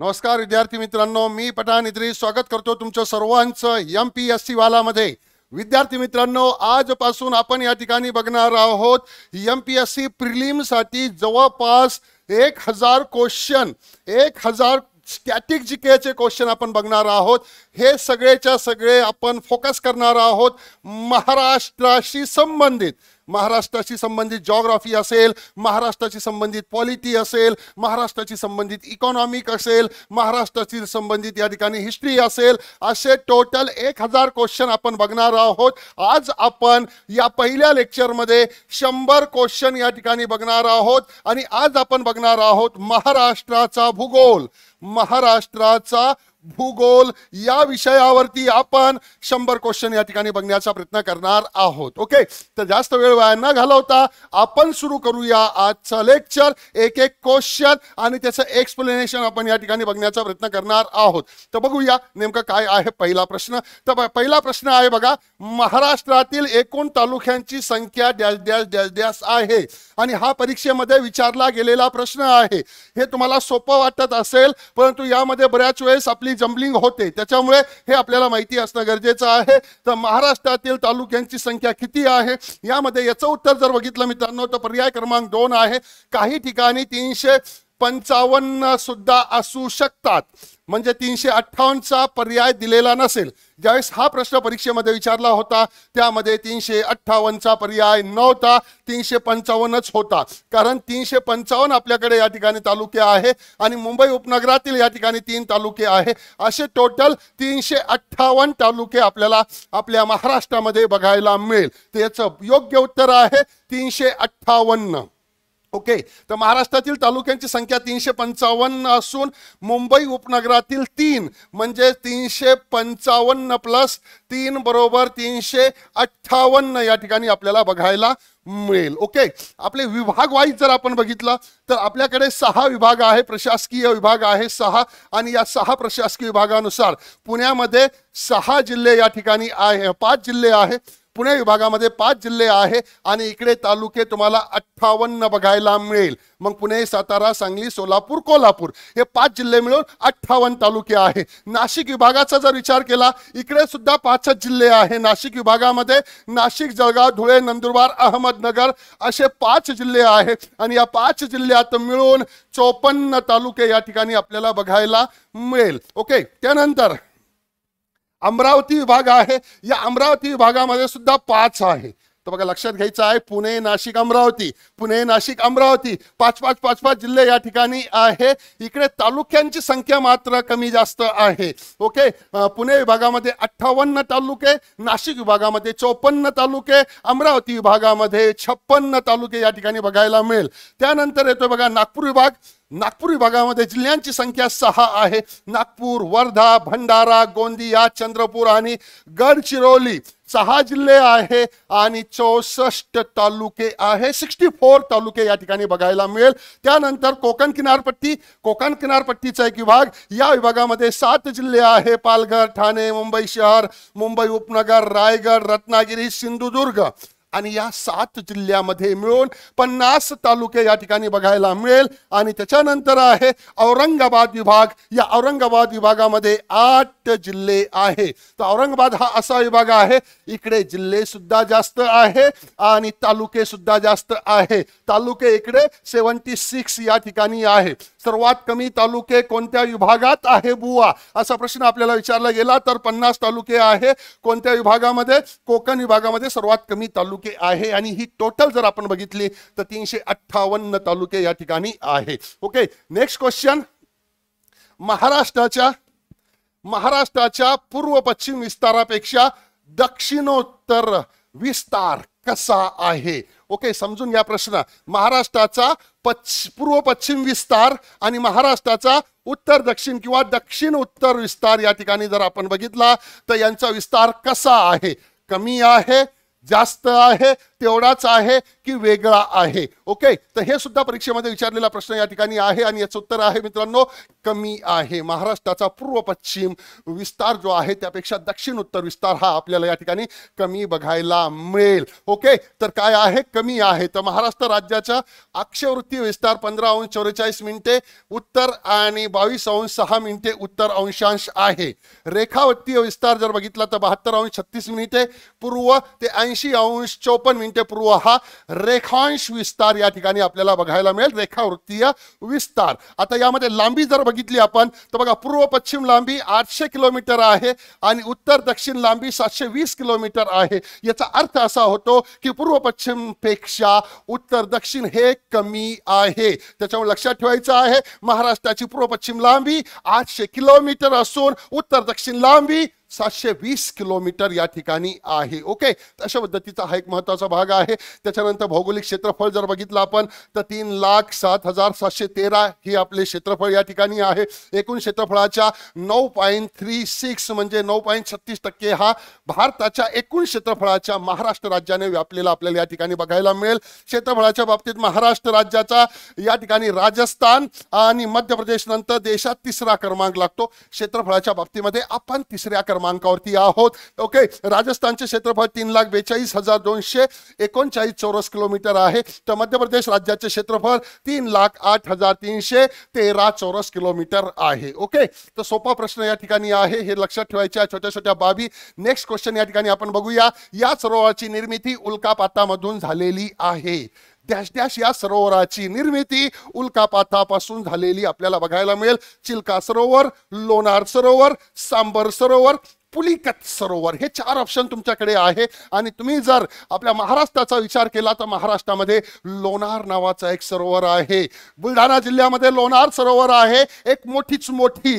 नमस्कार विद्यार्थी मित्रांनो मी पठाण स्वागत करतो तुमचं सर्वांचं एम पी एस सी वालामध्ये विद्यार्थी मित्रांनो आजपासून आपण या ठिकाणी बघणार आहोत एम पी एस सी प्रिलिमसाठी जवळपास एक हजार क्वेश्चन एक हजार स्टॅटिक जी केचे क्वेश्चन आपण बघणार आहोत हे सगळेच्या सगळे आपण फोकस करणार आहोत महाराष्ट्राशी संबंधित महाराष्ट्राशी संबंधित जॉग्राफी असेल महाराष्ट्राशी संबंधित पॉलिटी असेल महाराष्ट्राशी संबंधित इकॉनॉमिक असेल महाराष्ट्राशी संबंधित या ठिकाणी हिस्ट्री असेल असे टोटल एक हजार क्वेश्चन आपण बघणार आहोत आज आपण या पहिल्या लेक्चरमध्ये शंभर क्वेश्चन या ठिकाणी बघणार आहोत आणि आज आपण बघणार आहोत महाराष्ट्राचा भूगोल महाराष्ट्राचा भूगोल या विषयावरती आपण शंभर क्वेश्चन या ठिकाणी बघण्याचा प्रयत्न करणार आहोत ओके तर जास्त वेळ वाया न घालवता आपण सुरू करूया आजचं लेक्चर एक एक क्वेश्चन आणि त्याचं एक्सप्लेनेशन आपण या ठिकाणी बघण्याचा प्रयत्न करणार आहोत तर बघूया नेमकं काय आहे पहिला प्रश्न तर पहिला प्रश्न आहे बघा महाराष्ट्रातील एकूण तालुक्यांची संख्या डॅश डॅश डॅश डॅश आहे आणि हा परीक्षेमध्ये विचारला गेलेला प्रश्न आहे हे तुम्हाला सोपं वाटत असेल परंतु यामध्ये बऱ्याच वेळेस आपली ठिकाणी जम्बलिंग होते त्याच्यामुळे हे आपल्याला माहिती असणं गरजेचं आहे तर महाराष्ट्रातील तालुक्यांची संख्या किती आहे यामध्ये याचं उत्तर जर बघितलं मित्रांनो तर पर्याय क्रमांक दोन आहे काही ठिकाणी तीनशे पंचावन्न सुद्धा असू शकतात म्हणजे तीनशे अठ्ठावन्नचा पर्याय दिलेला नसेल ज्यावेळेस हा प्रश्न परीक्षेमध्ये विचारला होता त्यामध्ये तीनशे अठ्ठावन्नचा पर्याय नव्हता तीनशे पंचावन्नच होता कारण तीनशे पंचावन्न आपल्याकडे या ठिकाणी तालुके आहे आणि मुंबई उपनगरातील या ठिकाणी तीन तालुके आहे असे टोटल तीनशे अठ्ठावन्न तालुके आपल्याला आपल्या महाराष्ट्रामध्ये बघायला मिळेल याचं योग्य उत्तर आहे तीनशे अठ्ठावन्न ओके तर महाराष्ट्रातील तालुक्यांची संख्या तीनशे पंचावन्न असून मुंबई उपनगरातील तीन म्हणजे तीनशे पंचावन्न प्लस तीन बरोबर तीनशे अठ्ठावन्न या ठिकाणी आपल्याला बघायला मिळेल ओके आपले विभाग वाईज जर आपण बघितलं तर आपल्याकडे सहा विभाग आहे प्रशासकीय विभाग आहे सहा आणि या सहा प्रशासकीय विभागानुसार पुण्यामध्ये सहा जिल्हे या ठिकाणी आहे पाच जिल्हे आहे पुणे विभागामध्ये पाच जिल्हे आहे आणि इकडे तालुके तुम्हाला अठ्ठावन्न बघायला मिळेल मग पुणे सातारा सांगली सोलापूर कोल्हापूर हे पाच जिल्हे मिळून अठ्ठावन्न तालुके आहे नाशिक विभागाचा जर विचार केला इकडे सुद्धा पाचच जिल्हे आहे नाशिक विभागामध्ये नाशिक जळगाव धुळे नंदुरबार अहमदनगर असे पाच जिल्हे आहेत आणि या पाच जिल्ह्यात मिळून चोपन्न तालुके या ठिकाणी आपल्याला बघायला मिळेल ओके त्यानंतर अमरावती विभाग आहे या अमरावती विभागामध्ये सुद्धा पाच आहे तर बघा लक्षात घ्यायचं आहे पुणे नाशिक अमरावती पुणे नाशिक अमरावती पाच पाच पाच पाच जिल्हे या ठिकाणी आहे इकडे तालुक्यांची संख्या मात्र कमी जास्त आहे ओके पुणे विभागामध्ये अठ्ठावन्न तालुके नाशिक विभागामध्ये चौपन्न तालुके अमरावती विभागामध्ये छप्पन्न तालुके या ठिकाणी बघायला मिळेल त्यानंतर येतोय बघा नागपूर विभाग नागपूर विभागामध्ये जिल्ह्यांची संख्या सहा आहे नागपूर वर्धा भंडारा गोंदिया चंद्रपूर आणि गडचिरोली सहा जिल्हे आहे आणि चौसष्ट तालुके आहे सिक्स्टी फोर तालुके या ठिकाणी बघायला मिळेल त्यानंतर कोकण किनारपट्टी कोकण किनारपट्टीचा एक विभाग या विभागामध्ये सात जिल्हे आहे पालघर ठाणे मुंबई शहर मुंबई उपनगर रायगड रत्नागिरी सिंधुदुर्ग आणि या सात जिल्ह्यामध्ये मिळून पन्नास तालुके या ठिकाणी बघायला मिळेल आणि त्याच्यानंतर आहे औरंगाबाद विभाग या औरंगाबाद विभागामध्ये आठ जिल्हे आहे तर औरंगाबाद हा असा विभाग आहे इकडे जिल्हे सुद्धा जास्त आहे आणि तालुके सुद्धा जास्त आहे तालुके इकडे सेवन्टी सिक्स या ठिकाणी आहे सर्वात कमी तालुके कोणत्या विभागात आहे बुवा असा प्रश्न आपल्याला विचारला गेला तर पन्नास तालुके आहे कोणत्या विभागामध्ये कोकण विभागामध्ये सर्वात कमी तालुके आहे आणि ही टोटल जर आपण बघितली तर तीनशे अठ्ठावन्न तालुके या ठिकाणी आहे ओके नेक्स्ट क्वेश्चन महाराष्ट्राच्या महाराष्ट्राच्या पूर्व पश्चिम विस्तारापेक्षा दक्षिणोत्तर विस्तार कसा आहे ओके समजून घ्या प्रश्न महाराष्ट्राचा पश्च पूर्व पश्चिम विस्तार आणि महाराष्ट्राचा उत्तर दक्षिण किंवा दक्षिण उत्तर विस्तार या ठिकाणी जर आपण बघितला तर यांचा विस्तार कसा आहे कमी आहे जास्त आहे तेवढाच आहे की वेगळा आहे ओके तर हे सुद्धा परीक्षेमध्ये विचारलेला प्रश्न या ठिकाणी आहे आणि याचं उत्तर आहे मित्रांनो कमी आहे महाराष्ट्राचा पूर्व पश्चिम विस्तार जो आहे त्यापेक्षा दक्षिण उत्तर विस्तार हा आपल्याला या ठिकाणी कमी बघायला मिळेल ओके तर काय आहे कमी आहे तर महाराष्ट्र राज्याचा अक्षवृत्ती विस्तार पंधरा अंश चौवेचाळीस मिनिटे उत्तर आणि बावीस अंश सहा मिनिटे उत्तर अंशांश आहे रेखावृत्तीय विस्तार जर बघितला तर बहात्तर अंश छत्तीस मिनिटे पूर्व ते ऐंशी अंश चौपन्न मिनिटे पूर्व हा रेखांश विस्तार या ठिकाणी आपल्याला बघायला मिळेल रेखावृत्तीय विस्तार आता यामध्ये लांबी जर बघितली आपण तर बघा पूर्व पश्चिम लांबी आठशे किलोमीटर आहे आणि उत्तर दक्षिण लांबी सातशे वीस किलोमीटर आहे याचा अर्थ असा होतो की पूर्व पश्चिम पेक्षा उत्तर दक्षिण हे कमी आहे त्याच्यामुळे लक्षात ठेवायचं आहे महाराष्ट्राची पूर्व पश्चिम लांबी आठशे किलोमीटर असून उत्तर दक्षिण लांबी सातशे वीस किलोमीटर या ठिकाणी आहे ओके अशा पद्धतीचा हा एक महत्वाचा भाग आहे त्याच्यानंतर भौगोलिक क्षेत्रफळ जर बघितलं आपण तर तीन लाख सात हजार सातशे तेरा हे आपले क्षेत्रफळ या ठिकाणी आहे एकूण क्षेत्रफळाच्या नऊ पॉईंट थ्री सिक्स म्हणजे नऊ पॉईंट छत्तीस टक्के हा भारताच्या एकूण क्षेत्रफळाच्या महाराष्ट्र राज्याने व्यापलेला आपल्याला या ठिकाणी बघायला मिळेल क्षेत्रफळाच्या बाबतीत महाराष्ट्र राज्याचा या ठिकाणी राजस्थान आणि मध्य प्रदेश नंतर देशात तिसरा क्रमांक लागतो क्षेत्रफळाच्या बाबतीमध्ये आपण तिसऱ्या क्रमांक क्रमांकावरती आहोत ओके राजस्थानचे क्षेत्रफळ तीन लाख बेचाळीस हजार दोनशे एकोणचाळीस चौरस किलोमीटर आहे तर मध्य प्रदेश राज्याचे क्षेत्रफळ तीन लाख आठ हजार तीनशे तेरा चौरस किलोमीटर आहे ओके तर सोपा प्रश्न या ठिकाणी आहे हे लक्षात ठेवायच्या छोट्या छोट्या बाबी नेक्स्ट क्वेश्चन या ठिकाणी आपण बघूया या सरोवराची निर्मिती उल्कापातामधून झालेली आहे डॅश डॅश या सरोवराची निर्मिती उल्कापातापासून झालेली आपल्याला बघायला मिळेल चिलका सरोवर लोणार सरोवर सांबर सरोवर पुलिकत सरोवर हे चार ऑप्शन तुमच्याकडे आहे आणि तुम्ही जर आपल्या महाराष्ट्राचा विचार केला तर महाराष्ट्रामध्ये लोणार नावाचं एक सरोवर आहे बुलढाणा जिल्ह्यामध्ये लोणार सरोवर आहे एक मोठीच मोठी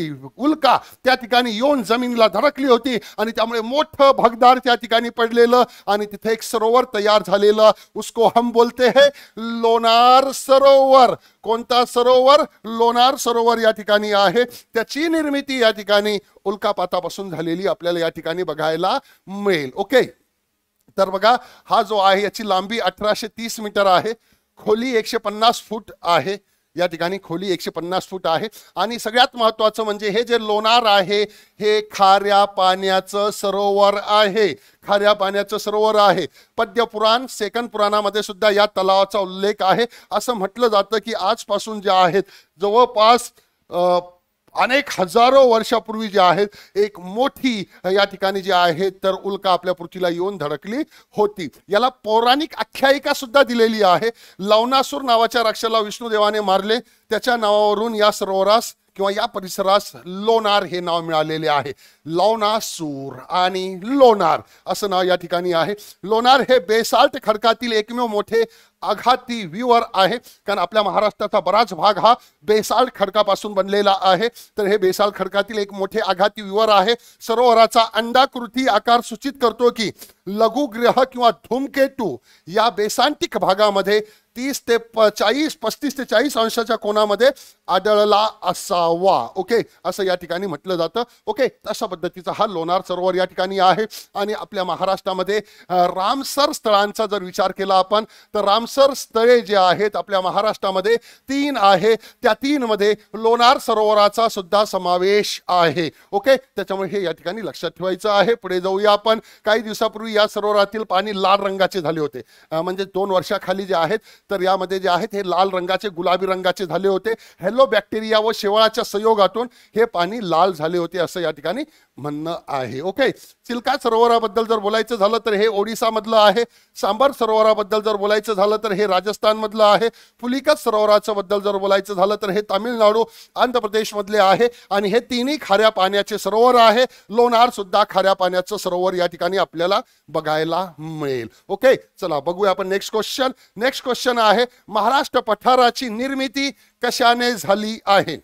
उल्का त्या ठिकाणी येऊन जमिनीला धडकली होती आणि त्यामुळे मोठं भगदार त्या ठिकाणी पडलेलं आणि तिथे एक सरोवर तयार झालेलं उसको हम बोलते हैं लोणार सरोवर कोणता सरोवर लोणार सरोवर या ठिकाणी आहे त्याची निर्मिती या ठिकाणी उल्कापातापासून झालेली आपल्याला या ठिकाणी बघायला मिळेल ओके तर बघा हा जो आहे याची लांबी अठराशे तीस मीटर आहे खोली एकशे पन्नास फूट आहे या ठिकाणी खोली एकशे पन्नास फूट आहे आणि सगळ्यात महत्त्वाचं म्हणजे हे जे लोणार आहे हे खाऱ्या पाण्याचं सरोवर आहे खाऱ्या पाण्याचं सरोवर आहे पद्यपुराण सेकंद पुराणामध्ये सुद्धा या तलावाचा उल्लेख आहे असं म्हटलं जातं की आजपासून जे आहेत जवळपास अनेक हजारो वर्षापूर्वी जे आहेत एक मोठी या ठिकाणी जी आहे तर उल्का आपल्या पृथ्वीला येऊन धडकली होती याला पौराणिक आख्यायिका सुद्धा दिलेली आहे लवनासूर नावाच्या राक्षसाला विष्णुदेवाने मारले त्याच्या नावावरून या सरोवरास किंवा या परिसरास लोणार हे नाव मिळालेले आहे लोणासूर आणि लोणार असं नाव या ठिकाणी आहे लोणार हे बेसाल्ट खडकातील एकमेव मोठे आघाती विवर आहे कारण आपल्या महाराष्ट्राचा बराच भाग हा बेसाल खडकापासून बनलेला आहे तर हे बेसाल खडकातील एक मोठे आघाती विवर आहे सरोवराचा अंडाकृती आकार सूचित करतो की लघुग्रह किंवा धूमकेतू या बेसांतिक भागामध्ये तीस ते चाळीस पस्तीस ते चाळीस अंशाच्या कोणामध्ये आढळला असावा ओके असं या ठिकाणी म्हटलं जातं ओके अशा पद्धतीचा हा लोणार सरोवर या ठिकाणी आहे आणि आपल्या महाराष्ट्रामध्ये रामसर स्थळांचा जर विचार केला आपण तर रामसर अक्षर स्थळे जे आहेत आपल्या महाराष्ट्रामध्ये तीन आहे त्या तीन मध्ये लोणार सरोवराचा सुद्धा समावेश आहे ओके त्याच्यामुळे हे या ठिकाणी लक्षात ठेवायचं आहे पुढे जाऊया आपण काही दिवसापूर्वी या सरोवरातील पाणी लाल रंगाचे झाले होते म्हणजे दोन वर्षाखाली जे आहेत तर यामध्ये जे आहेत हे लाल रंगाचे गुलाबी रंगाचे झाले होते हॅलो बॅक्टेरिया व शेवाळाच्या संयोगातून हे पाणी लाल झाले होते असं या ठिकाणी म्हणणं आहे ओके चिल्का सरोवराबद्दल जर बोलायचं झालं तर हे ओडिसामधलं आहे सांबर सरोवराबद्दल जर बोलायचं झालं तर हे राजस्थानमधलं आहे पुलिकत सरोवराचं बद्दल जर बोलायचं झालं तर हे तामिळनाडू आंध्र प्रदेशमधले आहे आणि हे तिन्ही खाऱ्या पाण्याचे सरोवर आहे लोणार सुद्धा खाऱ्या पाण्याचं सरोवर या ठिकाणी आपल्याला बघायला मिळेल ओके चला बघूया आपण नेक्स्ट क्वेश्चन नेक्स्ट क्वेश्चन आहे महाराष्ट्र पठाराची निर्मिती कशाने झाली आहे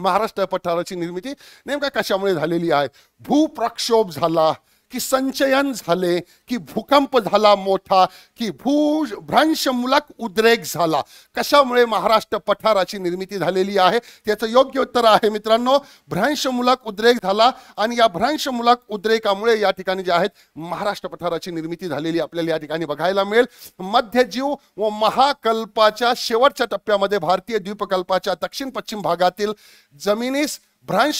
महाराष्ट्र पठाराची निर्मिती नेमका कशामुळे झालेली आहे भूप्रक्षोभ झाला की संचयन झाले की भूकंप झाला मोठा की भू मुलक उद्रेक झाला कशामुळे महाराष्ट्र पठाराची निर्मिती झालेली आहे त्याचं योग्य उत्तर आहे मित्रांनो मुलक उद्रेक झाला आणि या मुलक उद्रेकामुळे या ठिकाणी जे आहेत महाराष्ट्र पठाराची निर्मिती झालेली आपल्याला या ठिकाणी बघायला मिळेल मध्यजीव व महाकल्पाच्या शेवटच्या टप्प्यामध्ये भारतीय द्वीपकल्पाच्या दक्षिण पश्चिम भागातील जमिनीस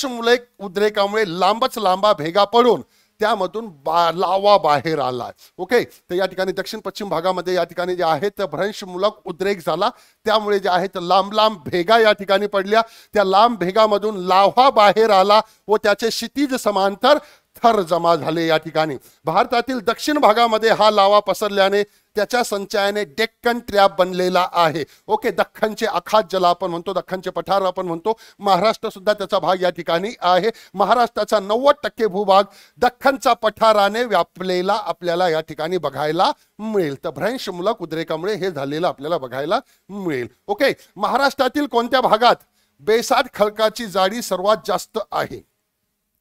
मुलक उद्रेकामुळे लांबच लांबा भेगा पडून त्यामधून बा लावा बाहेर आला ओके तर या ठिकाणी दक्षिण पश्चिम भागामध्ये या ठिकाणी जे आहे तर भ्रंशमूलक उद्रेक झाला त्यामुळे जे आहे तर लांब लांब भेगा या ठिकाणी पडल्या त्या लांब भेगामधून लावा बाहेर आला व त्याचे क्षितिज समांतर थर जमा झाले या ठिकाणी भारतातील दक्षिण भागामध्ये हा लावा पसरल्याने त्याच्या संचयाने डेक्कन ट्रॅप बनलेला आहे ओके दख्खनचे अखात जला आपण म्हणतो दख्खनचे पठार आपण म्हणतो महाराष्ट्र सुद्धा त्याचा भाग या ठिकाणी आहे महाराष्ट्राचा नव्वद टक्के भूभाग दख्खनचा पठाराने व्यापलेला आपल्याला या ठिकाणी बघायला मिळेल तर भ्रंश मुलक उद्रेकामुळे हे झालेलं आपल्याला बघायला मिळेल ओके महाराष्ट्रातील कोणत्या भागात बेसाट खळकाची जाडी सर्वात जास्त आहे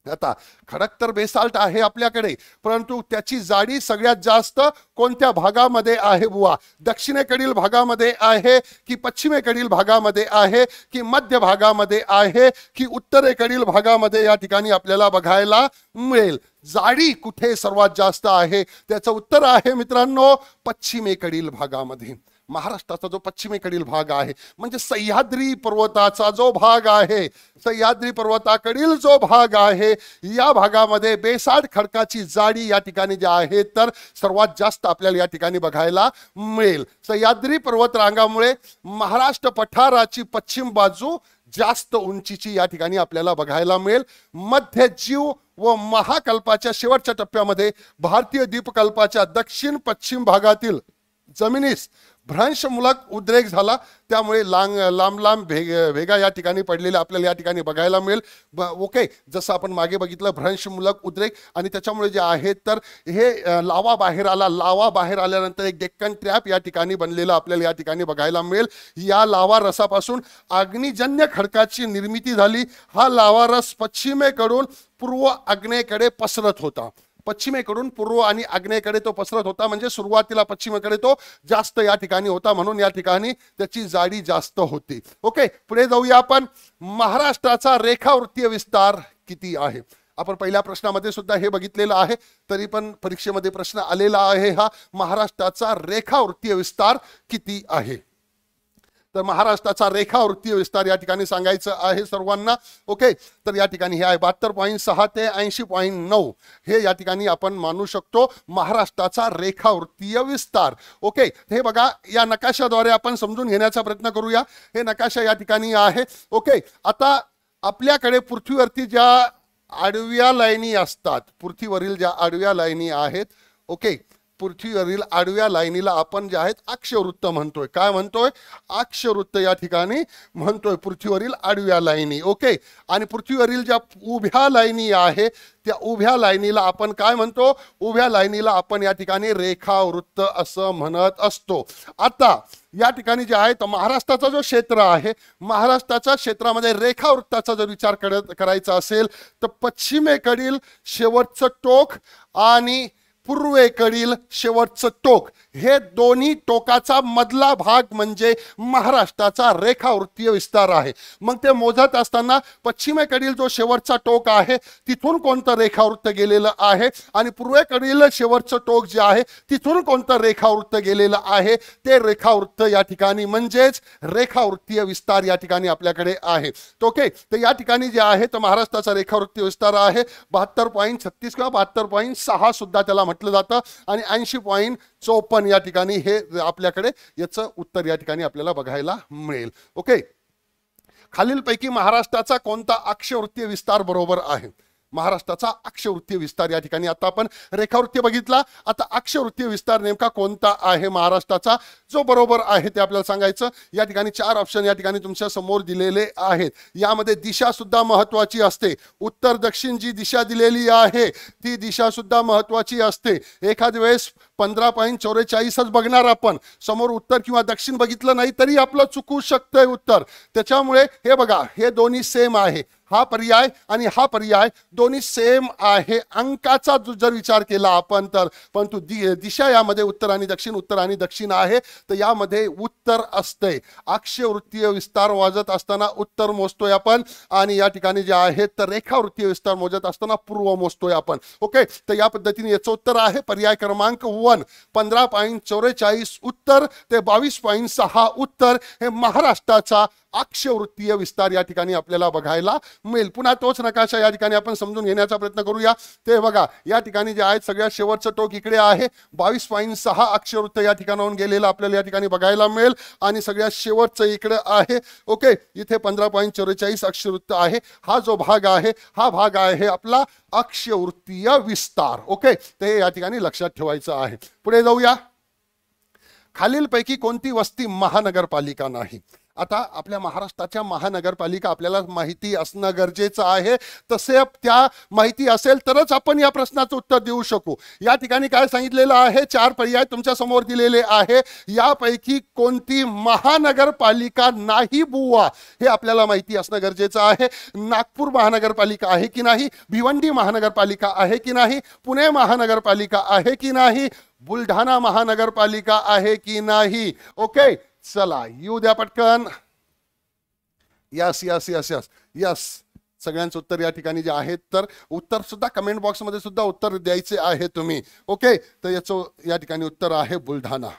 आता खडक तर बेसाल्ट आहे आपल्याकडे परंतु त्याची जाडी सगळ्यात जास्त कोणत्या भागामध्ये आहे बुवा दक्षिणेकडील भागामध्ये आहे की पश्चिमेकडील भागामध्ये आहे की मध्य भागामध्ये आहे की उत्तरेकडील भागामध्ये या ठिकाणी आपल्याला बघायला मिळेल जाडी कुठे सर्वात जास्त आहे त्याचं उत्तर आहे मित्रांनो पश्चिमेकडील भागामध्ये महाराष्ट्राचा जो पश्चिमेकडील भाग आहे म्हणजे सह्याद्री पर्वताचा जो भाग आहे सह्याद्री पर्वताकडील जो भाग आहे या भागामध्ये बेसाड खडकाची जाडी या ठिकाणी जे आहे तर सर्वात जास्त आपल्याला या ठिकाणी बघायला मिळेल सह्याद्री पर्वत रांगामुळे महाराष्ट्र पठाराची पश्चिम बाजू जास्त उंचीची या ठिकाणी आपल्याला बघायला मिळेल मध्य जीव व महाकल्पाच्या शेवटच्या टप्प्यामध्ये भारतीय द्वीपकल्पाच्या दक्षिण पश्चिम भागातील जमिनीस मुलक उद्रेक झाला त्यामुळे लांब लांब लांब भेग भेगा या ठिकाणी पडलेले आपल्याला या ठिकाणी बघायला मिळेल ब ओके जसं आपण मागे बघितलं भ्रंशमूलक उद्रेक आणि त्याच्यामुळे जे आहे तर हे लावा बाहेर आला लावा बाहेर आल्यानंतर एक डेक्कन ट्रॅप या ठिकाणी बनलेलं आपल्याला या ठिकाणी बघायला मिळेल या लावा रसापासून अग्निजन्य खडकाची निर्मिती झाली हा लावा रस पश्चिमेकडून पूर्व अग्नेकडे पसरत होता पश्चिमेकडून पूर्व आणि आग्नेकडे तो पसरत होता म्हणजे सुरुवातीला पश्चिमेकडे तो जास्त या ठिकाणी होता म्हणून या ठिकाणी त्याची जाडी जास्त होती ओके पुढे जाऊया आपण महाराष्ट्राचा रेखावृत्तीय विस्तार किती आहे आपण पहिल्या प्रश्नामध्ये सुद्धा हे बघितलेलं आहे तरी पण परीक्षेमध्ये प्रश्न आलेला आहे हा महाराष्ट्राचा रेखावृत्तीय विस्तार किती आहे तर महाराष्ट्राचा रेखावृत्तीय विस्तार या ठिकाणी सांगायचं आहे सर्वांना ओके तर या ठिकाणी हे आहे बहात्तर पॉईंट सहा ते ऐंशी पॉईंट नऊ हे या ठिकाणी आपण मानू शकतो महाराष्ट्राचा रेखावृत्तीय विस्तार ओके हे बघा या नकाशाद्वारे आपण समजून घेण्याचा प्रयत्न करूया हे नकाशा या ठिकाणी आहे ओके आता आपल्याकडे पृथ्वीवरती ज्या आडव्या लाईनी असतात पृथ्वीवरील ज्या आडव्या लाईनी आहेत ओके पृथ्वीवरील आडव्या लाईनीला आपण जे आहेत अक्षवृत्त म्हणतोय काय म्हणतोय अक्षवृत्त या ठिकाणी म्हणतोय पृथ्वीवरील आडव्या लाईनी ओके आणि पृथ्वीवरील ज्या उभ्या लाईनी आहे त्या उभ्या लाईनीला आपण काय म्हणतो उभ्या लाईनीला आपण या ठिकाणी रेखावृत्त असं म्हणत असतो आता या ठिकाणी जे आहे तर महाराष्ट्राचा जो क्षेत्र आहे महाराष्ट्राच्या क्षेत्रामध्ये रेखावृत्ताचा जर विचार करत करायचा असेल तर पश्चिमेकडील शेवटचं टोक आणि पूर्वेकडील शेवटचं टोक हे दोन्ही टोकाचा मधला भाग म्हणजे महाराष्ट्राचा रेखावृत्तीय विस्तार आहे मग ते मोजत असताना पश्चिमेकडील जो शेवटचा टोक आहे तिथून कोणतं रेखावृत्त गेलेलं आहे आणि पूर्वेकडील शेवटचं टोक जे आहे तिथून कोणतं रेखावृत्त गेलेलं आहे ते रेखावृत्त या ठिकाणी म्हणजेच रेखावृत्तीय विस्तार या ठिकाणी आपल्याकडे आहे ओके तर या ठिकाणी जे आहे तर महाराष्ट्राचा रेखावृत्तीय विस्तार आहे बहात्तर पॉईंट छत्तीस किंवा बहात्तर पॉईंट सहा सुद्धा त्याला म्हटलं जातं आणि ऐंशी पॉईंट चौपन्न या ठिकाणी हे आपल्याकडे याचं उत्तर या ठिकाणी आपल्याला बघायला मिळेल ओके खालीलपैकी महाराष्ट्राचा कोणता अक्षवृत्तीय विस्तार बरोबर आहे महाराष्ट्राचा अक्षवृत्तीय विस्तार या ठिकाणी आता आपण रेखावृत्ती बघितला आता अक्षवृत्तीय विस्तार नेमका कोणता आहे महाराष्ट्राचा जो बरोबर आहे ते आपल्याला सांगायचं या ठिकाणी चार ऑप्शन या ठिकाणी तुमच्या समोर दिलेले आहेत यामध्ये दिशा सुद्धा महत्वाची असते उत्तर दक्षिण जी दिशा दिलेली आहे ती दिशा सुद्धा महत्वाची असते एखाद वेळेस पंधरा पॉईंट चौवेचाळीसच बघणार आपण समोर उत्तर किंवा दक्षिण बघितलं नाही तरी आपलं चुकू शकतंय उत्तर त्याच्यामुळे हे बघा हे दोन्ही सेम आहे हा पर्याय आणि हा पर्याय दोन्ही सेम आहे अंकाचा जर विचार केला आपण तर परंतु दि दिशा यामध्ये उत्तर आणि दक्षिण उत्तर आणि दक्षिण आहे तर यामध्ये उत्तर असते अक्षवृत्तीय विस्तार वाजत असताना उत्तर मोजतोय आपण आणि या ठिकाणी जे आहे तर रेखावृत्तीय विस्तार मोजत असताना पूर्व मोजतोय आपण ओके तर या पद्धतीने याचं उत्तर आहे पर्याय क्रमांक वन पंधरा पॉईंट चौवेचाळीस उत्तर ते बावीस पॉईंट सहा उत्तर हे महाराष्ट्राचा अक्षवृत्तीय विस्तार या ठिकाणी आपल्याला बघायला मिळेल पुन्हा तोच नकाशा या ठिकाणी आपण समजून घेण्याचा प्रयत्न करूया ते बघा या ठिकाणी जे आहेत सगळ्यात शेवटचं टोक इकडे आहे बावीस पॉईंट सहा अक्षवृत्त या ठिकाणाहून गेलेलं आपल्याला या ठिकाणी बघायला मिळेल आणि सगळ्यात शेवटचं इकडे आहे ओके इथे पंधरा पॉईंट चौवेचाळीस अक्षवृत्त आहे हा जो भाग आहे हा भाग आहे आपला अक्षवृत्तीय विस्तार ओके ते या ठिकाणी लक्षात ठेवायचं आहे पुढे जाऊया खालीलपैकी कोणती वस्ती महानगरपालिका नाही आता आपल्या महाराष्ट्राच्या महानगरपालिका आपल्याला माहिती असणं गरजेचं आहे तसे त्या माहिती असेल तरच आपण या प्रश्नाचं उत्तर देऊ शकू या ठिकाणी काय सांगितलेलं आहे चार पर्याय तुमच्या समोर दिलेले आहे यापैकी कोणती महानगरपालिका नाही बुवा हे आपल्याला माहिती असणं गरजेचं आहे नागपूर महानगरपालिका आहे की नाही भिवंडी महानगरपालिका आहे की नाही पुणे महानगरपालिका आहे की नाही बुलढाणा महानगरपालिका आहे की नाही ओके चला येऊ द्या पटकन yes yes yes yes yes सगळ्यांचं उत्तर या ठिकाणी जे आहेत तर उत्तर सुद्धा कमेंट बॉक्समध्ये सुद्धा उत्तर द्यायचे आहे तुम्ही ओके तर याचं या ठिकाणी उत्तर आहे बुलढाणा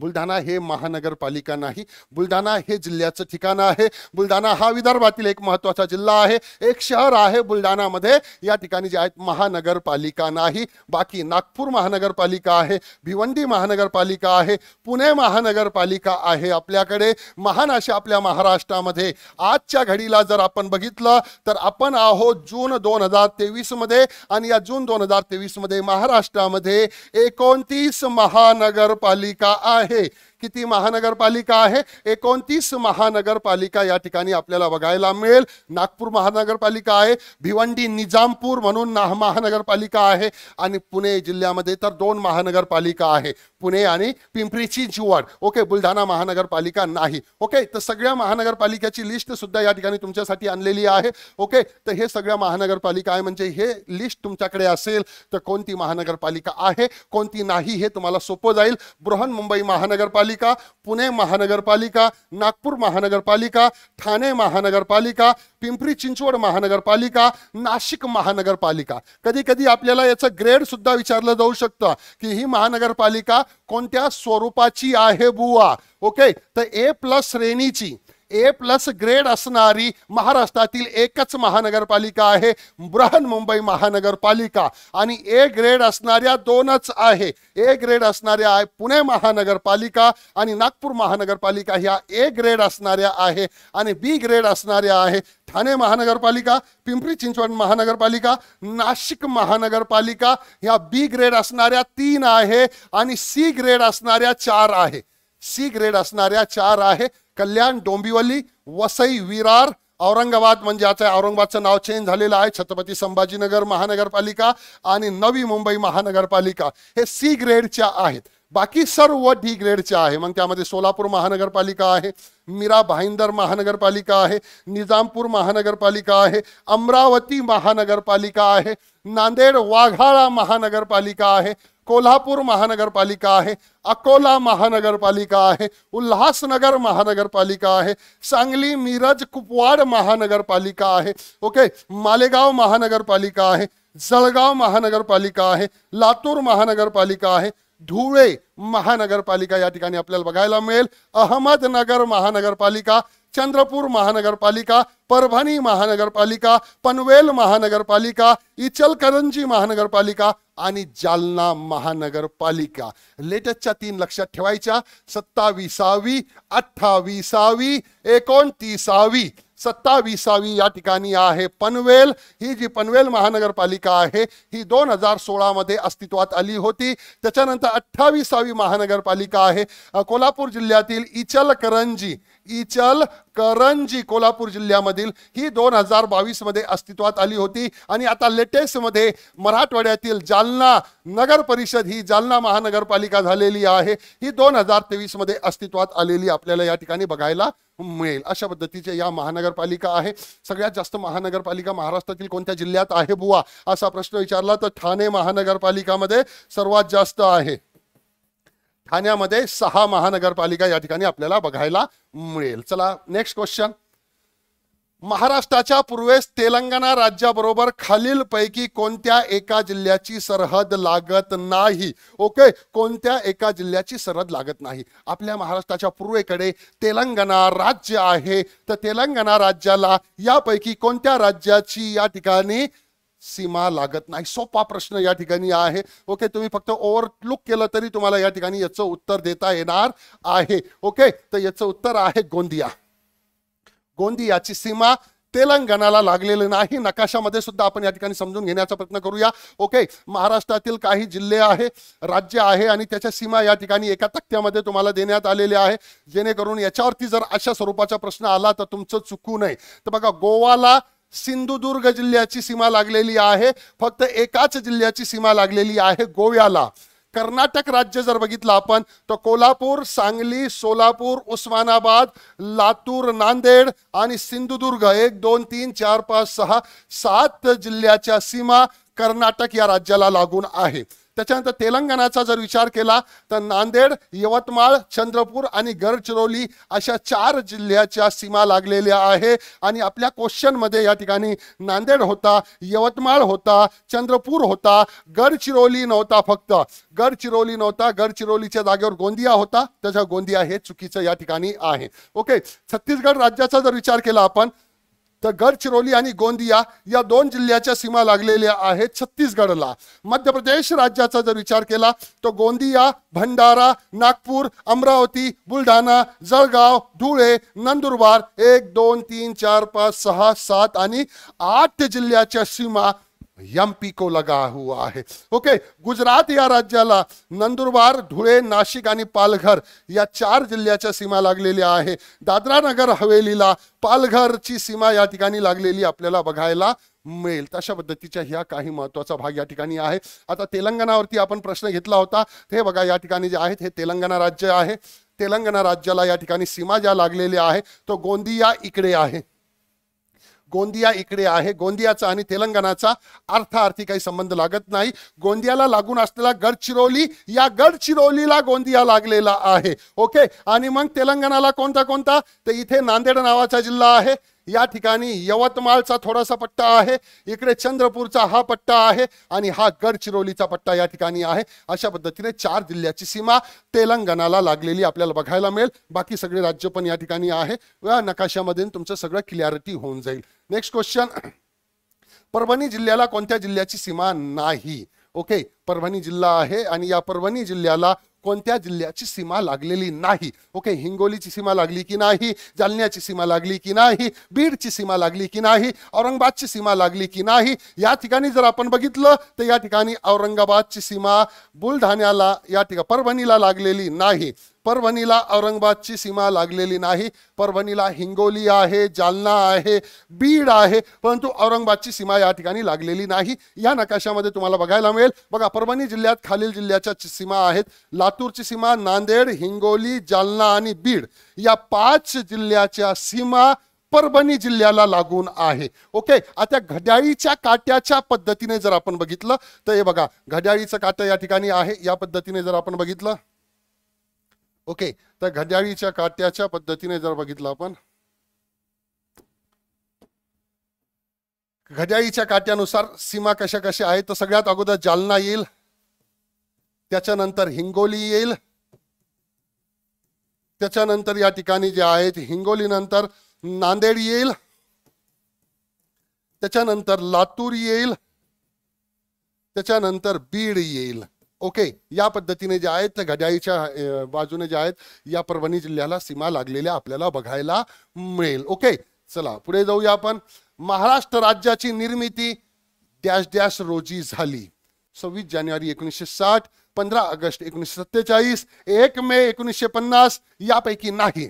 बुलढाणा हे महानगरपालिका नाही बुलढाणा हे जिल्ह्याचं ठिकाण आहे बुलढाणा हा विदर्भातील एक महत्त्वाचा जिल्हा आहे एक शहर आहे बुलढाणामध्ये या ठिकाणी जे आहेत महानगरपालिका नाही बाकी नागपूर महानगरपालिका आहे भिवंडी महानगरपालिका आहे पुणे महानगरपालिका आहे आपल्याकडे महान अशा आपल्या महाराष्ट्रामध्ये आजच्या घडीला जर आपण बघितलं तर आपण आहोत जून दोन हजार तेवीसमध्ये आणि या जून दोन हजार तेवीसमध्ये महाराष्ट्रामध्ये एकोणतीस महानगरपालिका आहे hey, किती महानगरपालिका आहे एकोणतीस महानगरपालिका या ठिकाणी आपल्याला बघायला मिळेल नागपूर महानगरपालिका आहे भिवंडी निजामपूर म्हणून महानगरपालिका आहे आणि पुणे जिल्ह्यामध्ये तर दोन महानगरपालिका आहे पुणे आणि पिंपरी चिंचवड ओके बुलढाणा महानगरपालिका नाही ओके तर सगळ्या महानगरपालिकेची लिस्ट सुद्धा या ठिकाणी तुमच्यासाठी आणलेली आहे ओके तर हे सगळ्या महानगरपालिका आहे म्हणजे हे लिस्ट तुमच्याकडे असेल तर कोणती महानगरपालिका आहे कोणती नाही हे तुम्हाला सोपं जाईल बृहन्मुंबई महानगरपालिका महानगरपालिका पुणे महानगरपालिका नागपूर महानगरपालिका ठाणे महानगरपालिका पिंपरी चिंचवड महानगरपालिका नाशिक महानगरपालिका कधी कधी आपल्याला याचं ग्रेड सुद्धा विचारलं जाऊ शकतं की ही महानगरपालिका कोणत्या स्वरूपाची आहे बुवा ओके तर ए प्लस श्रेणीची ए प्लस ग्रेड असणारी महाराष्ट्रातील एकच महानगरपालिका आहे बृहन्मुंबई महानगरपालिका आणि ए ग्रेड असणाऱ्या दोनच आहे ए ग्रेड असणाऱ्या आहे पुणे महानगरपालिका आणि नागपूर महानगरपालिका ह्या ए ग्रेड असणाऱ्या आहे आणि बी ग्रेड असणाऱ्या आहे ठाणे महानगरपालिका पिंपरी चिंचवड महानगरपालिका नाशिक महानगरपालिका ह्या बी ग्रेड असणाऱ्या तीन आहे आणि सी ग्रेड असणाऱ्या चार आहे सी ग्रेड असणाऱ्या चार आहे कल्याण डोंबिवली वसई विरार औरंगाबाद म्हणजे आता औरंगाबादचं नाव चेंज झालेलं आहे छत्रपती संभाजीनगर महानगरपालिका आणि नवी मुंबई महानगरपालिका हे सी ग्रेडच्या आहेत बाकी सर्व डी ग्रेडच्या आहे मग त्यामध्ये सोलापूर महानगरपालिका आहे मीरा भाईंदर महानगरपालिका आहे निजामपूर महानगरपालिका आहे अमरावती महानगरपालिका आहे नांदेड वाघाळा महानगरपालिका आहे कोल्हापूर महानगरपालिका आहे अकोला महानगरपालिका आहे उल्हासनगर महानगरपालिका आहे सांगली मिरज कुपवाड महानगरपालिका आहे ओके मालेगाव महानगरपालिका आहे जळगाव महानगरपालिका आहे लातूर महानगरपालिका आहे धुळे महानगरपालिका या ठिकाणी आपल्याला बघायला मिळेल अहमदनगर महानगरपालिका चंद्रपूर महानगरपालिका परभणी महानगरपालिका पनवेल महानगरपालिका इचलकरंजी महानगरपालिका आणि जालना महानगरपालिका लेटेस्टच्या तीन लक्षात ठेवायच्या सत्तावीसावी अठ्ठावीसावी एकोणतीसावी सत्तावीसावी या ठिकाणी आहे पनवेल ही जी पनवेल महानगरपालिका आहे ही दोन हजार सोळामध्ये अस्तित्वात आली होती त्याच्यानंतर अठ्ठावीसावी महानगरपालिका आहे कोल्हापूर जिल्ह्यातील इचलकरंजी इचल करंजी कोल्हापूर जिल्ह्यामधील ही दोन हजार बावीसमध्ये मध्ये अस्तित्वात आली होती आणि आता लेटेस्टमध्ये मराठवाड्यातील जालना नगर परिषद ही जालना महानगरपालिका झालेली आहे ही दोन हजार तेवीसमध्ये मध्ये अस्तित्वात आलेली आपल्याला या ठिकाणी बघायला मिळेल अशा पद्धतीचे या महानगरपालिका आहे सगळ्यात जास्त महानगरपालिका महाराष्ट्रातील कोणत्या जिल्ह्यात आहे बुवा असा प्रश्न विचारला तर ठाणे महानगरपालिकामध्ये सर्वात जास्त आहे ठाण्यामध्ये सहा महानगरपालिका या ठिकाणी आपल्याला बघायला मिळेल चला नेक्स्ट क्वेश्चन महाराष्ट्राच्या पूर्वेस तेलंगणा राज्याबरोबर खालीलपैकी कोणत्या एका जिल्ह्याची सरहद लागत नाही ओके कोणत्या एका जिल्ह्याची सरहद लागत नाही आपल्या महाराष्ट्राच्या पूर्वेकडे तेलंगणा राज्य आहे तर तेलंगणा राज्याला यापैकी कोणत्या राज्याची या ठिकाणी सीमा लागत नाही सोपा प्रश्न या ठिकाणी आहे ओके तुम्ही फक्त ओव्हरलुक केलं तरी तुम्हाला या ठिकाणी याचं उत्तर देता येणार आहे ओके तर याचं उत्तर आहे गोंदिया गोंदियाची सीमा तेलंगणाला लागलेलं नाही नकाशामध्ये सुद्धा आपण या ठिकाणी समजून घेण्याचा प्रयत्न करूया ओके महाराष्ट्रातील काही जिल्हे आहे राज्य आहे आणि त्याच्या सीमा या ठिकाणी एका तक्त्यामध्ये तुम्हाला देण्यात आलेल्या आहे जेणेकरून याच्यावरती जर अशा स्वरूपाचा प्रश्न आला तर तुमचं चुकू नये तर बघा गोवाला सिंधुदुर्ग जिल्ह्याची सीमा लागलेली आहे फक्त एकाच जिल्ह्याची सीमा लागलेली आहे गोव्याला कर्नाटक राज्य जर बघितलं आपण तर कोल्हापूर सांगली सोलापूर उस्मानाबाद लातूर नांदेड आणि सिंधुदुर्ग एक दोन तीन चार पाच सहा सात जिल्ह्याच्या सीमा कर्नाटक या राज्याला लागून आहे त्याच्यानंतर तेलंगणाचा जर विचार केला तर नांदेड यवतमाळ चंद्रपूर आणि गडचिरोली अशा चार जिल्ह्याच्या सीमा लागलेल्या आहे आणि आपल्या क्वेश्चनमध्ये या ठिकाणी नांदेड होता यवतमाळ होता चंद्रपूर होता गडचिरोली नव्हता फक्त गडचिरोली नव्हता गडचिरोलीच्या जागेवर गोंदिया होता त्याच्या गोंदिया हे चुकीचं या ठिकाणी आहे ओके छत्तीसगड राज्याचा जर विचार केला आपण तर गडचिरोली आणि गोंदिया या दोन जिल्ह्याच्या सीमा लागलेल्या आहेत छत्तीसगडला मध्य प्रदेश राज्याचा जर विचार केला तर गोंदिया भंडारा नागपूर अमरावती बुलढाणा जळगाव धुळे नंदुरबार एक दोन तीन चार पाच सहा सात आणि आठ जिल्ह्याच्या सीमा एमपी को लगा हुआ आहे ओके गुजरात या राज्याला नंदुरबार धुळे नाशिक आणि पालघर या चार जिल्ह्याच्या सीमा लागलेल्या आहे दादरा नगर हवेलीला पालघरची सीमा या ठिकाणी लागलेली आपल्याला बघायला मिळेल तशा पद्धतीच्या ह्या काही महत्वाचा भाग या ठिकाणी आहे आता तेलंगणावरती आपण प्रश्न घेतला होता हे बघा या ठिकाणी जे आहेत हे तेलंगणा राज्य आहे तेलंगणा राज्याला या ठिकाणी सीमा ज्या लागलेल्या आहे तो गोंदिया इकडे आहे गोंदिया इकडे आहे गोंदियाचा आणि तेलंगणाचा अर्थार्थी काही संबंध लागत नाही गोंदियाला लागून असलेला गडचिरोली या गडचिरोलीला गोंदिया लागलेला आहे ओके आणि मग तेलंगणाला कोणता कोणता तर इथे नांदेड नावाचा जिल्हा आहे या ठिकाणी यवतमाळचा थोडासा पट्टा आहे इकडे चंद्रपूरचा हा पट्टा आहे आणि हा गडचिरोलीचा पट्टा या ठिकाणी आहे अशा पद्धतीने चार जिल्ह्याची सीमा तेलंगणाला लागलेली आपल्याला बघायला मिळेल बाकी सगळे राज्य पण या ठिकाणी आहे या नकाशामध्ये तुमचं सगळं क्लॅरिटी होऊन जाईल नेक्स्ट क्वेश्चन परभणी जिल्ह्याला कोणत्या जिल्ह्याची सीमा नाही ओके परभणी जिल्हा आहे आणि या परभणी जिल्ह्याला कोणत्या जिल्ह्याची सीमा लागलेली नाही ओके हिंगोलीची सीमा लागली की नाही जालन्याची सीमा लागली की नाही बीडची सीमा लागली की नाही औरंगाबादची सीमा लागली की नाही या ठिकाणी जर आपण बघितलं तर या ठिकाणी औरंगाबादची सीमा बुलढाण्याला या ठिकाणी परभणीला लागलेली नाही परभणीला औरंगाबादची सीमा लागलेली नाही परभणीला हिंगोली आहे जालना आहे बीड आहे परंतु औरंगाबादची सीमा या ठिकाणी लागलेली नाही या नकाशामध्ये तुम्हाला बघायला मिळेल बघा परभणी जिल्ह्यात खालील जिल्ह्याच्या सीमा आहेत लातूरची सीमा नांदेड हिंगोली जालना आणि बीड या पाच जिल्ह्याच्या सीमा परभणी जिल्ह्याला लागून आहे ओके आता घड्याळीच्या काट्याच्या पद्धतीने जर आपण बघितलं तर हे बघा घड्याळीचं काटं या ठिकाणी आहे या पद्धतीने जर आपण बघितलं ओके तर घड्याळीच्या काट्याच्या पद्धतीने जर बघितलं आपण घड्याळीच्या काट्यानुसार सीमा कशा कशा आहेत तर सगळ्यात अगोदर जालना येईल त्याच्यानंतर हिंगोली येईल त्याच्यानंतर या ठिकाणी जे आहेत नंतर नांदेड येईल त्याच्यानंतर लातूर येईल त्याच्यानंतर बीड येईल ओके या पद्धतीने जे आहेत घड्याळीच्या बाजूने जे आहेत या परभणी जिल्ह्याला सीमा लागलेल्या आपल्याला बघायला मिळेल ओके चला पुढे जाऊया आपण महाराष्ट्र राज्याची निर्मिती डॅश डॅश रोजी झाली सव्वीस जानेवारी एकोणीसशे साठ पंधरा ऑगस्ट एकोणीसशे सत्तेचाळीस एक मे एकोणीसशे पन्नास यापैकी नाही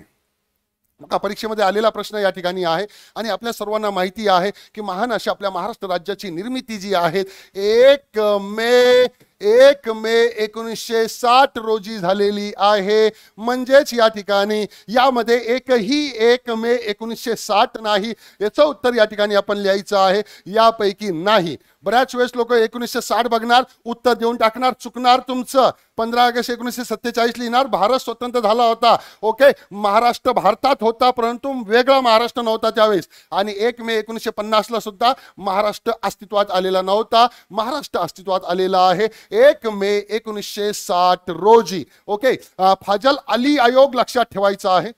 का परीक्षेमध्ये आलेला प्रश्न या ठिकाणी आहे आणि आपल्या सर्वांना माहिती आहे की महान अशी आपल्या महाराष्ट्र राज्याची निर्मिती जी आहे एक मे एक मे एकोणीसशे साठ रोजी झालेली आहे म्हणजेच या ठिकाणी यामध्ये एकही एक मे एकोणीसशे साठ नाही याचं उत्तर या ठिकाणी आपण लिहायचं आहे यापैकी नाही बऱ्याच वेळेस लोक एकोणीसशे साठ बघणार उत्तर देऊन टाकणार चुकणार तुमचं पंधरा ऑगस्ट एकोणीसशे सत्तेचाळीस लिहिणार भारत स्वतंत्र झाला होता ओके महाराष्ट्र भारतात होता परंतु वेगळा महाराष्ट्र नव्हता त्यावेळेस आणि एक मे एकोणीसशे पन्नासला सुद्धा महाराष्ट्र अस्तित्वात आलेला नव्हता महाराष्ट्र अस्तित्वात आलेला आहे एक मे एकोणीसशे साठ रोजी ओके फाजल अली आयोग लक्षात ठेवायचा आहे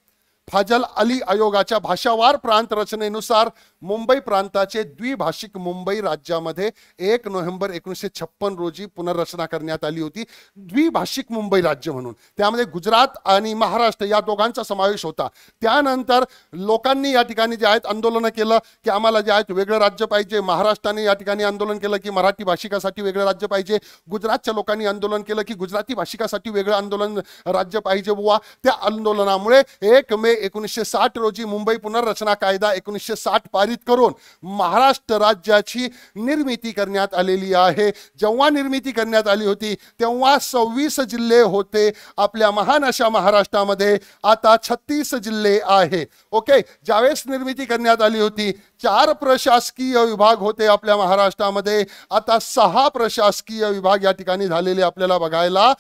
फाजल अली आयोगाच्या भाषावार प्रांत रचनेनुसार मुंबई प्रांताचे द्विभाषिक मुंबई राज्यामध्ये एक नोव्हेंबर एकोणीसशे छप्पन रोजी पुनर्रचना करण्यात आली होती द्विभाषिक मुंबई राज्य म्हणून त्यामध्ये गुजरात आणि महाराष्ट्र या दोघांचा समावेश होता त्यानंतर लोकांनी या ठिकाणी जे आहेत आंदोलनं केलं की आम्हाला जे आहेत वेगळं राज्य पाहिजे महाराष्ट्राने या ठिकाणी आंदोलन केलं की मराठी भाषिकासाठी वेगळं राज्य पाहिजे गुजरातच्या लोकांनी आंदोलन केलं की गुजराती भाषिकासाठी वेगळं आंदोलन राज्य पाहिजे बुवा त्या आंदोलनामुळे एक मे एकोणीसशे साठ रोजी मुंबई पुनर्रचना कायदा एकोणीसशे साठ पारित करून महाराष्ट्र राज्याची निर्मिती करण्यात आलेली आहे जेव्हा निर्मिती करण्यात आली होती तेव्हा सव्वीस जिल्हे होते आपल्या महान अशा महाराष्ट्रामध्ये आता छत्तीस जिल्हे आहे ओके ज्यावेळेस निर्मिती करण्यात आली होती चार प्रशासकीय विभाग होते आपल्या महाराष्ट्रामध्ये आता सहा प्रशासकीय विभाग या ठिकाणी झालेले आपल्याला बघायला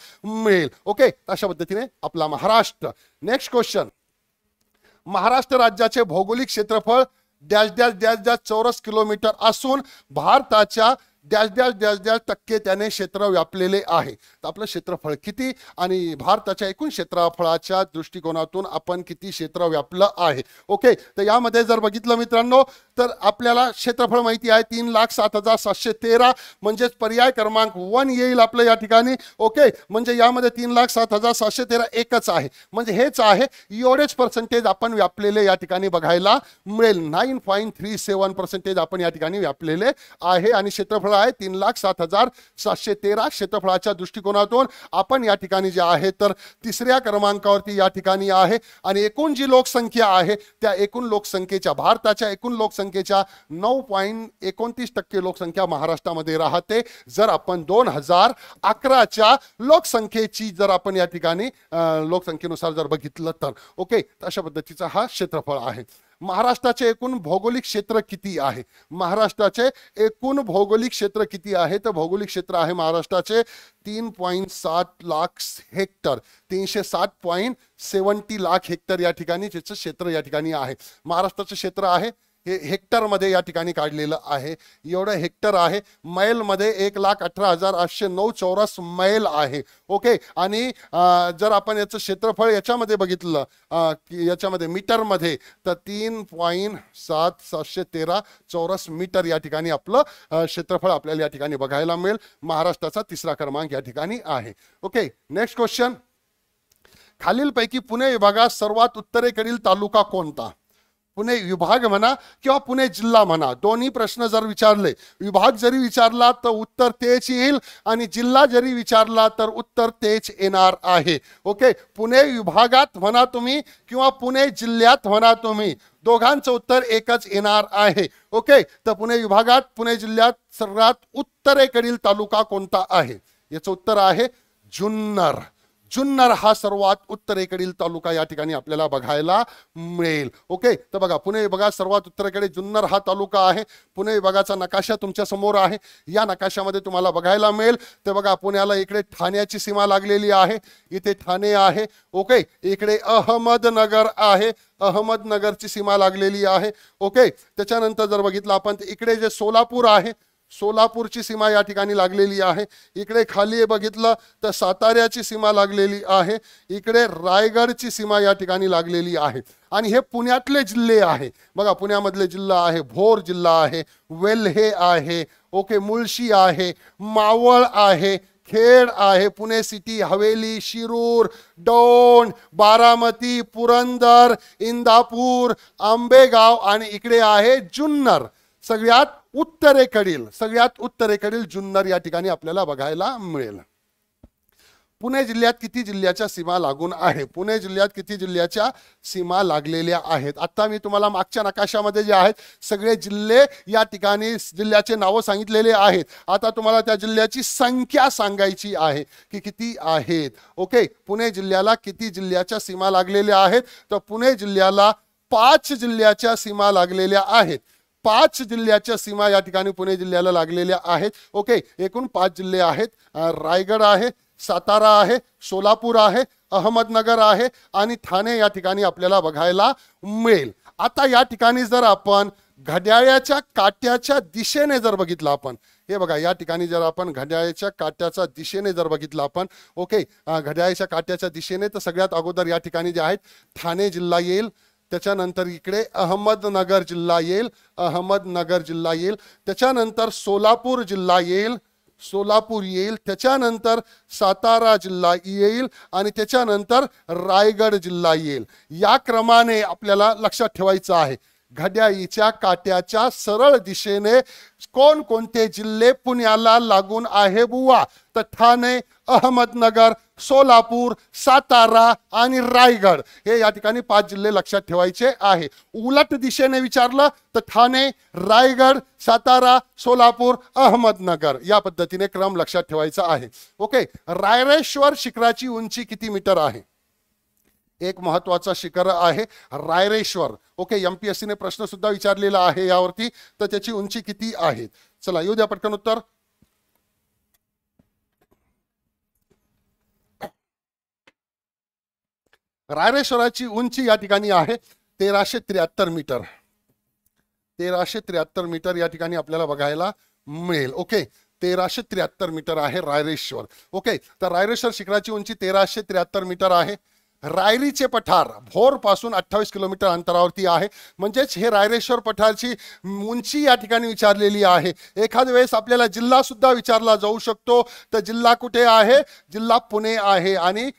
मिळेल ओके अशा पद्धतीने आपला महाराष्ट्र नेक्स्ट क्वेश्चन महाराष्ट्र राज्याचे भौगोलिक क्षेत्रफळ डॅश डॅश डॅश डॅश चौरस किलोमीटर असून भारताच्या डॅश डॅश डॅश डॅश टक्के त्याने क्षेत्र व्यापलेले आहे आपलं क्षेत्रफळ किती आणि भारताच्या एकूण क्षेत्रफळाच्या दृष्टिकोनातून आपण किती क्षेत्र व्यापलं आहे ओके तर यामध्ये जर बघितलं मित्रांनो तर आपल्याला क्षेत्रफळ माहिती आहे तीन लाख सात हजार सातशे तेरा म्हणजेच पर्याय क्रमांक वन येईल आपलं या ठिकाणी ओके म्हणजे यामध्ये तीन लाख सात हजार सातशे तेरा एकच आहे म्हणजे हेच आहे एवढेच पर्सेंटेज आपण व्यापलेले या ठिकाणी बघायला मिळेल nine point three seven percentage आपण या ठिकाणी व्यापलेले आहे आणि क्षेत्रफळ आहे तीन लाख सात हजार सातशे तेरा क्षेत्रफळाच्या दृष्टिकोन दृष्टिकोनातून आपण या ठिकाणी जे आहे तर तिसऱ्या क्रमांकावरती या ठिकाणी आहे आणि एकूण जी लोकसंख्या आहे त्या एकूण लोकसंख्येच्या भारताच्या एकूण लोकसंख्येच्या नऊ पॉईंट एकोणतीस टक्के लोकसंख्या महाराष्ट्रामध्ये राहते जर आपण दोन हजार अकराच्या लोकसंख्येची जर आपण या ठिकाणी लोकसंख्येनुसार जर बघितलं तर ओके अशा पद्धतीचा हा क्षेत्रफळ आहे महाराष्ट्राचे एकूण भौगोलिक क्षेत्र किती आहे महाराष्ट्राचे एकूण भौगोलिक क्षेत्र किती आहे तर भौगोलिक क्षेत्र आहे महाराष्ट्राचे तीन पॉईंट सात लाख हेक्टर तीनशे सात पॉईंट सेवन्टी लाख हेक्टर या ठिकाणी त्याचं क्षेत्र या ठिकाणी आहे महाराष्ट्राचं क्षेत्र आहे हे हेक्टरमध्ये या ठिकाणी काढलेलं आहे एवढं हेक्टर आहे मैलमध्ये एक लाख अठरा हजार आठशे नऊ चौरस मैल आहे ओके आणि जर आपण याचं क्षेत्रफळ याच्यामध्ये बघितलं याच्यामध्ये मीटरमध्ये तर तीन पॉईंट सात सातशे तेरा चौरस मीटर या ठिकाणी आपलं क्षेत्रफळ आपल्याला या ठिकाणी बघायला मिळेल महाराष्ट्राचा तिसरा क्रमांक या ठिकाणी आहे ओके नेक्स्ट क्वेश्चन खालीलपैकी पुणे विभागात सर्वात उत्तरेकडील तालुका कोणता पुणे विभाग म्हणा किंवा पुणे जिल्हा म्हणा दोन्ही प्रश्न जर विचारले विभाग जरी विचारला तर उत्तर तेच येईल आणि जिल्हा जरी विचारला तर उत्तर तेच येणार आहे ओके पुणे विभागात म्हणा तुम्ही किंवा पुणे जिल्ह्यात म्हणा तुम्ही दोघांचं उत्तर एकच येणार आहे ओके तर पुणे विभागात पुणे जिल्ह्यात सर्वात उत्तरेकडील तालुका कोणता आहे याचं उत्तर आहे जुन्नर जुन्नर हा सर्वात उत्तरेकडील तालुका या ठिकाणी आपल्याला बघायला मिळेल ओके तर बघा पुणे विभागात सर्वात उत्तरेकडे जुन्नर हा तालुका आहे पुणे विभागाचा नकाशा तुमच्या समोर आहे या नकाशामध्ये तुम्हाला बघायला मिळेल तर बघा पुण्याला इकडे ठाण्याची सीमा लागलेली आहे इथे ठाणे आहे ओके इकडे अहमदनगर आहे अहमदनगरची सीमा लागलेली आहे ओके त्याच्यानंतर जर बघितलं आपण इकडे जे सोलापूर आहे सोलापूरची सीमा या ठिकाणी लागलेली आहे इकडे खाली बघितलं तर साताऱ्याची सीमा लागलेली आहे इकडे रायगडची सीमा या ठिकाणी लागलेली आहे आणि हे पुण्यातले जिल्हे आहे बघा पुण्यामधले जिल्हा आहे भोर जिल्हा आहे वेल्हे आहे ओके मुळशी आहे मावळ आहे खेड आहे पुणे सिटी हवेली शिरूर दौंड बारामती पुरंदर इंदापूर आंबेगाव आणि इकडे आहे जुन्नर सगळ्यात उत्तरेकडील सगळ्यात उत्तरेकडील जुन्नर या ठिकाणी आपल्याला बघायला मिळेल पुणे जिल्ह्यात किती जिल्ह्याच्या सीमा लागून आहे पुणे जिल्ह्यात किती जिल्ह्याच्या सीमा लागलेल्या आहेत आता मी तुम्हाला मागच्या नकाशामध्ये जे आहेत सगळे जिल्हे या ठिकाणी जिल्ह्याचे नावं सांगितलेले आहेत आता तुम्हाला त्या जिल्ह्याची संख्या सांगायची आहे की किती आहेत ओके पुणे जिल्ह्याला किती जिल्ह्याच्या सीमा लागलेल्या आहेत तर पुणे जिल्ह्याला पाच जिल्ह्याच्या सीमा लागलेल्या आहेत पाच जिल्ह्याच्या सीमा या ठिकाणी पुणे जिल्ह्याला लागलेल्या आहेत ओके एकूण पाच जिल्हे आहेत रायगड आहे सातारा आहे सोलापूर आहे अहमदनगर आहे आणि ठाणे या ठिकाणी आपल्याला बघायला मिळेल आता या ठिकाणी जर आपण घड्याळ्याच्या काट्याच्या दिशेने जर बघितलं आपण हे बघा या ठिकाणी जर आपण घड्याळ्याच्या काट्याच्या दिशेने जर बघितलं आपण ओके घड्याळ्याच्या काट्याच्या दिशेने तर सगळ्यात अगोदर या ठिकाणी जे आहेत ठाणे जिल्हा येईल त्याच्यानंतर इकडे अहमदनगर जिल्हा येईल अहमदनगर जिल्हा येईल त्याच्यानंतर सोलापूर जिल्हा येईल सोलापूर येईल त्याच्यानंतर सातारा जिल्हा येईल आणि त्याच्यानंतर रायगड जिल्हा येईल या क्रमाने आपल्याला लक्षात ठेवायचं आहे घड्याळीच्या काट्याच्या सरळ दिशेने कोणकोणते जिल्हे पुण्याला लागून आहे बुवा तर ठाणे अहमदनगर सोलापूर सातारा आणि रायगड हे या ठिकाणी पाच जिल्हे लक्षात ठेवायचे आहे उलट दिशेने विचारलं तर ठाणे रायगड सातारा सोलापूर अहमदनगर या पद्धतीने क्रम लक्षात ठेवायचा आहे ओके रायरेश्वर शिखराची उंची किती मीटर आहे एक महत्वाचा शिखर आहे Raireshwar okay M P S सीने प्रश्न सुद्धा विचारलेला आहे यावरती तर त्याची उंची किती आहे चला येऊ द्या पटकन उत्तर रायरेश्वराची उंची या ठिकाणी आहे तेराशे त्र्याहत्तर मीटर तेराशे त्र्याहत्तर मीटर या ठिकाणी आपल्याला बघायला मिळेल ओके तेराशे त्र्याहत्तर मीटर आहे रायरेश्वर ओके तर रायरेश्वर शिखराची उंची तेराशे त्र्याहत्तर मीटर आहे रायरीचे पठार भोरपासून अठ्ठावीस किलोमीटर अंतरावरती आहे म्हणजेच हे रायरेश्वर पठारची उंची या ठिकाणी विचारलेली आहे एखाद्या वेळेस आपल्याला जिल्हा सुद्धा विचारला जाऊ शकतो तर जिल्हा कुठे आहे जिल्हा पुणे आहे आणि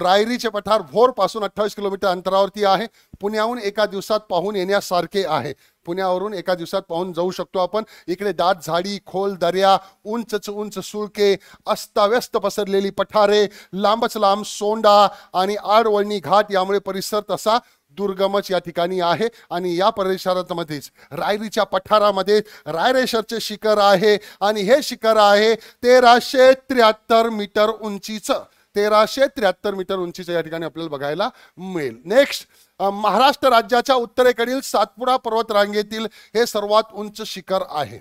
रायरीचे पठार भोरपासून अठ्ठावीस किलोमीटर अंतरावरती आहे पुण्याहून एका दिवसात पाहून येण्यासारखे आहे पुण्यावरून एका दिवसात पाहून जाऊ शकतो आपण इकडे दाट झाडी खोल दर्या उंचच उंच सुळके अस्ताव्यस्त पसरलेली पठारे लांबच लांब सोंडा आणि आडवळणी घाट यामुळे परिसर तसा दुर्गमच या ठिकाणी आहे आणि या परिसरामध्येच रायरीच्या पठारामध्ये रायरेशरचे शिखर आहे आणि हे शिखर आहे तेराशे त्र्याहत्तर मीटर उंचीचं तेराशे त्र्याहत्तर मीटर उंचीच्या या ठिकाणी आपल्याला बघायला मिळेल नेक्स्ट महाराष्ट्र राज्याच्या उत्तरेकडील सातपुडा पर्वत रांगेतील हे सर्वात उंच शिखर आहे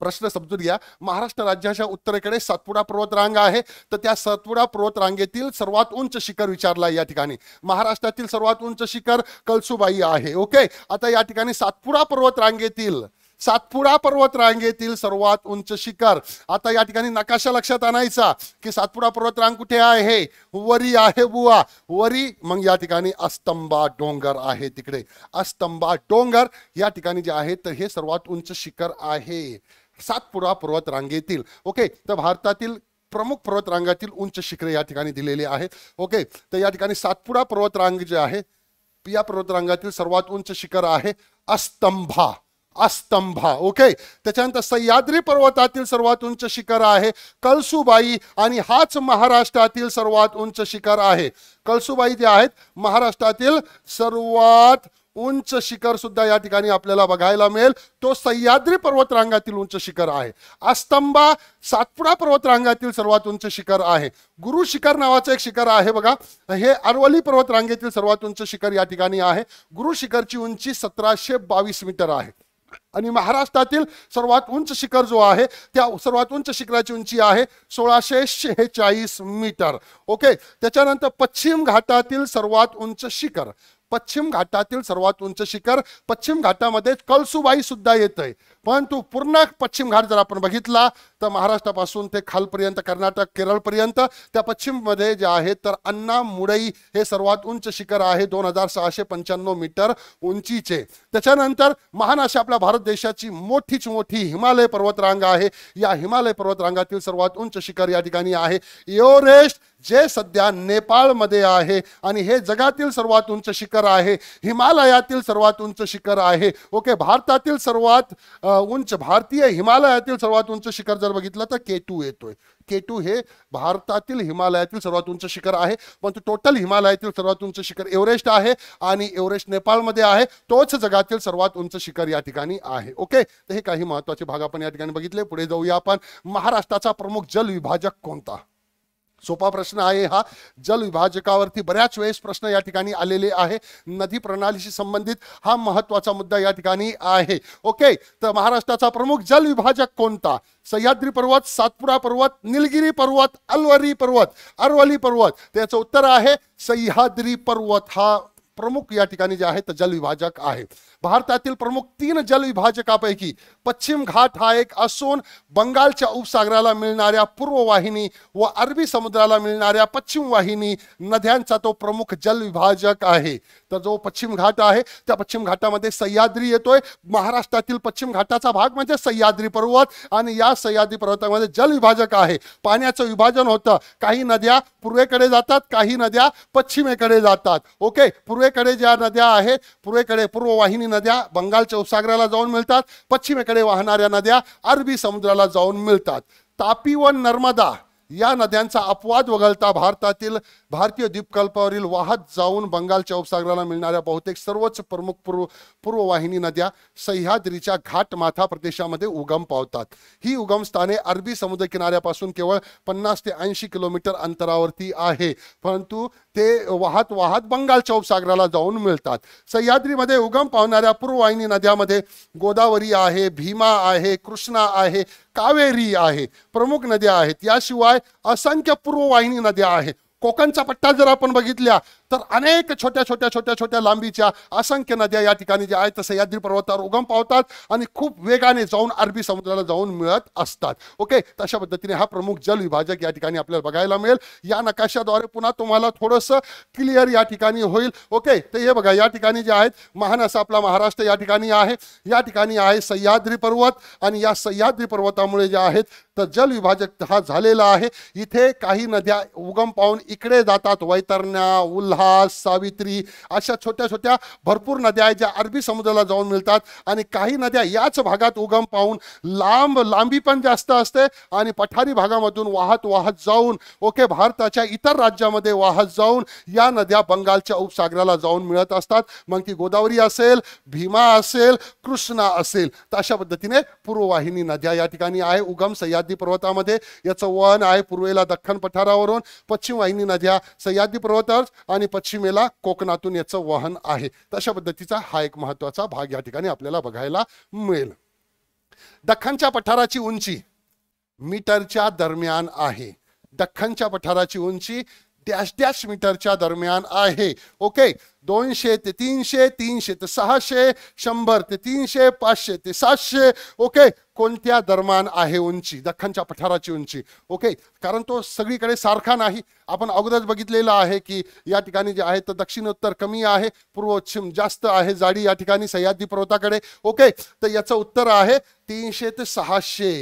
प्रश्न समजून घ्या महाराष्ट्र राज्याच्या उत्तरेकडे सातपुडा पर्वत रांग आहे तर त्या सातपुडा पर्वत रांगेतील सर्वात उंच शिखर विचारला या ठिकाणी महाराष्ट्रातील सर्वात उंच शिखर कळसुबाई आहे ओके आता या ठिकाणी सातपुडा पर्वत रांगेतील सातपुडा पर्वतरांगेतील सर्वात उंच शिखर आता या ठिकाणी नकाशा लक्षात आणायचा की सातपुडा पर्वतरांग कुठे आहे वरी आहे बुवा वरी मग या ठिकाणी अस्तंबा डोंगर आहे तिकडे अस्तंबा डोंगर या ठिकाणी जे आहे तर हे सर्वात उंच शिखर आहे सातपुडा पर्वत रांगेतील ओके तर भारतातील प्रमुख पर्वतरांगातील उंच शिखरे या ठिकाणी दिलेले आहेत ओके तर या ठिकाणी सातपुडा पर्वत रांग जे आहे या पर्वतरांगातील सर्वात उंच शिखर आहे अस्तंभा अस्तंभा ओके त्याच्यानंतर सह्याद्री पर्वतातील सर्वात उंच शिखर आहे कळसुबाई आणि हाच महाराष्ट्रातील सर्वात उंच शिखर आहे कळसुबाई जे आहेत महाराष्ट्रातील सर्वात उंच शिखर सुद्धा या ठिकाणी आपल्याला बघायला मिळेल तो सह्याद्री पर्वतरांगातील उंच शिखर आहे अस्तंबा सातपुडा पर्वतरांगातील सर्वात उंच शिखर आहे गुरु शिखर नावाचं एक शिखर आहे बघा हे अरवली पर्वतरांगेतील सर्वात उंच शिखर या ठिकाणी आहे गुरु शिखरची उंची सतराशे बावीस मीटर आहे आणि महाराष्ट्रातील सर्वात उंच शिखर जो आहे त्या सर्वात उंच शिखराची उंची आहे सोळाशे शेहेचाळीस मीटर ओके त्याच्यानंतर पश्चिम घाटातील सर्वात उंच शिखर पश्चिम घाटातील सर्वात उंच शिखर पश्चिम घाटामध्ये कलसुबाई सुद्धा येतंय परंतु पूर्ण पश्चिम घाट जर आपण बघितला तर महाराष्ट्रापासून ते खालपर्यंत कर्नाटक केरळपर्यंत त्या पश्चिममध्ये जे आहे तर अण्णा मुडई हे सर्वात उंच शिखर आहे दोन हजार सहाशे पंच्याण्णव मीटर उंचीचे त्याच्यानंतर महान अशा आपल्या भारत देशाची मोठीच मोठी हिमालय पर्वतरांग आहे या हिमालय पर्वतरांगातील सर्वात उंच शिखर या ठिकाणी आहे एव्हरेस्ट जे सध्या नेपाळमध्ये आहे आणि हे जगातील सर्वात उंच शिखर आहे हिमालयातील सर्वात उंच शिखर आहे ओके भारतातील सर्वात उंच भारतीय हिमालयातील सर्वात उंच शिखर जर बघितलं तर केटू येतोय केटू हे भारतातील हिमालयातील सर्वात उंच शिखर आहे पण टोटल हिमालयातील सर्वात उंच शिखर एव्हरेस्ट आहे आणि एव्हरेस्ट नेपाळमध्ये आहे तोच जगातील सर्वात उंच शिखर या ठिकाणी आहे ओके तर हे काही महत्वाचे भाग आपण या ठिकाणी बघितले पुढे जाऊया आपण महाराष्ट्राचा प्रमुख जल विभाजक कोणता सोपा प्रश्न आहे हा जल विभाजकावरती बऱ्याच वेळेस प्रश्न या ठिकाणी आलेले आहे नदी प्रणालीशी संबंधित हा महत्वाचा मुद्दा या ठिकाणी आहे ओके तर महाराष्ट्राचा प्रमुख जल विभाजक कोणता सह्याद्री पर्वत सातपुरा पर्वत निलगिरी पर्वत अलवरी पर्वत अरवली पर्वत त्याचं उत्तर आहे सह्याद्री पर्वत हा प्रमुख या ठिकाणी जे आहेत जलविभाजक आहे भारतातील प्रमुख तीन जलविभाजकापैकी पश्चिम घाट हा एक असून बंगालच्या उपसागराला मिळणाऱ्या पूर्व वाहिनी व अरबी समुद्राला मिळणाऱ्या पश्चिम वाहिनी नद्यांचा तो प्रमुख जलविभाजक आहे तर जो पश्चिम घाट आहे त्या पश्चिम घाटामध्ये सह्याद्री येतोय महाराष्ट्रातील पश्चिम घाटाचा भाग म्हणजे सह्याद्री पर्वत आणि या सह्याद्री पर्वतामध्ये जलविभाजक आहे पाण्याचं विभाजन होतं काही नद्या पूर्वेकडे जातात काही नद्या पश्चिमेकडे जातात ओके पूर्वेकडे ज्या नद्या आहेत पूर्वेकडे पूर्ववाहिनी नद्या बंगालच्या उपसागराला जाऊन मिळतात पश्चिमेकडे वाहणाऱ्या नद्या अरबी समुद्राला जाऊन मिळतात तापी व नर्मदा या नद्यांचा अपवाद वगळता भारतातील भारतीय द्वीपकल्पावरील वाहत जाऊन बंगालच्या उपसागराला मिळणाऱ्या बहुतेक सर्वच प्रमुख पूर्व पूर्ववाहिनी नद्या सह्याद्रीच्या घाटमाथा प्रदेशामध्ये उगम पावतात ही उगमस्थाने अरबी समुद्र किनाऱ्यापासून केवळ पन्नास ते ऐंशी किलोमीटर अंतरावरती आहे परंतु ते वाहत वाहत बंगालच्या उपसागराला जाऊन मिळतात सह्याद्रीमध्ये उगम पावणाऱ्या पूर्ववाहिनी नद्यामध्ये गोदावरी आहे भीमा आहे कृष्णा आहे कावेरी आहे प्रमुख नद्या आहेत याशिवाय असंख्य पूर्ववाहिनी नद्या आहेत कोकणचा पट्टा जर आपण बघितल्या तर अनेक छोट्या छोट्या छोट्या छोट्या लांबीच्या असंख्य नद्या या ठिकाणी ज्या आहेत तसं याद्री पर्वतावर उगम पावतात आणि खूप वेगाने जाऊन अरबी समुद्राला जाऊन मिळत असतात ओके तशा पद्धतीने हा प्रमुख जल विभाजक या ठिकाणी आपल्याला बघायला मिळेल या नकाशाद्वारे पुन्हा तुम्हाला थोडंसं क्लिअर या ठिकाणी होईल ओके तर हे बघा या ठिकाणी जे आहेत महान असा आपला महाराष्ट्र या ठिकाणी आहे या ठिकाणी आहे सह्याद्री पर्वत आणि या सह्याद्री पर्वतामुळे जे आहेत तर जल विभाजक हा झालेला आहे इथे काही नद्या उगम पाहून इकडे जातात वैतरण्या उल्हा सुहास सावित्री अशा छोट्या छोट्या भरपूर नद्या आहेत ज्या अरबी समुद्राला जाऊन मिळतात आणि काही नद्या याच भागात उगम पाहून लांब लांबी पण जास्त असते आणि पठारी भागामधून वाहत वाहत जाऊन ओके भारताच्या इतर राज्यामध्ये वाहत जाऊन या नद्या बंगालच्या उपसागराला जाऊन मिळत असतात मग ती गोदावरी असेल भीमा असेल कृष्णा असेल तर अशा पद्धतीने पूर्ववाहिनी नद्या या ठिकाणी आहे उगम सह्याद्री पर्वतामध्ये याचं वन आहे पूर्वेला दख्खन पठारावरून पश्चिम वाहिनी नद्या सह्याद्री पर्वतावर आणि पश्चिमेला कोकणातून याचं वहन आहे तशा पद्धतीचा हा एक महत्वाचा भाग या ठिकाणी आपल्याला बघायला मिळेल दख्खनच्या पठाराची उंची मीटरच्या दरम्यान आहे दख्खनच्या पठाराची उंची डॅश डॅश मीटरच्या दरम्यान आहे ओके दोनशे ते तीनशे तीनशे ते सहाशे शंभर ते तीनशे पाचशे ते सातशे ओके कोणत्या दरम्यान आहे उंची दख्खनच्या पठाराची उंची ओके कारण तो सगळीकडे सारखा नाही आपण अगोदरच बघितलेला आहे की या ठिकाणी जे आहे तर दक्षिणोत्तर कमी आहे पूर्वोच्छिम जास्त आहे जाडी या ठिकाणी सह्याद्री पर्वताकडे ओके तर याचं उत्तर आहे तीनशे ते सहाशे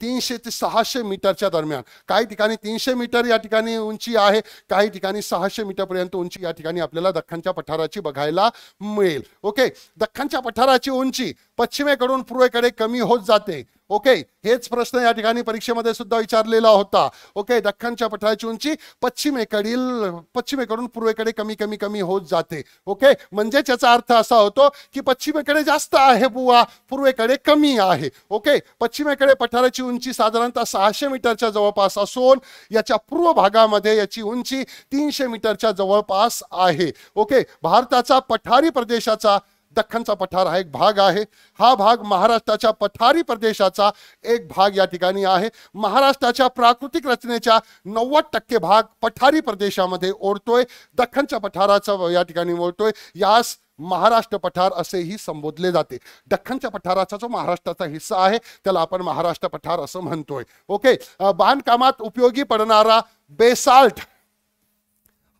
तीनशे ते सहाशे मीटरच्या दरम्यान काही ठिकाणी तीनशे मीटर या ठिकाणी उंची आहे काही ठिकाणी सहाशे मीटरपर्यंत उंची या ठिकाणी आपल्याला दख्खनच्या पठाराची बघायला मिळेल ओके दख्खनच्या पठाराची उंची पश्चिमेकडून पूर्वेकडे कमी होत जाते ओके हेच प्रश्न या ठिकाणी परीक्षेमध्ये सुद्धा विचारलेला होता ओके दख्खनच्या पठाराची उंची पश्चिमेकडील पश्चिमेकडून पूर्वेकडे कमी कमी कमी होत जाते ओके म्हणजे याचा अर्थ असा होतो की पश्चिमेकडे जास्त आहे बुवा पूर्वेकडे कमी आहे ओके पश्चिमेकडे पठाराची उंची साधारणतः सहाशे मीटरच्या जवळपास असून याच्या पूर्व भागामध्ये याची उंची तीनशे मीटरच्या जवळपास आहे ओके भारताचा पठारी प्रदेशाचा दख्खनचा पठार हा एक भाग आहे हा भाग महाराष्ट्राच्या पठारी प्रदेशाचा एक भाग या ठिकाणी आहे महाराष्ट्राच्या प्राकृतिक रचनेच्या नव्वद टक्के भाग पठारी प्रदेशामध्ये ओढतोय दख्खनच्या पठाराचा या ठिकाणी ओढतोय यास महाराष्ट्र पठार असेही संबोधले जाते दख्खनच्या पठाराचा जो महाराष्ट्राचा हिस्सा आहे त्याला आपण महाराष्ट्र पठार असं म्हणतोय ओके बांधकामात उपयोगी पडणारा बेसाल्ट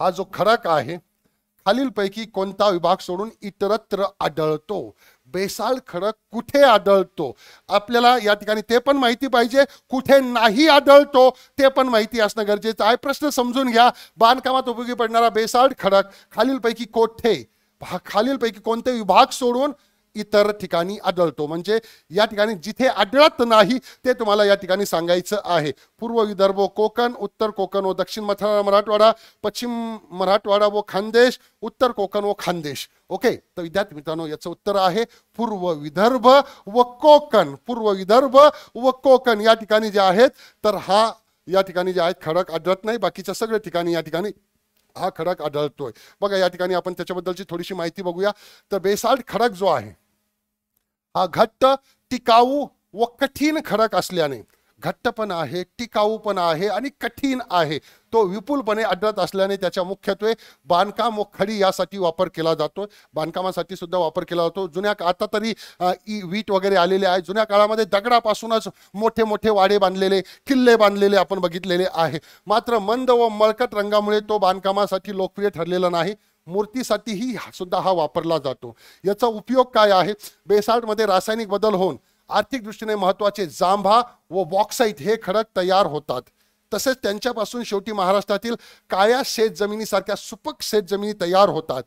हा जो खडक आहे खालीलपैकी कोणता विभाग सोडून इतरत्र आढळतो बेसाळ खडक कुठे आढळतो आपल्याला या ठिकाणी ते पण माहिती पाहिजे कुठे नाही आढळतो ते पण माहिती असणं गरजेचं आहे प्रश्न समजून घ्या बांधकामात उपयोगी पडणारा बेसाळ खडक खालीलपैकी कोठे खालीलपैकी कोणते विभाग सोडून इतर ठिकाणी आढळतो म्हणजे या ठिकाणी जिथे आढळत नाही ते तुम्हाला या ठिकाणी सांगायचं आहे पूर्व विदर्भ कोकण उत्तर कोकण व दक्षिण मराठवाडा पश्चिम मराठवाडा व खानदेश उत्तर कोकण व खानदेश ओके तर विद्यार्थी मित्रांनो याचं उत्तर आहे पूर्व विदर्भ व कोकण पूर्व विदर्भ व कोकण या ठिकाणी जे आहेत तर हा या ठिकाणी जे आहेत खडक आढळत नाही बाकीच्या सगळ्या ठिकाणी या ठिकाणी हा खडक आढळतोय बघा या ठिकाणी आपण त्याच्याबद्दलची थोडीशी माहिती बघूया तर बेसाल्ट खडक जो आहे हा घट्ट टिकाऊ व कठीण खडक असल्याने घट्ट पण आहे टिकाऊ पण आहे आणि कठीण आहे तो विपुलपणे आढळत असल्याने त्याच्या मुख्यत्वे बांधकाम व खडी यासाठी वापर केला जातो बांधकामासाठी सुद्धा वापर केला जातो जुन्या आता तरी वीट वगैरे आलेले आहे जुन्या काळामध्ये दगडापासूनच मोठे मोठे वाडे बांधलेले किल्ले बांधलेले आपण बघितलेले आहे मात्र मंद व मळकट रंगामुळे तो बांधकामासाठी लोकप्रिय ठरलेला नाही मूर्तीसाठीही सुद्धा हा वापरला जातो याचा उपयोग काय आहे बेसाल्टमध्ये रासायनिक बदल होऊन आर्थिक दृष्टीने महत्त्वाचे जांभा व बॉक्साईट हे खडक तयार होतात तसेच त्यांच्यापासून शेवटी महाराष्ट्रातील काळ्या शेत जमिनीसारख्या सुपक शेत जमिनी तयार होतात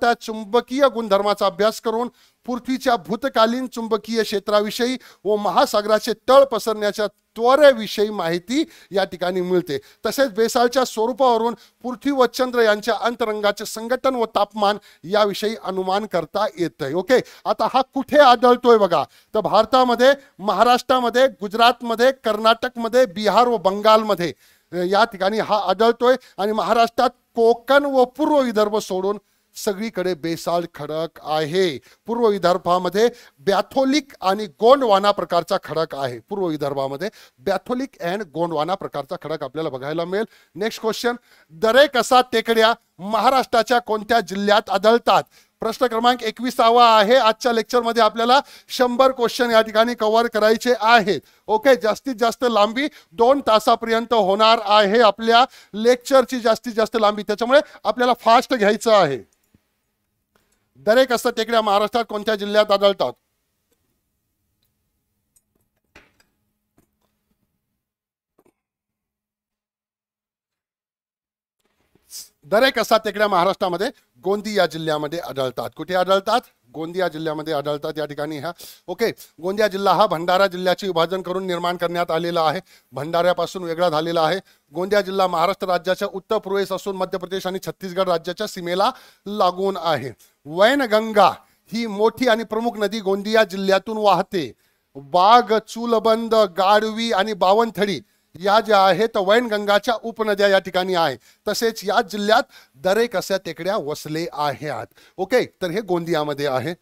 त्या चुंबकीय गुणधर्माचा अभ्यास करून पृथ्वीच्या भूतकालीन चुंबकीय क्षेत्राविषयी व महासागराचे तळ पसरण्याच्या त्वरेविषयी माहिती या ठिकाणी मिळते तसेच बेसाळच्या स्वरूपावरून पृथ्वी व चंद्र यांच्या अंतरंगाचे संघटन व तापमान याविषयी अनुमान करता येतंय ओके आता हा कुठे आढळतोय बघा तर भारतामध्ये महाराष्ट्रामध्ये गुजरातमध्ये कर्नाटकमध्ये बिहार व बंगालमध्ये या ठिकाणी हा आढळतोय आणि महाराष्ट्रात कोकण व पूर्व विदर्भ सोडून सगळीकडे बेसाल खडक आहे पूर्व विदर्भामध्ये बॅथोलिक आणि गोंडवाना प्रकारचा खडक आहे पूर्व विदर्भामध्ये बॅथोलिक अँड गोंडवाना प्रकारचा खडक आपल्याला बघायला मिळेल नेक्स्ट क्वेश्चन दरेक असा टेकड्या महाराष्ट्राच्या कोणत्या जिल्ह्यात आढळतात प्रश्न क्रमांक एकविसावा आहे आजच्या लेक्चरमध्ये आपल्याला शंभर क्वेश्चन या ठिकाणी कव्हर करायचे आहेत ओके जास्तीत जास्त लांबी दोन तासापर्यंत होणार आहे आपल्या लेक्चरची जास्तीत जास्त लांबी त्याच्यामुळे आपल्याला फास्ट घ्यायचं आहे दरेक असतात टेकड्या महाराष्ट्रात कोणत्या जिल्ह्यात आढळतात दरेक असा टेकड्या महाराष्ट्रामध्ये गोंदिया या जिल्ह्यामध्ये आढळतात कुठे आढळतात गोंदिया जिल्ह्यामध्ये आढळतात या ठिकाणी ह्या ओके गोंदिया जिल्हा हा भंडारा जिल्ह्याचे विभाजन करून निर्माण करण्यात आलेला आहे भंडाऱ्यापासून वेगळा झालेला आहे गोंदिया जिल्हा महाराष्ट्र राज्याच्या उत्तर पूर्वेस असून मध्य प्रदेश आणि छत्तीसगड राज्याच्या सीमेला लागून आहे वैनगंगा ही मोठी आणि प्रमुख नदी गोंदिया जिल्ह्यातून वाहते बाग चुलबंद गाडवी आणि बावनथडी या ज्या आहेत वैनगंगाच्या उपनद्या या ठिकाणी आहे तसेच या जिल्ह्यात दरेक अशा टेकड्या वसले आहेत ओके तर हे गोंदियामध्ये आहे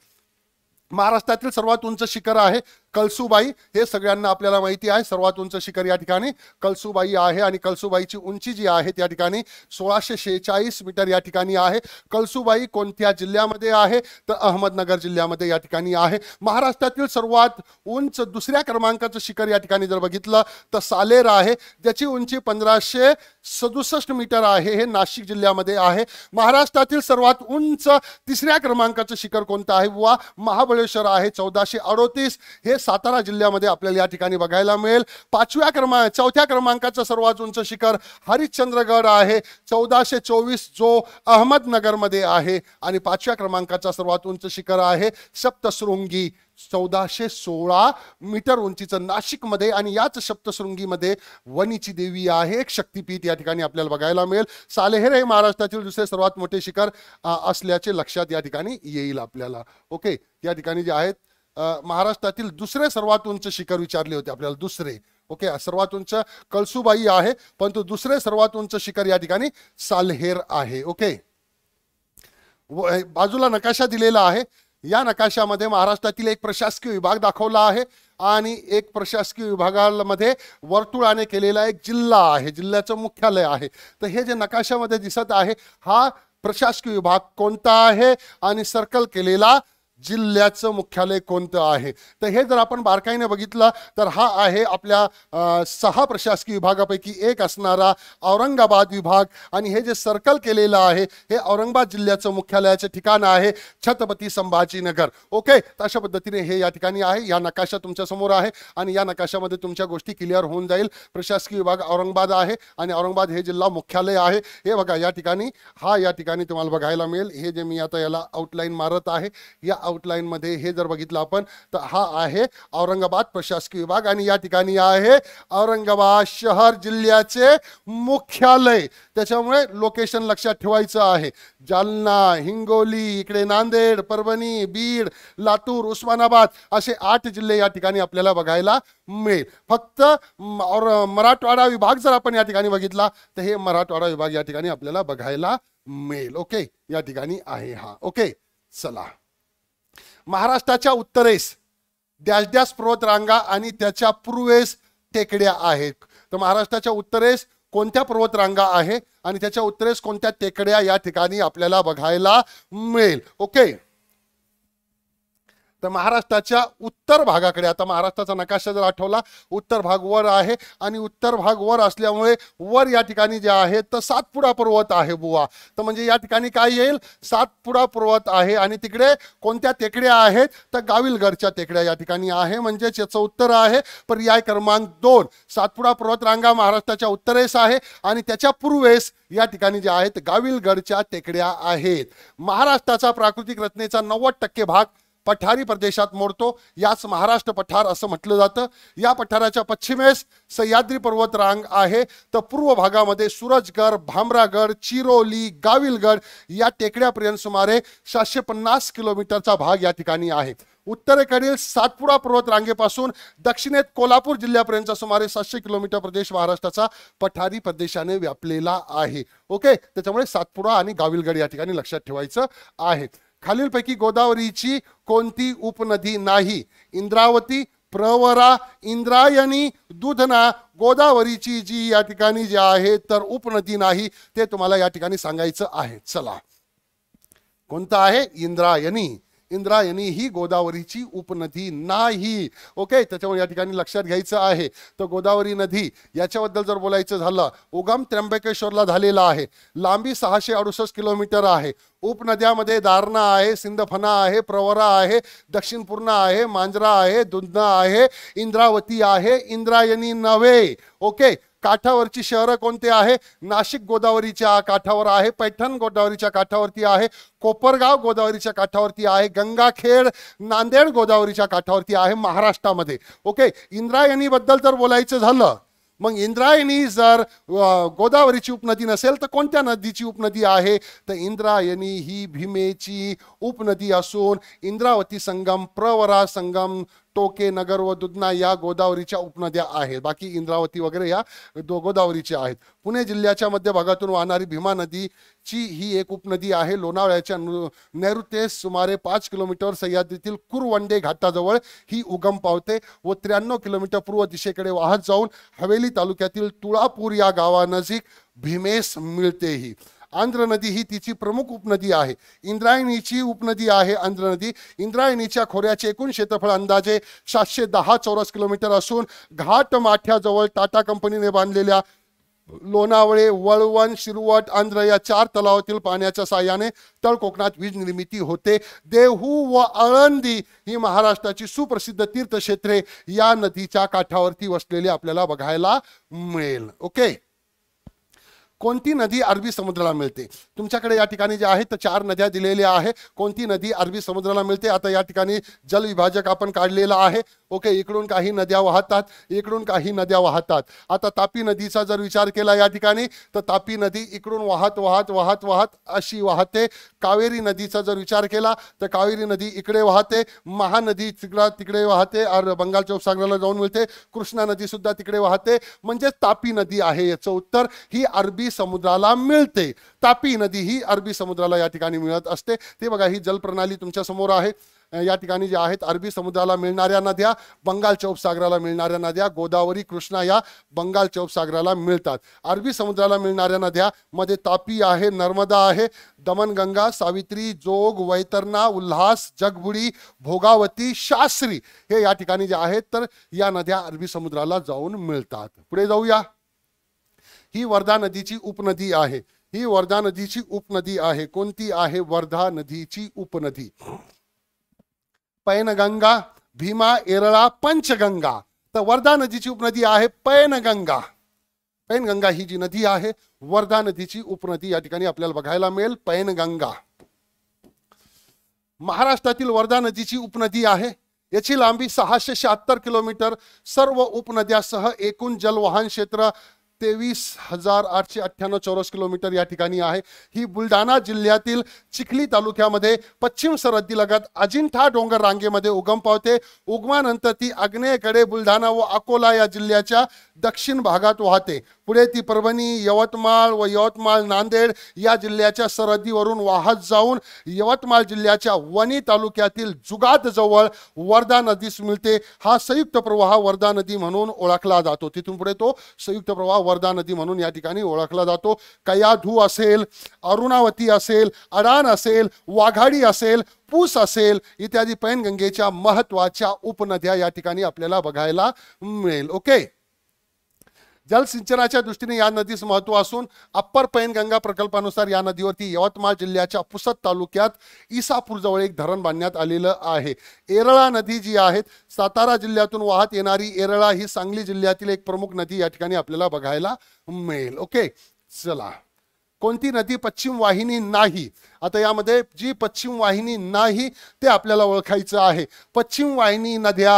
महाराष्ट्रातील सर्वात उंच शिखर आहे कलसुबाई हे सगळ्यांना आपल्याला माहिती आहे सर्वात उंच शिखर या ठिकाणी कलसुबाई आहे आणि कलसुबाईची उंची जी आहे त्या ठिकाणी सोळाशे शेहेचाळीस मीटर या ठिकाणी आहे कलसुबाई कोणत्या जिल्ह्यामध्ये आहे तर अहमदनगर जिल्ह्यामध्ये या ठिकाणी आहे महाराष्ट्रातील सर्वात उंच दुसऱ्या क्रमांकाचं शिखर या ठिकाणी जर बघितलं तर सालेर आहे ज्याची उंची पंधराशे सदुसष्ट मीटर आहे हे नाशिक जिल्ह्यामध्ये आहे महाराष्ट्रातील सर्वात उंच तिसऱ्या क्रमांकाचं शिखर कोणतं आहे वा महाबळेश्वर आहे चौदाशे अडोतीस हे सातारा जिल्ह्यामध्ये आपल्याला या ठिकाणी बघायला मिळेल पाचव्या क्रमांक चौथ्या क्रमांकाचं सर्वात उंच शिखर हरिश्चंद्रगड आहे चौदाशे चोवीस जो अहमदनगरमध्ये आहे आणि पाचव्या क्रमांकाचा सर्वात उंच शिखर आहे सप्तशृंगी चौदाशे सोळा मीटर उंचीचं नाशिकमध्ये आणि याच सप्तशृंगीमध्ये वनीची देवी आहे एक शक्तीपीठ या ठिकाणी आपल्याला बघायला मिळेल सालेहेर हे महाराष्ट्रातील दुसरे सर्वात मोठे शिखर असल्याचे लक्षात या ठिकाणी येईल आपल्याला ओके या ठिकाणी जे आहेत महाराष्ट्रातील दुसरे सर्वात उंच शिखर विचारले होते आपल्याला दुसरे ओके सर्वात उंच कळसुबाई आहे परंतु दुसरे सर्वात उंच शिखर या ठिकाणी सालहेर आहे ओके बाजूला नकाशा दिलेला आहे या नकाशामध्ये महाराष्ट्रातील एक प्रशासकीय विभाग दाखवला आहे आणि एक प्रशासकीय विभागामध्ये वर्तुळाने केलेला एक जिल्हा आहे जिल्ह्याचं मुख्यालय आहे तर हे जे नकाशामध्ये दिसत आहे हा प्रशासकीय विभाग कोणता आहे आणि सर्कल केलेला जिल्ह्याचं मुख्यालय कोणतं आहे तर हे जर आपण बारकाईने बघितलं तर हा आहे आपल्या सहा प्रशासकीय विभागापैकी एक असणारा औरंगाबाद विभाग आणि हे जे सर्कल केलेलं आहे हे औरंगाबाद जिल्ह्याचं मुख्यालयाचं ठिकाण आहे छत्रपती संभाजीनगर ओके तर अशा पद्धतीने हे या ठिकाणी आहे या नकाशा तुमच्या समोर आहे आणि या नकाशामध्ये तुमच्या गोष्टी क्लिअर होऊन जाईल प्रशासकीय विभाग औरंगाबाद आहे आणि औरंगाबाद हे जिल्हा मुख्यालय आहे हे बघा या ठिकाणी हा या ठिकाणी तुम्हाला बघायला मिळेल हे जे मी आता याला आउटलाईन मारत आहे या आउटलाईनमध्ये हे जर बघितलं आपण तर हा आहे औरंगाबाद प्रशासकीय विभाग आणि या ठिकाणी आहे औरंगाबाद शहर जिल्ह्याचे मुख्यालय त्याच्यामुळे लोकेशन लक्षात ठेवायचं आहे जालना हिंगोली इकडे नांदेड परभणी बीड लातूर उस्मानाबाद असे आठ जिल्हे या ठिकाणी आपल्याला बघायला मिळेल फक्त और मराठवाडा विभाग जर आपण या ठिकाणी बघितला तर हे मराठवाडा विभाग या ठिकाणी आपल्याला बघायला मिळेल ओके या ठिकाणी आहे हा ओके चला महाराष्ट्राच्या उत्तरेस द्यासद्यास पर्वतरांगा आणि त्याच्या पूर्वेस टेकड्या आहेत तर महाराष्ट्राच्या उत्तरेस कोणत्या पर्वतरांगा आहे आणि त्याच्या उत्तरेस कोणत्या टेकड्या या ठिकाणी आपल्याला बघायला मिळेल ओके तर महाराष्ट्राच्या उत्तर भागाकडे आता महाराष्ट्राचा नकाशा जर आठवला उत्तर भाग वर आहे आणि उत्तर भाग वर असल्यामुळे वर या ठिकाणी जे आहे तर सातपुडा पर्वत आहे बुवा तर म्हणजे या ठिकाणी काय येईल सातपुडा पर्वत आहे आणि तिकडे कोणत्या टेकड्या आहेत तर गाविलगडच्या टेकड्या या ठिकाणी आहे म्हणजेच याचं उत्तर आहे पर्याय क्रमांक दोन सातपुडा पर्वत रांगा महाराष्ट्राच्या उत्तरेस आहे आणि त्याच्या पूर्वेस या ठिकाणी जे आहेत गाविलगडच्या टेकड्या आहेत महाराष्ट्राचा प्राकृतिक रचनेचा नव्वद टक्के भाग पठारी प्रदेशात मोडतो याच महाराष्ट्र पठार असं म्हटलं जातं या पठाराच्या पश्चिमेस सह्याद्री पर्वत रांग आहे तर पूर्व भागामध्ये सूरजगड भामरागड चिरोली गाविलगड या टेकड्यापर्यंत सुमारे सातशे पन्नास किलोमीटरचा भाग या ठिकाणी आहे उत्तरेकडील सातपुडा पर्वत रांगेपासून दक्षिणेत कोल्हापूर जिल्ह्यापर्यंतचा सुमारे सातशे किलोमीटर प्रदेश महाराष्ट्राचा पठारी प्रदेशाने व्यापलेला आहे ओके त्याच्यामुळे सातपुडा आणि गाविलगड या ठिकाणी लक्षात ठेवायचं आहे खालीलपैकी गोदावरीची कोणती उपनदी नाही इंद्रावती प्रवरा इंद्रायणी दुधना गोदावरीची जी या ठिकाणी जी आहे तर उपनदी नाही ते तुम्हाला या ठिकाणी सांगायचं आहे चला कोणतं आहे इंद्रायणी इंद्रायणी ही गोदावरीची उपनदी नाही ओके त्याच्यामुळे या ठिकाणी लक्षात घ्यायचं आहे तर गोदावरी नदी याच्याबद्दल जर बोलायचं झालं उगम त्र्यंबकेश्वरला झालेला आहे लांबी सहाशे अडुसष्ट किलोमीटर आहे उपनद्यामध्ये दारणा आहे सिंधफना आहे प्रवरा आहे दक्षिणपूर्णा आहे मांजरा आहे दुधना आहे इंद्रावती आहे इंद्रायणी नव्हे ओके काठावरची शहरं कोणते आहे नाशिक गोदावरीच्या काठावर आहे पैठण गोदावरीच्या काठावरती आहे कोपरगाव गोदावरीच्या काठावरती आहे गंगाखेड नांदेड गोदावरीच्या काठावरती आहे महाराष्ट्रामध्ये ओके इंद्रायणीबद्दल जर बोलायचं झालं मग इंद्रायणी जर गोदावरीची उपनदी नसेल तर कोणत्या नदीची उपनदी आहे तर इंद्रायणी ही भीमेची उपनदी असून इंद्रावती संगम प्रवरा संगम टोके नगर व दुधना या गोदावरीच्या उपनद्या आहेत बाकी इंद्रावती वगैरे या गोदावरीच्या आहेत पुणे जिल्ह्याच्या मध्य भागातून वाहणारी भीमा नदीची ही एक उपनदी आहे लोणावळ्याच्या नैऋत्येस सुमारे पाच किलोमीटर सह्याद्रीतील कुरवंडे घाटाजवळ ही उगम पावते व त्र्याण्णव किलोमीटर पूर्व दिशेकडे वाहत जाऊन हवेली तालुक्यातील तुळापूर या गावानजीक भीमेस मिळते ही आंध्र नदी ही तिची प्रमुख उपनदी आहे इंद्रायणीची उपनदी आहे आंध्र नदी इंद्रायणीच्या खोऱ्याचे एकूण क्षेत्रफळ अंदाजे सातशे दहा चौरस किलोमीटर असून घाट माठ्याजवळ टाटा कंपनीने बांधलेल्या लोणावळे वळवण शिरवट आंध्र या चार तलावातील पाण्याच्या साह्याने तळ कोकणात वीज निर्मिती होते देहू व आळंदी ही महाराष्ट्राची सुप्रसिद्ध तीर्थक्षेत्रे या नदीच्या काठावरती वसलेली आपल्याला बघायला मिळेल ओके कोणती नदी अरबी समुद्राला मिळते तुमच्याकडे या ठिकाणी जे आहे तर चार नद्या दिलेल्या आहे कोणती नदी अरबी समुद्राला मिळते आता या ठिकाणी जलविभाजक आपण काढलेला आहे ओके इकडून काही नद्या वाहतात इकडून काही नद्या वाहतात आता तापी नदीचा जर विचार केला या ठिकाणी तर तापी नदी इकडून वाहत वाहत वाहत वाहत अशी वाहते कावेरी नदीचा जर विचार केला तर कावेरी नदी इकडे वाहते महानदी तिकडा तिकडे वाहते अर बंगालच्या उपसागराला जाऊन मिळते कृष्णा नदी सुद्धा तिकडे वाहते म्हणजे तापी नदी आहे याचं उत्तर ही अरबी समुद्राला मिळते तापी नदी ही अरबी समुद्राला या ठिकाणी मिळत असते ते बघा ही जलप्रणाली तुमच्या समोर आहे या ठिकाणी जे आहेत अरबी समुद्राला मिळणाऱ्या नद्या बंगालच्या उपसागराला मिळणाऱ्या नद्या गोदावरी कृष्णा या बंगालच्या उपसागराला मिळतात अरबी समुद्राला मिळणाऱ्या नद्या मध्ये तापी आहे नर्मदा आहे दमनगंगा सावित्री जोग वैतरणा उल्हास जगबुडी भोगावती शास्त्री हे या ठिकाणी जे आहेत तर या नद्या अरबी समुद्राला जाऊन मिळतात पुढे जाऊया ही वर्धा नदीची उपनदी आहे ही वर्धा नदीची उपनदी आहे कोणती आहे वर्धा नदीची उपनदी पैनगंगा भीमा एरळा पंचगंगा तर वर्धा नदीची उपनदी आहे पैनगंगा पैनगंगा ही जी नदी आहे वर्धा नदीची उपनदी या ठिकाणी आपल्याला बघायला मिळेल पैनगंगा महाराष्ट्रातील वर्धा नदीची उपनदी आहे याची लांबी सहाशे शहात्तर किलोमीटर सर्व उपनद्यासह एकूण जलवाहन क्षेत्र तेवीस हजार आठशे अठ्ठ्याण्णव चौरस किलोमीटर या ठिकाणी आहे ही बुलढाणा जिल्ह्यातील चिखली तालुक्यामध्ये पश्चिम सरहद्दी लगत अजिंठा डोंगर रांगेमध्ये उगम पावते उगमानंतर ती आग्नेयकडे बुलढाणा व अकोला या जिल्ह्याच्या दक्षिण भागात वाहते पुढे ती परभणी यवतमाळ व यवतमाळ नांदेड या जिल्ह्याच्या सरहद्दीवरून वाहत जाऊन यवतमाळ जिल्ह्याच्या वणी तालुक्यातील जुगात जवळ वर्धा नदीस मिळते हा संयुक्त प्रवाह वर्धा नदी म्हणून ओळखला जातो तिथून पुढे तो संयुक्त प्रवाह वर्धा नदी म्हणून या ठिकाणी ओळखला जातो कयाधू असेल अरुणावती असेल अडान असेल वाघाडी असेल पूस असेल इत्यादी पैनगंगेच्या महत्वाच्या उपनद्या या ठिकाणी आपल्याला बघायला मिळेल ओके जलसिंचनाच्या दृष्टीने या नदीस महत्व असून अप्पर पैनगंगा प्रकल्पानुसार या नदीवरती यवतमाळ जिल्ह्याच्या पुसद तालुक्यात इसापूरजवळ एक धरण बांधण्यात आलेलं आहे एरळा नदी जी आहे सातारा जिल्ह्यातून वाहत येणारी एरळा ही सांगली जिल्ह्यातील एक प्रमुख नदी या ठिकाणी आपल्याला बघायला मिळेल ओके चला कोणती नदी पश्चिम वाहिनी नाही आता यामध्ये जी पश्चिम वाहिनी नाही ते आपल्याला ओळखायचं आहे पश्चिम वाहिनी नद्या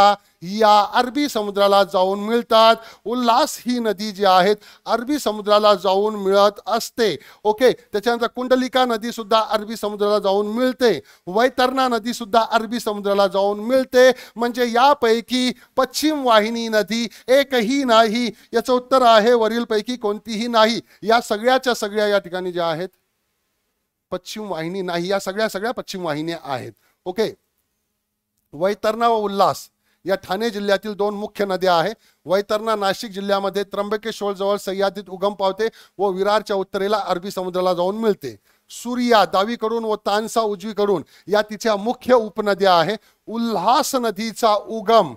या अरबी समुद्राला जाऊन मिळतात उल्हास ही नदी जी आहेत अरबी समुद्राला जाऊन मिळत असते ओके त्याच्यानंतर कुंडलिका नदी सुद्धा अरबी समुद्राला जाऊन मिळते वैतरणा नदी सुद्धा अरबी समुद्राला जाऊन मिळते म्हणजे यापैकी पश्चिम वाहिनी नदी एकही नाही याचं उत्तर आहे वरीलपैकी कोणतीही नाही या सगळ्याच्या सगळ्या या ठिकाणी ज्या आहेत पश्चिम वाहिनी नाही या सगळ्या सगळ्या पश्चिम वाहिन्या आहेत ओके वैतरणा व उल्हास या ठाणे जिल्ह्यातील दोन मुख्य नद्या आहेत वैतरणा नाशिक जिल्ह्यामध्ये त्र्यंबकेश्वर जवळ सह्याद्रीत उगम पावते व विरारच्या उत्तरेला अरबी समुद्राला जाऊन मिळते सूर्या दावीकडून व तानसा उजवीकडून या तिच्या मुख्य उपनद्या आहे उल्हास नदीचा उगम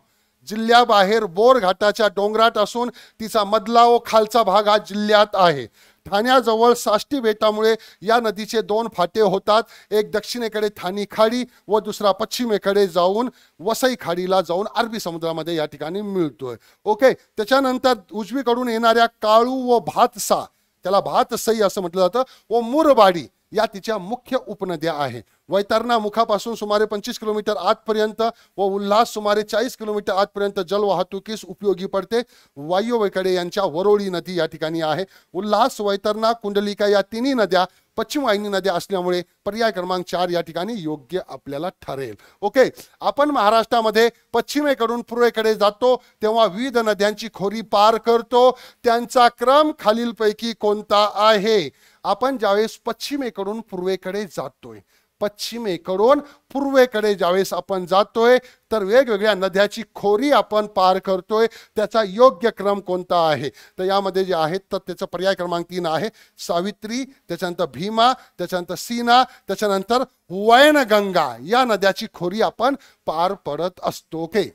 जिल्ह्याबाहेर बोर घाटाच्या डोंगरात असून तिचा मधला व खालचा भाग हा जिल्ह्यात आहे ठाण्याजवळ साष्टी बेटामुळे या नदीचे दोन फाटे होतात एक दक्षिणेकडे ठाणी खाडी व दुसरा पश्चिमेकडे जाऊन वसई खाडीला जाऊन अरबी समुद्रामध्ये या ठिकाणी मिळतोय ओके त्याच्यानंतर उजवीकडून येणाऱ्या काळू व भातसा त्याला भातसई असं म्हटलं जातं व मुरबाडी या तिच्या मुख्य उपनद्या आहेत वैतरणा मुखापासून सुमारे पंचवीस किलोमीटर आतपर्यंत व उल्हास सुमारे चाळीस किलोमीटर आतपर्यंत जल वाहतुकीस उपयोगी पडते वायव्यकडे यांच्या वरोळी नदी या ठिकाणी आहे उल्हास वैतरणा कुंडलिका या तिन्ही नद्या पश्चिम वाहिनी नद्या असल्यामुळे पर्याय क्रमांक चार या ठिकाणी योग्य आपल्याला ठरेल ओके आपण महाराष्ट्रामध्ये पश्चिमेकडून पूर्वेकडे जातो तेव्हा विविध नद्यांची खोरी पार करतो त्यांचा क्रम खालीलपैकी कोणता आहे आपण ज्यावेळेस पश्चिमेकडून पूर्वेकडे जातोय पश्चिमेकडून पूर्वेकडे ज्यावेळेस आपण जातोय तर वेगवेगळ्या नद्याची खोरी आपण पार करतोय त्याचा योग्य क्रम कोणता आहे तर यामध्ये जे आहेत तर त्याचा पर्याय क्रमांक तीन आहे सावित्री त्याच्यानंतर भीमा त्याच्यानंतर सीना त्याच्यानंतर वैनगंगा या नद्याची खोरी आपण पार पडत असतो के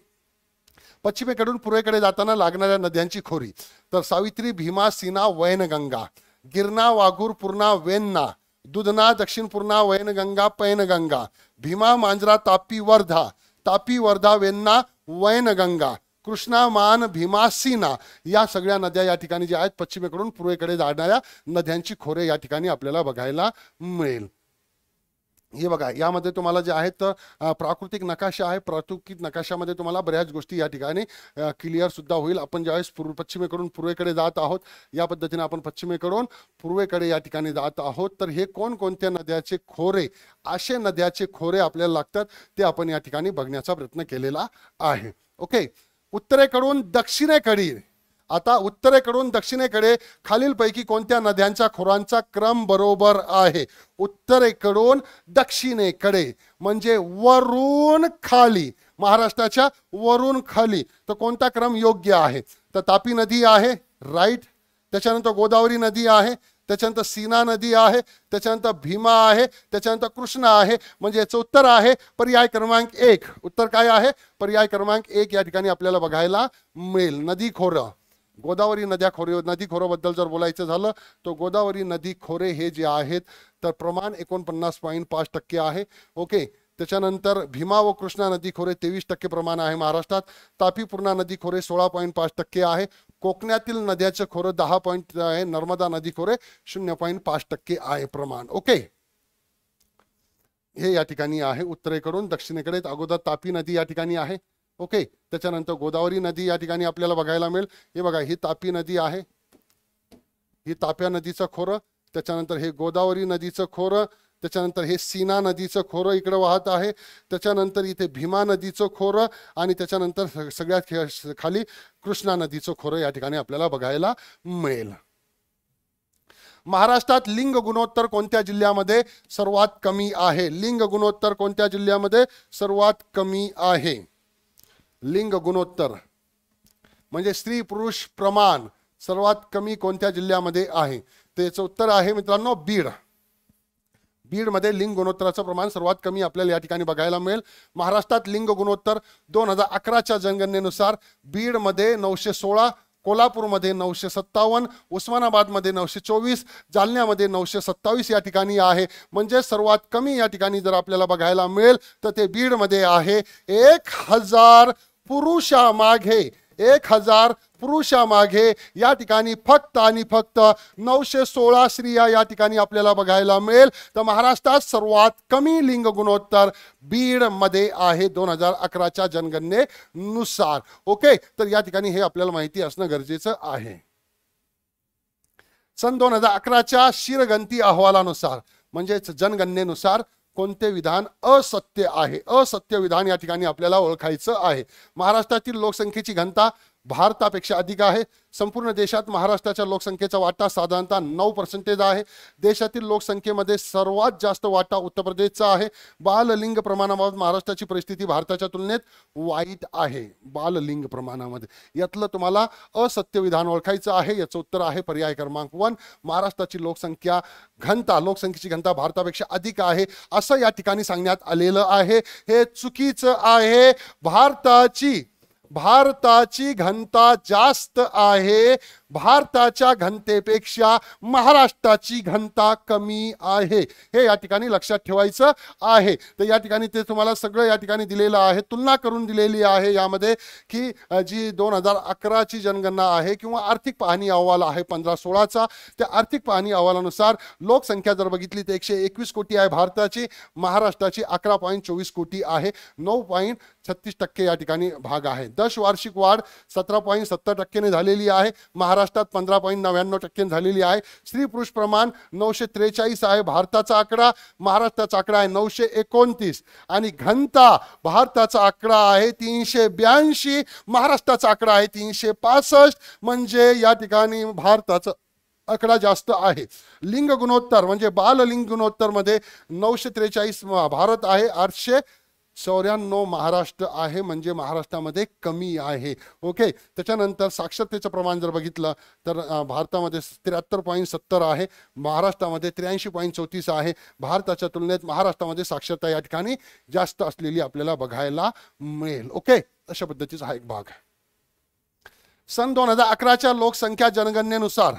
पश्चिमेकडून पूर्वेकडे जाताना लागणाऱ्या नद्यांची खोरी तर सावित्री भीमा सीना वैनगंगा गिरणा वाघूर पूर्णा वेन्ना दुधना दक्षिणपूर्णा वैनगंगा पैनगंगा भीमा मांजरा तापी वर्धा तापी वर्धा वेन्ना वैनगंगा कृष्णा मान भीमा सीना या सगळ्या नद्या या ठिकाणी ज्या आहेत पश्चिमेकडून पूर्वेकडे जाणाऱ्या नद्यांची खोरे या ठिकाणी आपल्याला बघायला मिळेल हे बघा यामध्ये तुम्हाला जे आहेत प्राकृतिक नकाशा आहे प्राकृतिक नकाशामध्ये तुम्हाला बऱ्याच गोष्टी या ठिकाणी क्लिअर सुद्धा होईल आपण ज्यावेळेस पूर्व पश्चिमेकडून पूर्वेकडे जात आहोत या पद्धतीने आपण पश्चिमेकडून पूर्वेकडे या ठिकाणी जात आहोत तर हे कोणकोणत्या नद्याचे खोरे असे नद्याचे खोरे आपल्याला लागतात ते आपण या ठिकाणी बघण्याचा प्रयत्न केलेला आहे ओके उत्तरेकडून दक्षिणेकडे आता उत्तरेकडून दक्षिणेकडे खालीलपैकी कोणत्या नद्यांच्या खोरांचा क्रम बरोबर आहे उत्तरेकडून दक्षिणेकडे म्हणजे वरून खाली महाराष्ट्राच्या वरून खाली तर कोणता क्रम योग्य आहे तर तापी नदी आहे राईट त्याच्यानंतर गोदावरी नदी आहे त्याच्यानंतर सीना नदी आहे त्याच्यानंतर भीमा आहे त्याच्यानंतर कृष्णा आहे म्हणजे याचं उत्तर आहे पर्याय क्रमांक एक उत्तर काय आहे पर्याय क्रमांक एक या ठिकाणी आपल्याला बघायला मिळेल नदी खोरं गोदावरी नद्या खोरे नदी खोरोबद्दल जर बोलायचं झालं तर गोदावरी नदी खोरे हे जे आहेत तर प्रमाण एकोणपन्नास पॉईंट पाच टक्के आहे ओके त्याच्यानंतर भीमा व कृष्णा नदी खोरे तेवीस टक्के प्रमाण आहे महाराष्ट्रात तापी पूर्णा नदी खोरे सोळा पॉईंट पाच टक्के आहे कोकणातील नद्याचं खोरं दहा पॉईंट आहे नर्मदा नदी खोरे शून्य पॉईंट पाच टक्के आहे प्रमाण ओके हे या ठिकाणी आहे उत्तरेकडून दक्षिणेकडे अगोदर तापी नदी या ठिकाणी आहे ओके त्याच्यानंतर गोदावरी नदी या ठिकाणी आपल्याला बघायला मिळेल हे बघा ही तापी नदी आहे ही ताप्या नदीचं खोरं त्याच्यानंतर हे गोदावरी नदीचं खोरं त्याच्यानंतर हे सीना नदीचं खोरं इकडं वाहत आहे त्याच्यानंतर इथे भीमा नदीचं खोरं आणि त्याच्यानंतर सगळ्यात खाली कृष्णा नदीचं खोरं या ठिकाणी आपल्याला बघायला मिळेल महाराष्ट्रात लिंग गुणोत्तर कोणत्या जिल्ह्यामध्ये सर्वात कमी आहे लिंग गुणोत्तर कोणत्या जिल्ह्यामध्ये सर्वात कमी आहे लिंग गुणोत्तर म्हणजे स्त्री पुरुष प्रमाण सर्वात कमी कोणत्या जिल्ह्यामध्ये आहे त्याचं उत्तर आहे मित्रांनो बीड बीडमध्ये लिंग गुणोत्तराचं प्रमाण सर्वात कमी आपल्याला या ठिकाणी बघायला मिळेल महाराष्ट्रात लिंग गुणोत्तर दोन हजार अकराच्या जनगणनेनुसार बीडमध्ये नऊशे सोळा कोल्हापूरमध्ये नऊशे सत्तावन्न उस्मानाबादमध्ये नऊशे चोवीस जालन्यामध्ये नऊशे सत्तावीस या ठिकाणी आहे म्हणजे सर्वात कमी या ठिकाणी जर आपल्याला बघायला मिळेल तर ते बीडमध्ये आहे एक हजार पुरुषामागे एक हजार मागे या ठिकाणी फक्त आणि फक्त नऊशे सोळा स्त्रिया या ठिकाणी आपल्याला बघायला मिळेल तर महाराष्ट्रात सर्वात कमी लिंग गुणोत्तर बीड मध्ये आहे दोन हजार अकराच्या जनगणनेनुसार ओके तर या ठिकाणी हे आपल्याला माहिती असणं गरजेचं आहे सन दोन हजार अकराच्या शिरगंती अहवालानुसार म्हणजेच जनगणनेनुसार कोणते विधान असत्य आहे असत्य विधान या ठिकाणी आपल्याला ओळखायचं आहे महाराष्ट्रातील लोकसंख्येची घनता भारतापेक्षा अधिक आहे संपूर्ण देशात महाराष्ट्राच्या लोकसंख्येचा वाटा साधारणतः नऊ पर्सेंटेज आहे देशातील लोकसंख्येमध्ये सर्वात जास्त वाटा उत्तर प्रदेशचा आहे बाललिंग प्रमाणाबाबत महाराष्ट्राची परिस्थिती भारताच्या तुलनेत वाईट आहे बाललिंग प्रमाणामध्ये यातलं तुम्हाला असत्य विधान ओळखायचं आहे याचं उत्तर आहे पर्याय क्रमांक वन महाराष्ट्राची लोकसंख्या घनता लोकसंख्येची घनता भारतापेक्षा अधिक आहे असं या ठिकाणी सांगण्यात आलेलं आहे हे चुकीचं आहे भारताची भारताची घनता जास्त आहे भारताच्या घनतेपेक्षा महाराष्ट्राची घनता कमी आहे हे या ठिकाणी लक्षात ठेवायचं आहे तर या ठिकाणी ते तुम्हाला सगळं या ठिकाणी दिलेलं आहे तुलना करून दिलेली आहे यामध्ये की जी दोन हजार अकराची जनगणना आहे किंवा आर्थिक पाहणी अहवाल आहे पंधरा सोळाचा त्या आर्थिक पाहणी अहवालानुसार लोकसंख्या जर बघितली तर एकशे एकवीस कोटी आहे भारताची महाराष्ट्राची अकरा पॉईंट चोवीस कोटी आहे नऊ पॉईंट छत्तीस टक्के या ठिकाणी भाग आहे दश वार्षिक वाढ सतरा पॉईंट सत्तर टक्केने झालेली आहे महाराष्ट्रात पंधरा पॉईंट नव्याण्णव टक्के झालेली आहे स्त्री पुरुष प्रमाण नऊशे त्रेचाळीस आहे भारताचा आकडा महाराष्ट्राचा आकडा आहे नऊशे एकोणतीस आणि घनता भारताचा आकडा आहे तीनशे ब्याऐंशी महाराष्ट्राचा आकडा आहे तीनशे पासष्ट म्हणजे या ठिकाणी भारताचं आकडा जास्त आहे लिंग गुणोत्तर म्हणजे बाल लिंग गुणोत्तरमध्ये नऊशे त्रेचाळीस भारत आहे आठशे चौऱ्याण्णव महाराष्ट्र आहे म्हणजे महाराष्ट्रामध्ये कमी आहे ओके त्याच्यानंतर साक्षरतेचं प्रमाण जर बघितलं तर भारतामध्ये त्र्याहत्तर पॉईंट सत्तर आहे महाराष्ट्रामध्ये त्र्याऐंशी पॉईंट चौतीस आहे भारताच्या तुलनेत महाराष्ट्रामध्ये साक्षरता या ठिकाणी जास्त असलेली आपल्याला बघायला मिळेल ओके अशा पद्धतीचा हा एक भाग सन दोन हजार अकराच्या लोकसंख्या जनगणनेनुसार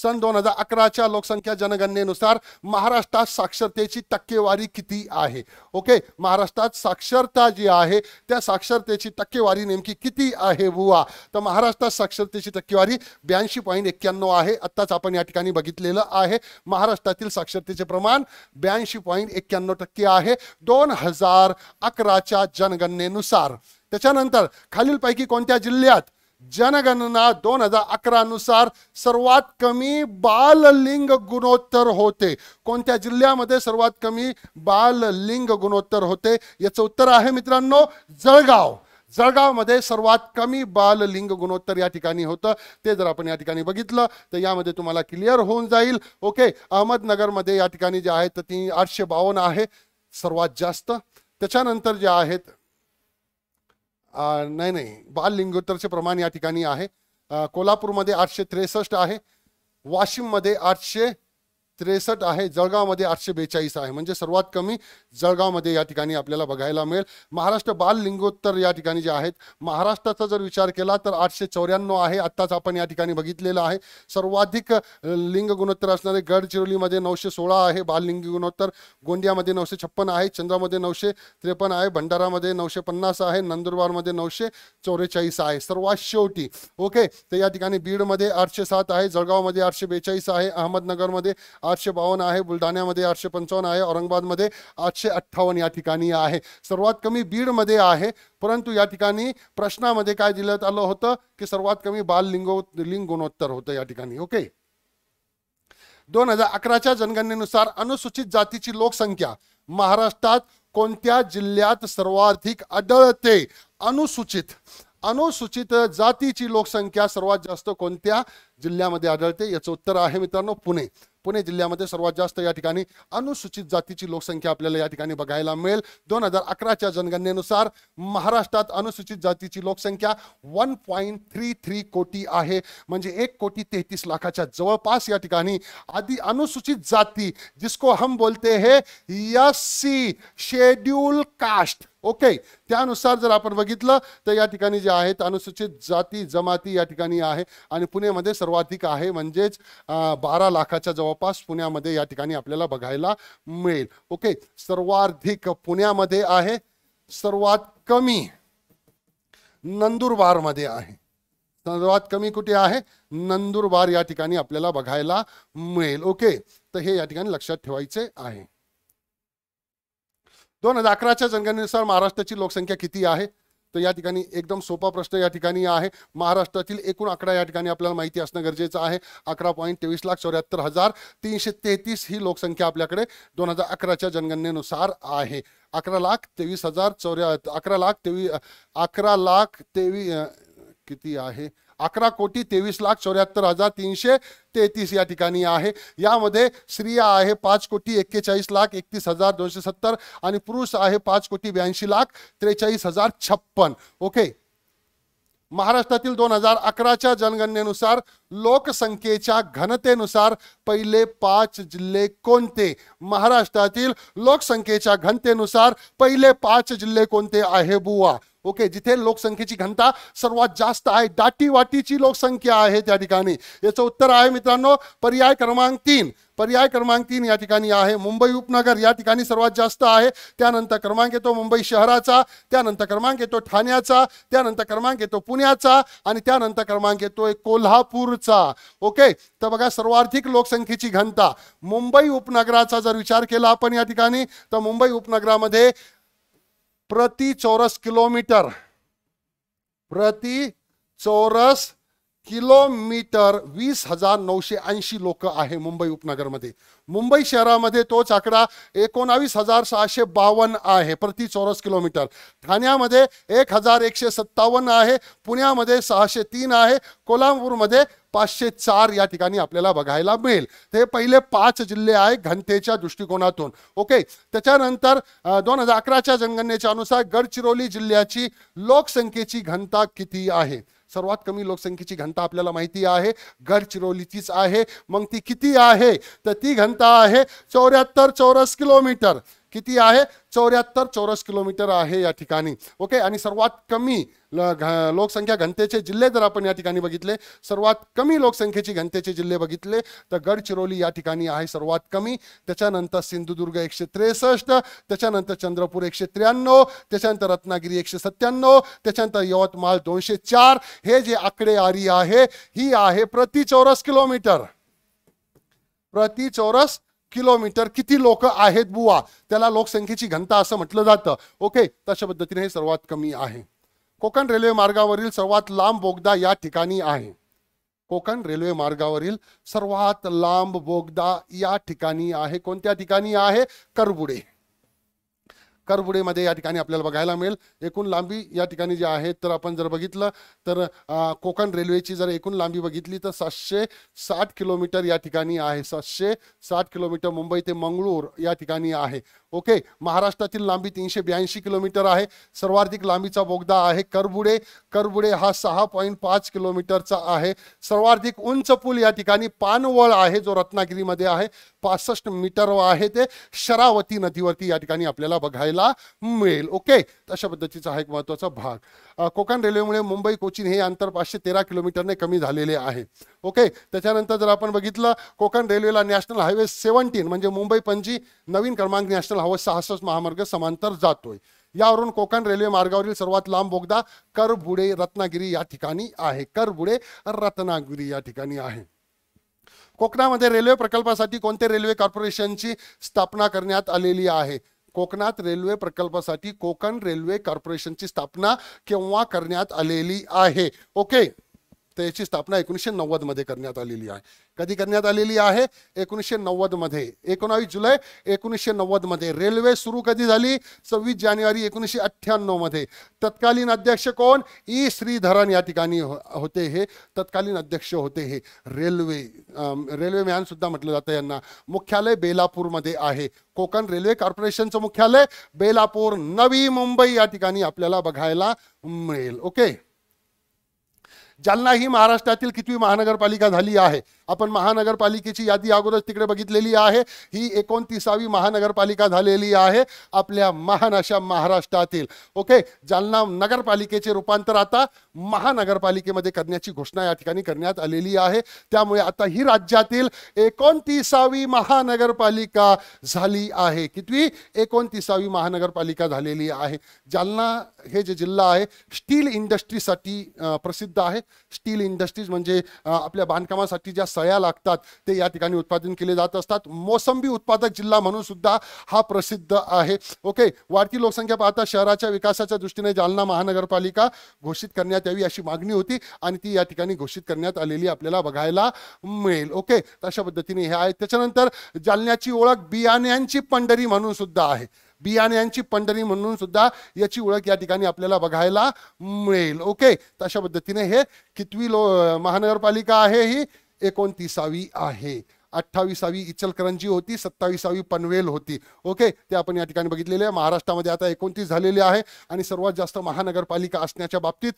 सन दोन हजार अकराच्या लोकसंख्या जनगणनेनुसार महाराष्ट्रात साक्षरतेची टक्केवारी किती आहे ओके महाराष्ट्रात साक्षरता जी आहे त्या साक्षरतेची टक्केवारी नेमकी किती आहे बुवा तर महाराष्ट्रात साक्षरतेची टक्केवारी ब्याऐंशी पॉईंट एक्क्याण्णव आहे आत्ताच आपण या ठिकाणी बघितलेलं आहे महाराष्ट्रातील साक्षरतेचे प्रमाण ब्याऐंशी पॉईंट एक्क्याण्णव टक्के आहे दोन हजार अकराच्या जनगणनेनुसार त्याच्यानंतर खालीलपैकी कोणत्या जिल्ह्यात जनगणना दोन हजार अकरा नुसार सर्वात कमी बाल लिंग गुणोत्तर होते कोणत्या जिल्ह्यामध्ये सर्वात कमी बाल लिंग गुणोत्तर होते याचं उत्तर आहे मित्रांनो जळगाव जळगावमध्ये सर्वात कमी बाल लिंग गुणोत्तर या ठिकाणी होतं ते जर आपण या ठिकाणी बघितलं तर यामध्ये तुम्हाला क्लिअर होऊन जाईल ओके अहमदनगरमध्ये या ठिकाणी जे आहेत ती आठशे बावन्न आहे सर्वात जास्त त्याच्यानंतर जे आहेत नाही नाही बाल लिंगोत्तरचे प्रमाण या ठिकाणी आहे कोल्हापूरमध्ये आठशे त्रेसष्ट आहे वाशिममध्ये आठशे त्रेसष्ट आहे जळगावमध्ये आठशे बेचाळीस आहे म्हणजे सर्वात कमी जळगावमध्ये या ठिकाणी आपल्याला बघायला मिळेल महाराष्ट्र बाल लिंगोत्तर या ठिकाणी जे आहेत महाराष्ट्राचा जर विचार केला तर आठशे चौऱ्याण्णव आहे आत्ताच आपण या ठिकाणी बघितलेलं आहे सर्वाधिक लिंग गुणोत्तर असणारे गडचिरोलीमध्ये नऊशे सोळा आहे बाल लिंग गुणोत्तर गोंदियामध्ये नऊशे छप्पन आहे चंद्रामध्ये नऊशे त्रेपन्न आहे भंडारामध्ये नऊशे पन्नास आहे नंदुरबारमध्ये नऊशे चौवेचाळीस आहे सर्वात शेवटी ओके तर या ठिकाणी बीडमध्ये आठशे सात आहे जळगावमध्ये आठशे बेचाळीस आहे अहमदनगरमध्ये आठशे बावन्न आहे बुलढाण्यामध्ये आठशे पंचावन्न आहे औरंगाबादमध्ये आठशे अठ्ठावन्न या ठिकाणी आहे सर्वात कमी बीडमध्ये आहे परंतु या ठिकाणी प्रश्नामध्ये काय दिलं आलं होतं की सर्वात कमी बाल लिंगो लिंग गुणोत्तर होतं या ठिकाणी ओके दोन हजार अकराच्या जनगणनेनुसार अनुसूचित जातीची लोकसंख्या महाराष्ट्रात कोणत्या जिल्ह्यात सर्वाधिक आढळते अनुसूचित अनुसूचित जातीची लोकसंख्या सर्वात जास्त कोणत्या जिल्ह्यामध्ये आढळते याचं उत्तर आहे मित्रांनो पुणे पुणे जिल्ह्यामध्ये सर्वात जास्त या ठिकाणी अनुसूचित जातीची लोकसंख्या आपल्याला या ठिकाणी बघायला मिळेल दोन हजार अकराच्या जनगणनेनुसार महाराष्ट्रात अनुसूचित जातीची लोकसंख्या वन पॉईंट थ्री थ्री कोटी आहे म्हणजे एक कोटी तेहतीस लाखाच्या जवळपास या ठिकाणी आधी अनुसूचित जाती जिसको हम बोलते है सी शेड्यूल कास्ट ओके त्यानुसार जर आपण बघितलं तर या ठिकाणी जे आहेत अनुसूचित जाती जमाती या ठिकाणी आहे आणि पुणेमध्ये सर्व सर्वाधिक आहे म्हणजेच बारा लाखाच्या जवळपास पुण्यामध्ये या ठिकाणी आपल्याला बघायला मिळेल ओके सर्वाधिक पुण्यामध्ये आहे सर्वात कमी नंदुरबार मध्ये आहे सर्वात कमी कुठे आहे नंदुरबार या ठिकाणी आपल्याला बघायला मिळेल ओके तर हे या ठिकाणी लक्षात ठेवायचे आहे दोन हजार अकराच्या जनगणनेनुसार महाराष्ट्राची लोकसंख्या किती आहे तर या ठिकाणी एकदम सोपा प्रश्न या ठिकाणी आहे महाराष्ट्रातील एकूण आकडा या ठिकाणी आपल्याला माहिती असणं गरजेचं आहे अकरा पॉईंट तेवीस लाख चौऱ्याहत्तर हजार तीनशे तेहतीस ही लोकसंख्या आपल्याकडे दोन हजार अकराच्या जनगणनेनुसार आहे अकरा लाख तेवीस हजार चौऱ्या अकरा लाख तेवीस अकरा लाख तेवीस किती आहे अकरा कोटी तेवीस लाख चौऱ्याहत्तर हजार तीनशे तेहतीस या ठिकाणी आहे यामध्ये स्त्रिया आहे पाच कोटी एक्केचाळीस लाख एकतीस हजार दोनशे सत्तर आणि पुरुष आहे पाच कोटी ब्याऐंशी लाख त्रेचाळीस हजार छप्पन ओके महाराष्ट्रातील दोन हजार अकराच्या जनगणनेनुसार लोकसंख्येच्या घनतेनुसार पहिले पाच जिल्हे कोणते महाराष्ट्रातील लोकसंख्येच्या घनतेनुसार पहिले पाच जिल्हे कोणते आहे बुवा ओके जिथे लोकसंख्येची घनता सर्वात जास्त आहे दाटी वाटीची लोकसंख्या आहे त्या ठिकाणी याचं उत्तर आहे मित्रांनो पर्याय क्रमांक तीन पर्याय क्रमांक तीन या ठिकाणी आहे मुंबई उपनगर या ठिकाणी सर्वात जास्त आहे त्यानंतर क्रमांक येतो मुंबई शहराचा त्यानंतर क्रमांक येतो ठाण्याचा त्यानंतर क्रमांक येतो पुण्याचा आणि त्यानंतर क्रमांक येतो कोल्हापूरचा ओके तर बघा सर्वाधिक लोकसंख्येची घनता मुंबई उपनगराचा जर विचार केला आपण या ठिकाणी तर मुंबई उपनगरामध्ये प्रति चौरस किलोमीटर प्रति चौरस किलोमीटर वीस हजार नऊशे ऐंशी लोक आहे मुंबई उपनगरमध्ये मुंबई शहरामध्ये तोच आकडा एकोणावीस हजार सहाशे बावन्न आहे प्रति चौरस किलोमीटर ठाण्यामध्ये एक हजार एकशे सत्तावन्न आहे पुण्यामध्ये सहाशे तीन आहे कोल्हापूरमध्ये पाचशे चार या ठिकाणी आपल्याला बघायला मिळेल ते पहिले पाच जिल्हे आहे घनतेच्या दृष्टिकोनातून ओके त्याच्यानंतर दोन हजार अकराच्या जनगणनेच्या अनुसार गडचिरोली जिल्ह्याची लोकसंख्येची घनता किती आहे सर्वात कमी लोकसंख्येची घनता आपल्याला माहिती आहे गडचिरोलीचीच आहे मग ती किती आहे तर ती घनता आहे चौऱ्याहत्तर चौरस किलोमीटर किती आहे चौऱ्याहत्तर चौरस किलोमीटर आहे या ठिकाणी ओके आणि सर्वात कमी लोकसंख्या घनतेचे जिल्हे जर आपण या ठिकाणी बघितले सर्वात कमी लोकसंख्येची घनतेचे जिल्हे बघितले तर गडचिरोली या ठिकाणी आहे सर्वात कमी त्याच्यानंतर सिंधुदुर्ग एकशे त्रेसष्ट त्याच्यानंतर चंद्रपूर एकशे त्र्याण्णव त्याच्यानंतर रत्नागिरी एकशे सत्त्याण्णव त्याच्यानंतर यवतमाळ दोनशे चार हे जे आरी आहे ही आहे प्रति चौरस किलोमीटर प्रति चौरस किलोमीटर किती लोक आहेत बुवा त्याला लोकसंख्येची घनता असं म्हटलं जातं ओके तशा पद्धतीने हे सर्वात कमी आहे कोकण रेल्वे मार्गावरील सर्वात लांब बोगदा या ठिकाणी आहे कोकण रेल्वे मार्गावरील सर्वात लांब बोगदा या ठिकाणी आहे कोणत्या ठिकाणी आहे करबुडे करबुडेमध्ये या ठिकाणी आपल्याला बघायला मिळेल एकूण लांबी या ठिकाणी जे आहे तर आपण जर बघितलं तर कोकण रेल्वेची जर एकूण लांबी बघितली तर सातशे साठ किलोमीटर या ठिकाणी आहे सातशे साठ किलोमीटर मुंबई ते मंगळूर या ठिकाणी आहे ओके महाराष्ट्रातील लांबी तीनशे ब्याऐंशी किलोमीटर आहे सर्वाधिक लांबीचा बोगदा आहे करबुडे करबुडे हा सहा पॉईंट पाच किलोमीटरचा आहे सर्वाधिक उंच पूल या ठिकाणी पानवळ आहे जो रत्नागिरीमध्ये आहे पासष्ट मीटर आहे ते शरावती नदीवरती या ठिकाणी आपल्याला बघायला मिळेल ओके अशा पद्धतीचा हा एक महत्वाचा भाग कोकण रेल्वेमुळे मुंबई कोचीन हे अंतर पाचशे तेरा किलोमीटरने कमी झालेले आहे ओके त्याच्यानंतर जर आपण बघितलं कोकण रेल्वेला नॅशनल हायवे सेव्हन्टीन म्हणजे मुंबई पणजी नवीन क्रमांक नॅशनल हायवे सहासष्ट महामार्ग समांतर जातोय यावरून कोकण रेल्वे मार्गावरील सर्वात लांब बोगदा करबुडे रत्नागिरी या ठिकाणी आहे करबुडे रत्नागिरी या ठिकाणी आहे कोकणामध्ये रेल्वे प्रकल्पासाठी कोणते रेल्वे कॉर्पोरेशनची स्थापना करण्यात आलेली आहे कोकणात रेल्वे प्रकल्पासाठी कोकण रेल्वे कॉर्पोरेशनची स्थापना केव्हा करण्यात आलेली आहे ओके संस्थेची स्थापना एकोणीसशे नव्वद मध्ये करण्यात आलेली आहे कधी करण्यात आलेली आहे एकोणीसशे नव्वद मध्ये एकोणावीस जुलै एकोणीसशे नव्वद मध्ये रेल्वे सुरू कधी झाली सव्वीस जानेवारी एकोणीसशे अठ्ठ्याण्णव मध्ये तत्कालीन अध्यक्ष कोण ई श्रीधरन या ठिकाणी हो, होते हे तत्कालीन अध्यक्ष होते हे रेल्वे रेल्वे मॅन सुद्धा म्हटलं जातं यांना मुख्यालय बेलापूरमध्ये आहे कोकण रेल्वे कॉर्पोरेशनचं मुख्यालय बेलापूर नवी मुंबई या ठिकाणी आपल्याला बघायला मिळेल ओके जालना ही महाराष्ट्रातील कितवी महानगरपालिका झाली आहे आपण महानगरपालिकेची यादी अगोदर तिकडे बघितलेली आहे ही एकोणतीसावी महानगरपालिका झालेली आहे आपल्या महान अशा महाराष्ट्रातील ओके जालना नगरपालिकेचे रूपांतर आता महानगरपालिकेमध्ये करण्याची घोषणा या ठिकाणी करण्यात आलेली आहे त्यामुळे आता ही राज्यातील एकोणतीसावी महानगरपालिका झाली आहे कितवी एकोणतीसावी महानगरपालिका झालेली आहे जालना हे जे जिल्हा आहे स्टील इंडस्ट्रीसाठी प्रसिद्ध आहे स्टील इंडस्ट्रीज म्हणजे आपल्या बांधकामासाठी ज्या सळ्या लागतात ते या ठिकाणी उत्पादन केले जात असतात मोसंबी उत्पादक जिल्हा म्हणून सुद्धा हा प्रसिद्ध आहे ओके वाढती लोकसंख्या पाहता शहराच्या विकासाच्या दृष्टीने जालना महानगरपालिका घोषित करण्यात यावी अशी मागणी होती आणि ती या ठिकाणी घोषित करण्यात आलेली आपल्याला बघायला मिळेल ओके अशा पद्धतीने हे आहे त्याच्यानंतर जालन्याची ओळख बियाण्यांची पंढरी म्हणून सुद्धा आहे बियाण्यांची पंढरी म्हणून सुद्धा याची ओळख या ठिकाणी आपल्याला बघायला मिळेल ओके तशा पद्धतीने हे कितवी लो महानगरपालिका आहे ही एकोणतीसावी आहे अठ्ठावीसावी इचलकरंजी होती सत्तावीसावी पनवेल होती ओके ते आपण या ठिकाणी बघितलेले आहे महाराष्ट्रामध्ये आता एकोणतीस झालेले आहे आणि सर्वात जास्त महानगरपालिका असण्याच्या बाबतीत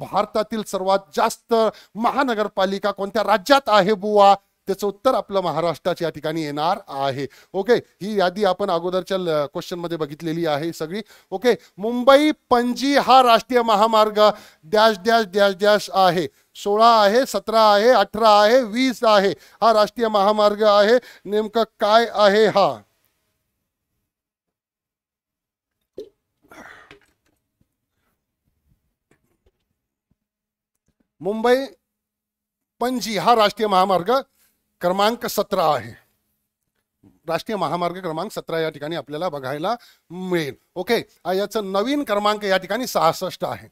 भारतातील सर्वात जास्त महानगरपालिका कोणत्या राज्यात आहे बुवा त्याचं उत्तर आपलं महाराष्ट्राच्या या ठिकाणी येणार आहे ओके ही यादी आपण अगोदरच्या मध्ये बघितलेली आहे सगळी ओके मुंबई पणजी हा राष्ट्रीय महामार्ग डॅश डॅश डॅश डॅश आहे सोळा आहे सतरा आहे अठरा आहे वीस आहे हा राष्ट्रीय महामार्ग आहे नेमकं काय आहे हा मुंबई पणजी हा राष्ट्रीय महामार्ग क्रमांक सतरा आहे राष्ट्रीय महामार्ग क्रमांक सतरा या ठिकाणी आपल्याला बघायला मिळेल ओके याचं नवीन क्रमांक या ठिकाणी सहासष्ट आहे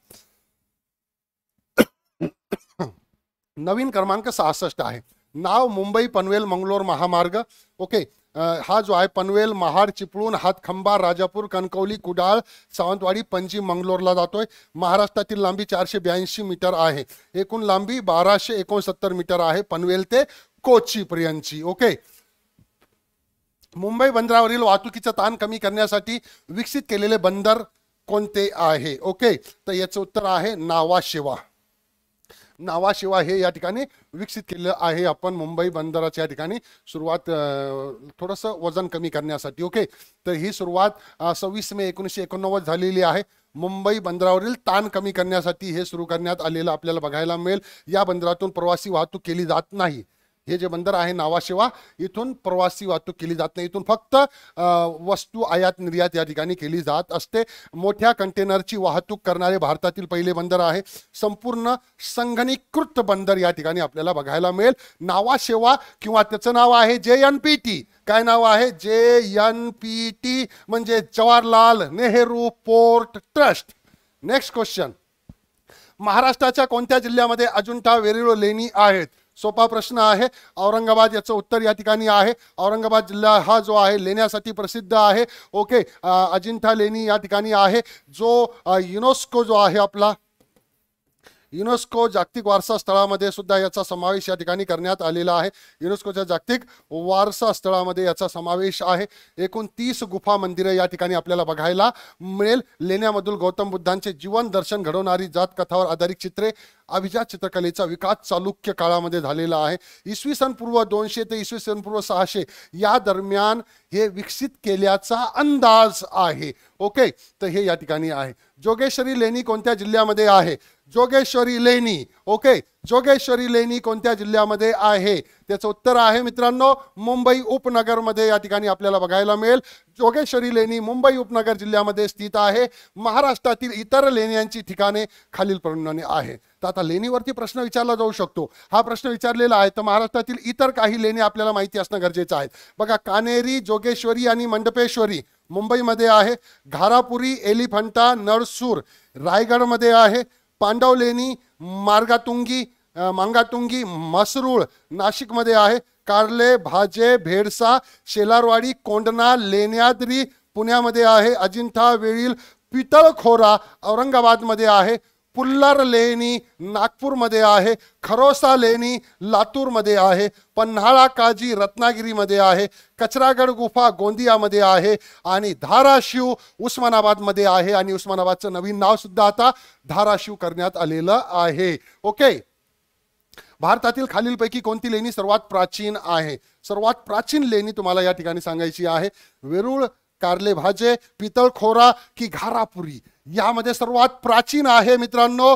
नवीन क्रमांक सहासष्ट आहे नाव मुंबई पनवेल मंगलोर महामार्ग ओके हा जो आहे पनवेल महाड चिपळूण हातखंबा राजापूर कणकवली कुडाळ सावंतवाडी पणजी मंगलोरला जातोय महाराष्ट्रातील लांबी चारशे ब्याऐंशी मीटर आहे एकूण लांबी बाराशे एकोणसत्तर मीटर आहे पनवेल ते कोची प्रियांची ओके मुंबई बंदरावरील वाहतुकीचा ताण कमी करण्यासाठी विकसित केलेले बंदर कोणते आहे ओके तर याचं उत्तर आहे नावाशिवा नावाशिवा हे या ठिकाणी विकसित केलेलं आहे आपण मुंबई बंदराच्या या ठिकाणी सुरुवात थोडंसं वजन कमी करण्यासाठी ओके तर ही सुरुवात सव्वीस मे एकोणीसशे एकोणनव्वद झालेली आहे मुंबई बंदरावरील ताण कमी करण्यासाठी हे सुरू करण्यात आलेलं आपल्याला बघायला मिळेल या बंदरातून प्रवासी वाहतूक केली जात नाही हे जे बंदर आहे नावाशिवा इथून प्रवासी वाहतूक केली जात नाही इथून फक्त वस्तू आयात निर्यात या ठिकाणी केली जात असते मोठ्या कंटेनरची वाहतूक करणारे भारतातील पहिले बंदर आहे संपूर्ण संगणीकृत बंदर या ठिकाणी आपल्याला बघायला मिळेल नावाशेवा किंवा त्याचं नाव आहे जे एन पी टी काय नाव आहे जे एन पी टी म्हणजे Jawaharlal Nehru port trust next question महाराष्ट्राच्या कोणत्या जिल्ह्यामध्ये अजिंठा वेरुळ लेणी आहेत सोपा प्रश्न आहे औरंगाबाद याचं उत्तर या ठिकाणी आहे औरंगाबाद जिल्हा हा जो आहे लेण्यासाठी प्रसिद्ध आहे ओके अजिंठा लेणी या ठिकाणी आहे जो युनेस्को जो आहे आपला युनेस्को जागतिक वारसा स्थळामध्ये सुद्धा याचा समावेश या ठिकाणी करण्यात आलेला आहे युनेस्कोच्या जागतिक वारसा स्थळामध्ये याचा समावेश आहे एकूण तीस गुफा मंदिरं या ठिकाणी आपल्याला बघायला मिळेल लेण्यामधून गौतम बुद्धांचे जीवन दर्शन घडवणारी जात कथावर आधारित चित्रे अभिजात चित्रकलेचा विकास चालुक्य काळामध्ये झालेला आहे इसवी सन पूर्व दोनशे ते इसवी सन पूर्व सहाशे या दरम्यान हे विकसित केल्याचा अंदाज आहे ओके तर हे या ठिकाणी आहे जोगेश्वरी लेणी कोणत्या जिल्ह्यामध्ये आहे जोगेश्वरी लेणी ओके जोगेश्वरी लेणी कोणत्या जिल्ह्यामध्ये आहे त्याचं उत्तर आहे मित्रांनो मुंबई उपनगरमध्ये या ठिकाणी आपल्याला बघायला मिळेल जोगेश्वरी लेणी मुंबई उपनगर जिल्ह्यामध्ये स्थित आहे महाराष्ट्रातील इतर लेण्यांची ठिकाणे खालील प्रमाणे आहे तर आता लेणीवरती प्रश्न विचारला जाऊ शकतो हा प्रश्न विचारलेला आहे तर महाराष्ट्रातील इतर काही लेणी आपल्याला माहिती असणं गरजेचं आहे बघा कानेरी जोगेश्वरी आणि मंडपेश्वरी मुंबईमध्ये आहे घारापुरी एलिफंटा नरसूर रायगडमध्ये आहे पांडवलेणी मार्गातुंगी मांगातुंगी मसरूळ नाशिकमध्ये आहे कारले, भाजे भेडसा शेलारवाडी कोंडणा लेण्याद्री पुण्यामध्ये आहे अजिंठा वेळील पितळखोरा औरंगाबादमध्ये आहे पुल्लार लेणी नागपूरमध्ये आहे खरोसा लेणी लातूरमध्ये आहे पन्हाळा काजी रत्नागिरीमध्ये आहे कचरागड गुफा गोंदियामध्ये आहे आणि धाराशिव उस्मानाबादमध्ये आहे आणि उस्मानाबादचं नवीन नाव आता धाराशिव करण्यात आलेलं आहे ओके भारतातील खालीलपैकी कोणती लेणी सर्वात प्राचीन आहे सर्वात प्राचीन लेणी तुम्हाला या ठिकाणी सांगायची आहे वेरूळ कारले भाजे पितळखोरा की घारापुरी यामध्ये सर्वात प्राचीन आहे मित्रांनो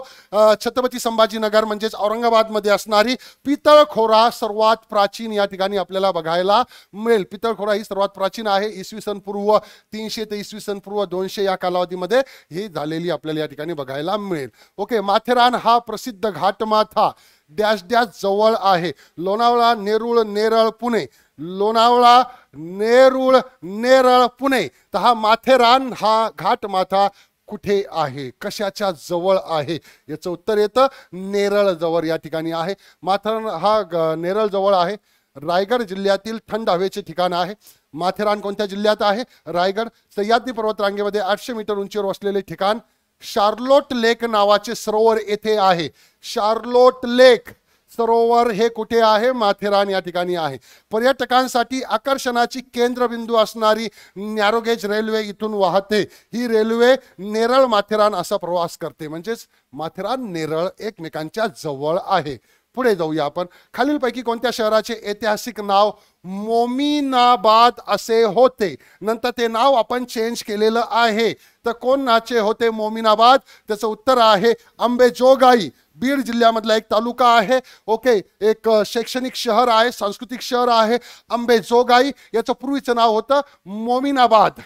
छत्रपती संभाजीनगर म्हणजेच औरंगाबादमध्ये असणारी पितळखोरा सर्वात प्राचीन या ठिकाणी आपल्याला बघायला मिळेल पितळखोरा ही सर्वात प्राचीन आहे इसवी सन पूर्व तीनशे ते इसवी सन पूर्व दोनशे या कालावधीमध्ये ही झालेली आपल्याला या ठिकाणी बघायला मिळेल ओके माथेरान हा प्रसिद्ध घाटमाथा डॅश डॅश जवळ आहे लोणावळा नेरुळ नेरळ पुणे लोणावळा नेरुळ नेरळ पुणे तर हा माथेरान हा घाट माथा कुठे आहे कशाच्या जवळ आहे याचं उत्तर येतं नेरळ जवळ या ठिकाणी आहे माथेरान हा नेरळ जवळ आहे रायगड जिल्ह्यातील थंड हवेचे ठिकाण आहे माथेरान कोणत्या जिल्ह्यात आहे रायगड सह्याद्री पर्वतरांगेमध्ये आठशे मीटर उंचीवर वसलेले ठिकाण शार्लोट लेक नावाचे सरोवर येथे आहे शार्लोट लेक सरोवर हे कुठे आहे माथेरान या ठिकाणी आहे पर्यटकांसाठी आकर्षणाची केंद्रबिंदू असणारी नॅरोगेज रेल्वे इथून वाहते ही रेल्वे नेरळ माथेरान असा प्रवास करते म्हणजेच माथेरान नेरळ एकमेकांच्या जवळ आहे पुढे जाऊया आपण खालीलपैकी कोणत्या शहराचे ऐतिहासिक नाव मोमिनाबाद असे होते नंतर ते नाव आपण चेंज केलेलं आहे तर कोण नाचे होते मोमिनाबाद त्याचं उत्तर आहे अंबेजोगाई बीड जिल्ह्यामधला एक तालुका आहे ओके एक शैक्षणिक शहर आहे सांस्कृतिक शहर आहे अंबेजोगाई याचं पूर्वीचं नाव होतं मोमिनाबाद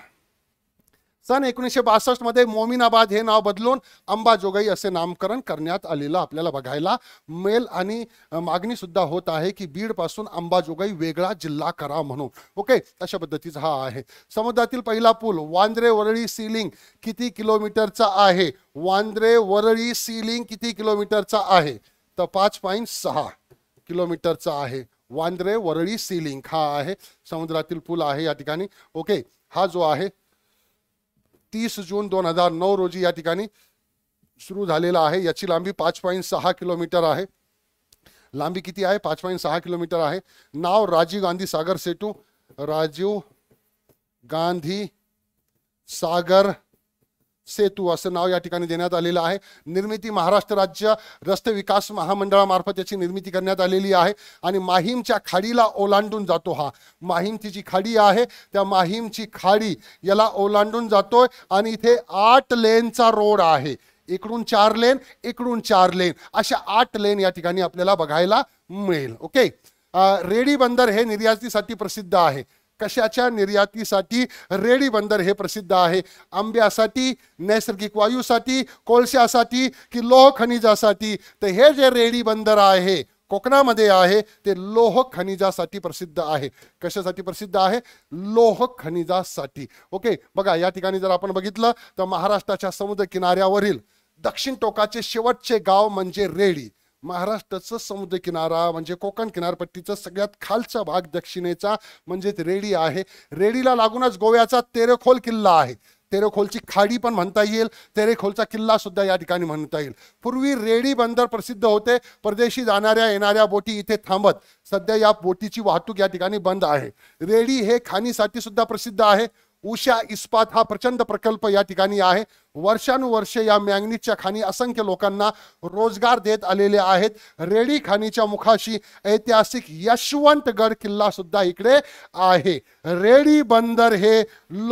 सन एकोणीसशे बासष्ट मध्ये मोमिनाबाद हे नाव बदलून अंबाजोगाई असे नामकरण करण्यात आलेलं आपल्याला बघायला मेल आणि मागणी सुद्धा होत आहे की बीड पासून अंबाजोगाई वेगळा जिल्हा करा म्हणून ओके अशा पद्धतीचा हा आहे समुद्रातील पहिला पूल वांद्रे वरळी सीलिंग किती किलोमीटरचा आहे वांद्रे वरळी सीलिंग किती किलोमीटरचा आहे तर पाच पॉईंट सहा किलोमीटरचा आहे वांद्रे वरळी सीलिंग हा आहे समुद्रातील पूल आहे या ठिकाणी ओके हा जो आहे तीस जून दोन हजार नऊ रोजी या सुरू झालेला आहे याची लांबी पाच सहा किलोमीटर है लंबी किती आहे पाच पॉईंट सहा किलोमीटर है नाव राजीव गांधी सागर सेतु राजीव गांधी सागर सेतू असं नाव या ठिकाणी देण्यात आलेलं आहे निर्मिती महाराष्ट्र राज्य रस्ते विकास महामंडळामार्फत याची निर्मिती करण्यात आलेली आहे आणि माहीमच्या खाडीला ओलांडून जातो हा माहीमची जी खाडी आहे त्या माहीमची खाडी याला ओलांडून जातोय आणि इथे आठ लेनचा रोड आहे इकडून चार लेन इकडून चार लेन अशा आठ लेन या ठिकाणी आपल्याला बघायला मिळेल ओके रेडी बंदर हे निर्यातीसाठी प्रसिद्ध आहे कशाच्या निर्यातीसाठी रेडी बंदर हे प्रसिद्ध आहे आंब्यासाठी नैसर्गिक वायूसाठी कोळशासाठी की लोह खनिजासाठी तर हे जे रेडी बंदर आहे कोकणामध्ये आहे ते लोह खनिजासाठी प्रसिद्ध आहे कशासाठी प्रसिद्ध आहे लोह खनिजासाठी ओके बघा या ठिकाणी जर आपण बघितलं तर महाराष्ट्राच्या समुद्र किनाऱ्यावरील दक्षिण टोकाचे शेवटचे गाव म्हणजे रेडी महाराष्ट्राचं समुद्र किनारा म्हणजे कोकण किनारपट्टीचा सगळ्यात खालचा भाग दक्षिणेचा म्हणजेच रेडी आहे रेडीला लागूनच गोव्याचा तेरेखोल किल्ला आहे तेरेखोलची खाडी पण म्हणता येईल तेरेखोलचा किल्ला सुद्धा या ठिकाणी म्हणता येईल पूर्वी रेडी बंदर प्रसिद्ध होते परदेशी जाणाऱ्या येणाऱ्या बोटी इथे थांबत सध्या या बोटीची वाहतूक या ठिकाणी बंद आहे रेडी हे खाणीसाठी सुद्धा प्रसिद्ध आहे उषा इस्पात हा प्रचंड प्रकल्प या ठिकाणी आहे वर्षानुवर्षे या मॅग्नीच्या खाणी असंख्य लोकांना रोजगार देत आलेले आहेत रेडी खाणीच्या मुखाशी ऐतिहासिक यशवंतगड किल्ला सुद्धा इकडे आहे रेडी बंदर हे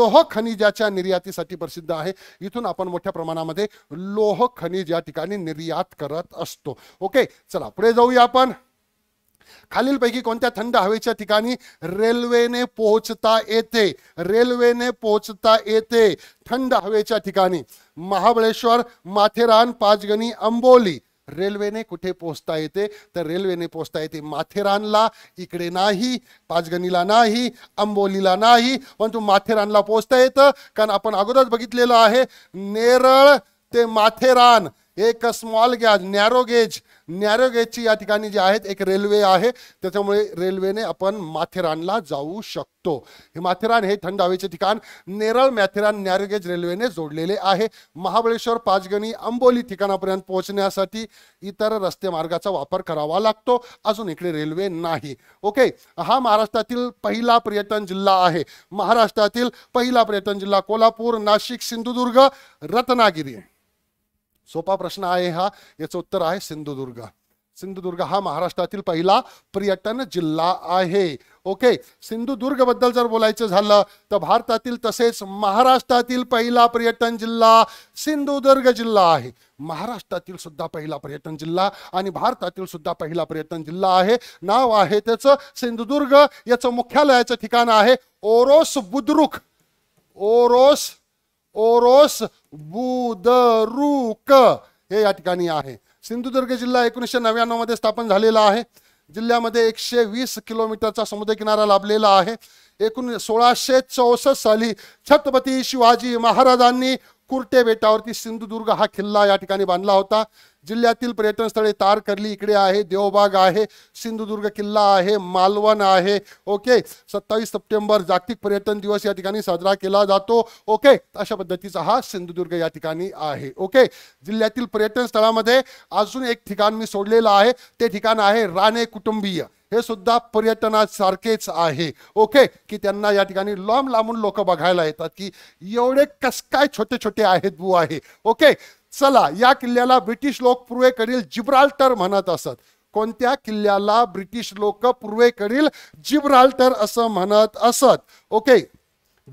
लोह खनिजाच्या निर्यातीसाठी प्रसिद्ध आहे इथून आपण मोठ्या प्रमाणामध्ये लोह खनिज या ठिकाणी निर्यात करत असतो ओके चला पुढे जाऊया आपण खालीलपैकी कोणत्या थंड हवेच्या ठिकाणी रेल्वेने पोहोचता येते रेल्वेने पोहोचता येते थंड हवेच्या ठिकाणी महाबळेश्वर माथेरान पाचगणी अंबोली रेल्वेने कुठे पोहोचता येते तर रेल्वेने पोहोचता येते माथेरानला इकडे नाही पाचगणीला नाही अंबोलीला नाही परंतु माथेरानला पोहोचता येतं कारण आपण अगोदरच बघितलेलं आहे नेरळ ते माथेरान एक स्मॉल गॅज नॅरो गेज गेजची या ठिकाणी जे आहेत एक रेल्वे आहे त्याच्यामुळे रेल्वेने आपण माथेरानला जाऊ शकतो हे माथेरान हे थंड हवेचे ठिकाण नेरळ माथेरान नॅरोगेज रेल्वेने जोडलेले आहे महाबळेश्वर पाचगणी आंबोली ठिकाणापर्यंत पोहोचण्यासाठी इतर रस्ते मार्गाचा वापर करावा लागतो अजून इकडे रेल्वे नाही ओके हा महाराष्ट्रातील पहिला पर्यटन जिल्हा आहे महाराष्ट्रातील पहिला पर्यटन जिल्हा कोल्हापूर नाशिक सिंधुदुर्ग रत्नागिरी सोपा प्रश्न आहे हा याचं उत्तर आहे सिंधुदुर्ग सिंधुदुर्ग हा महाराष्ट्रातील पहिला पर्यटन जिल्हा आहे ओके सिंधुदुर्ग बद्दल जर बोलायचं झालं तर भारतातील तसेच महाराष्ट्रातील पहिला पर्यटन जिल्हा सिंधुदुर्ग जिल्हा आहे महाराष्ट्रातील सुद्धा पहिला पर्यटन जिल्हा आणि भारतातील सुद्धा पहिला पर्यटन जिल्हा आहे नाव आहे त्याचं सिंधुदुर्ग याचं मुख्यालयाचं ठिकाण आहे ओरोस बुद्रुक ओरोस ओरोस बुदरुक हे या ठिकाणी आहे सिंधुदुर्ग जिल्हा एकोणीसशे नव्याण्णव मध्ये स्थापन झालेला आहे जिल्ह्यामध्ये एकशे वीस किलोमीटरचा समुद्रकिनारा लाभलेला आहे एकूण सोळाशे चौसष्ट साली छत्रपती शिवाजी महाराजांनी कुर्टे बेटावरती सिंधुदुर्ग हा किल्ला या ठिकाणी बांधला होता जिल्ह्यातील पर्यटन स्थळे तारकर्ली इकडे आहे देवबाग आहे सिंधुदुर्ग किल्ला आहे मालवण आहे ओके सत्तावीस सप्टेंबर जागतिक पर्यटन दिवस या ठिकाणी साजरा केला जातो ओके अशा पद्धतीचा हा सिंधुदुर्ग या ठिकाणी आहे ओके जिल्ह्यातील पर्यटन स्थळामध्ये अजून एक ठिकाण मी सोडलेलं आहे ते ठिकाण आहे राणे कुटुंबीय हे सुद्धा पर्यटनासारखेच आहे ओके की त्यांना या ठिकाणी लांब लांबून लोक बघायला येतात की एवढे कस काय छोटे छोटे आहेत बू आहे ओके चला या किल्ल्याला ब्रिटिश लोक पूर्वेकडील जिब्राल्टर म्हणत असत कोणत्या किल्ल्याला ब्रिटिश लोक पूर्वेकडील जिब्राल्टर असं म्हणत असत ओके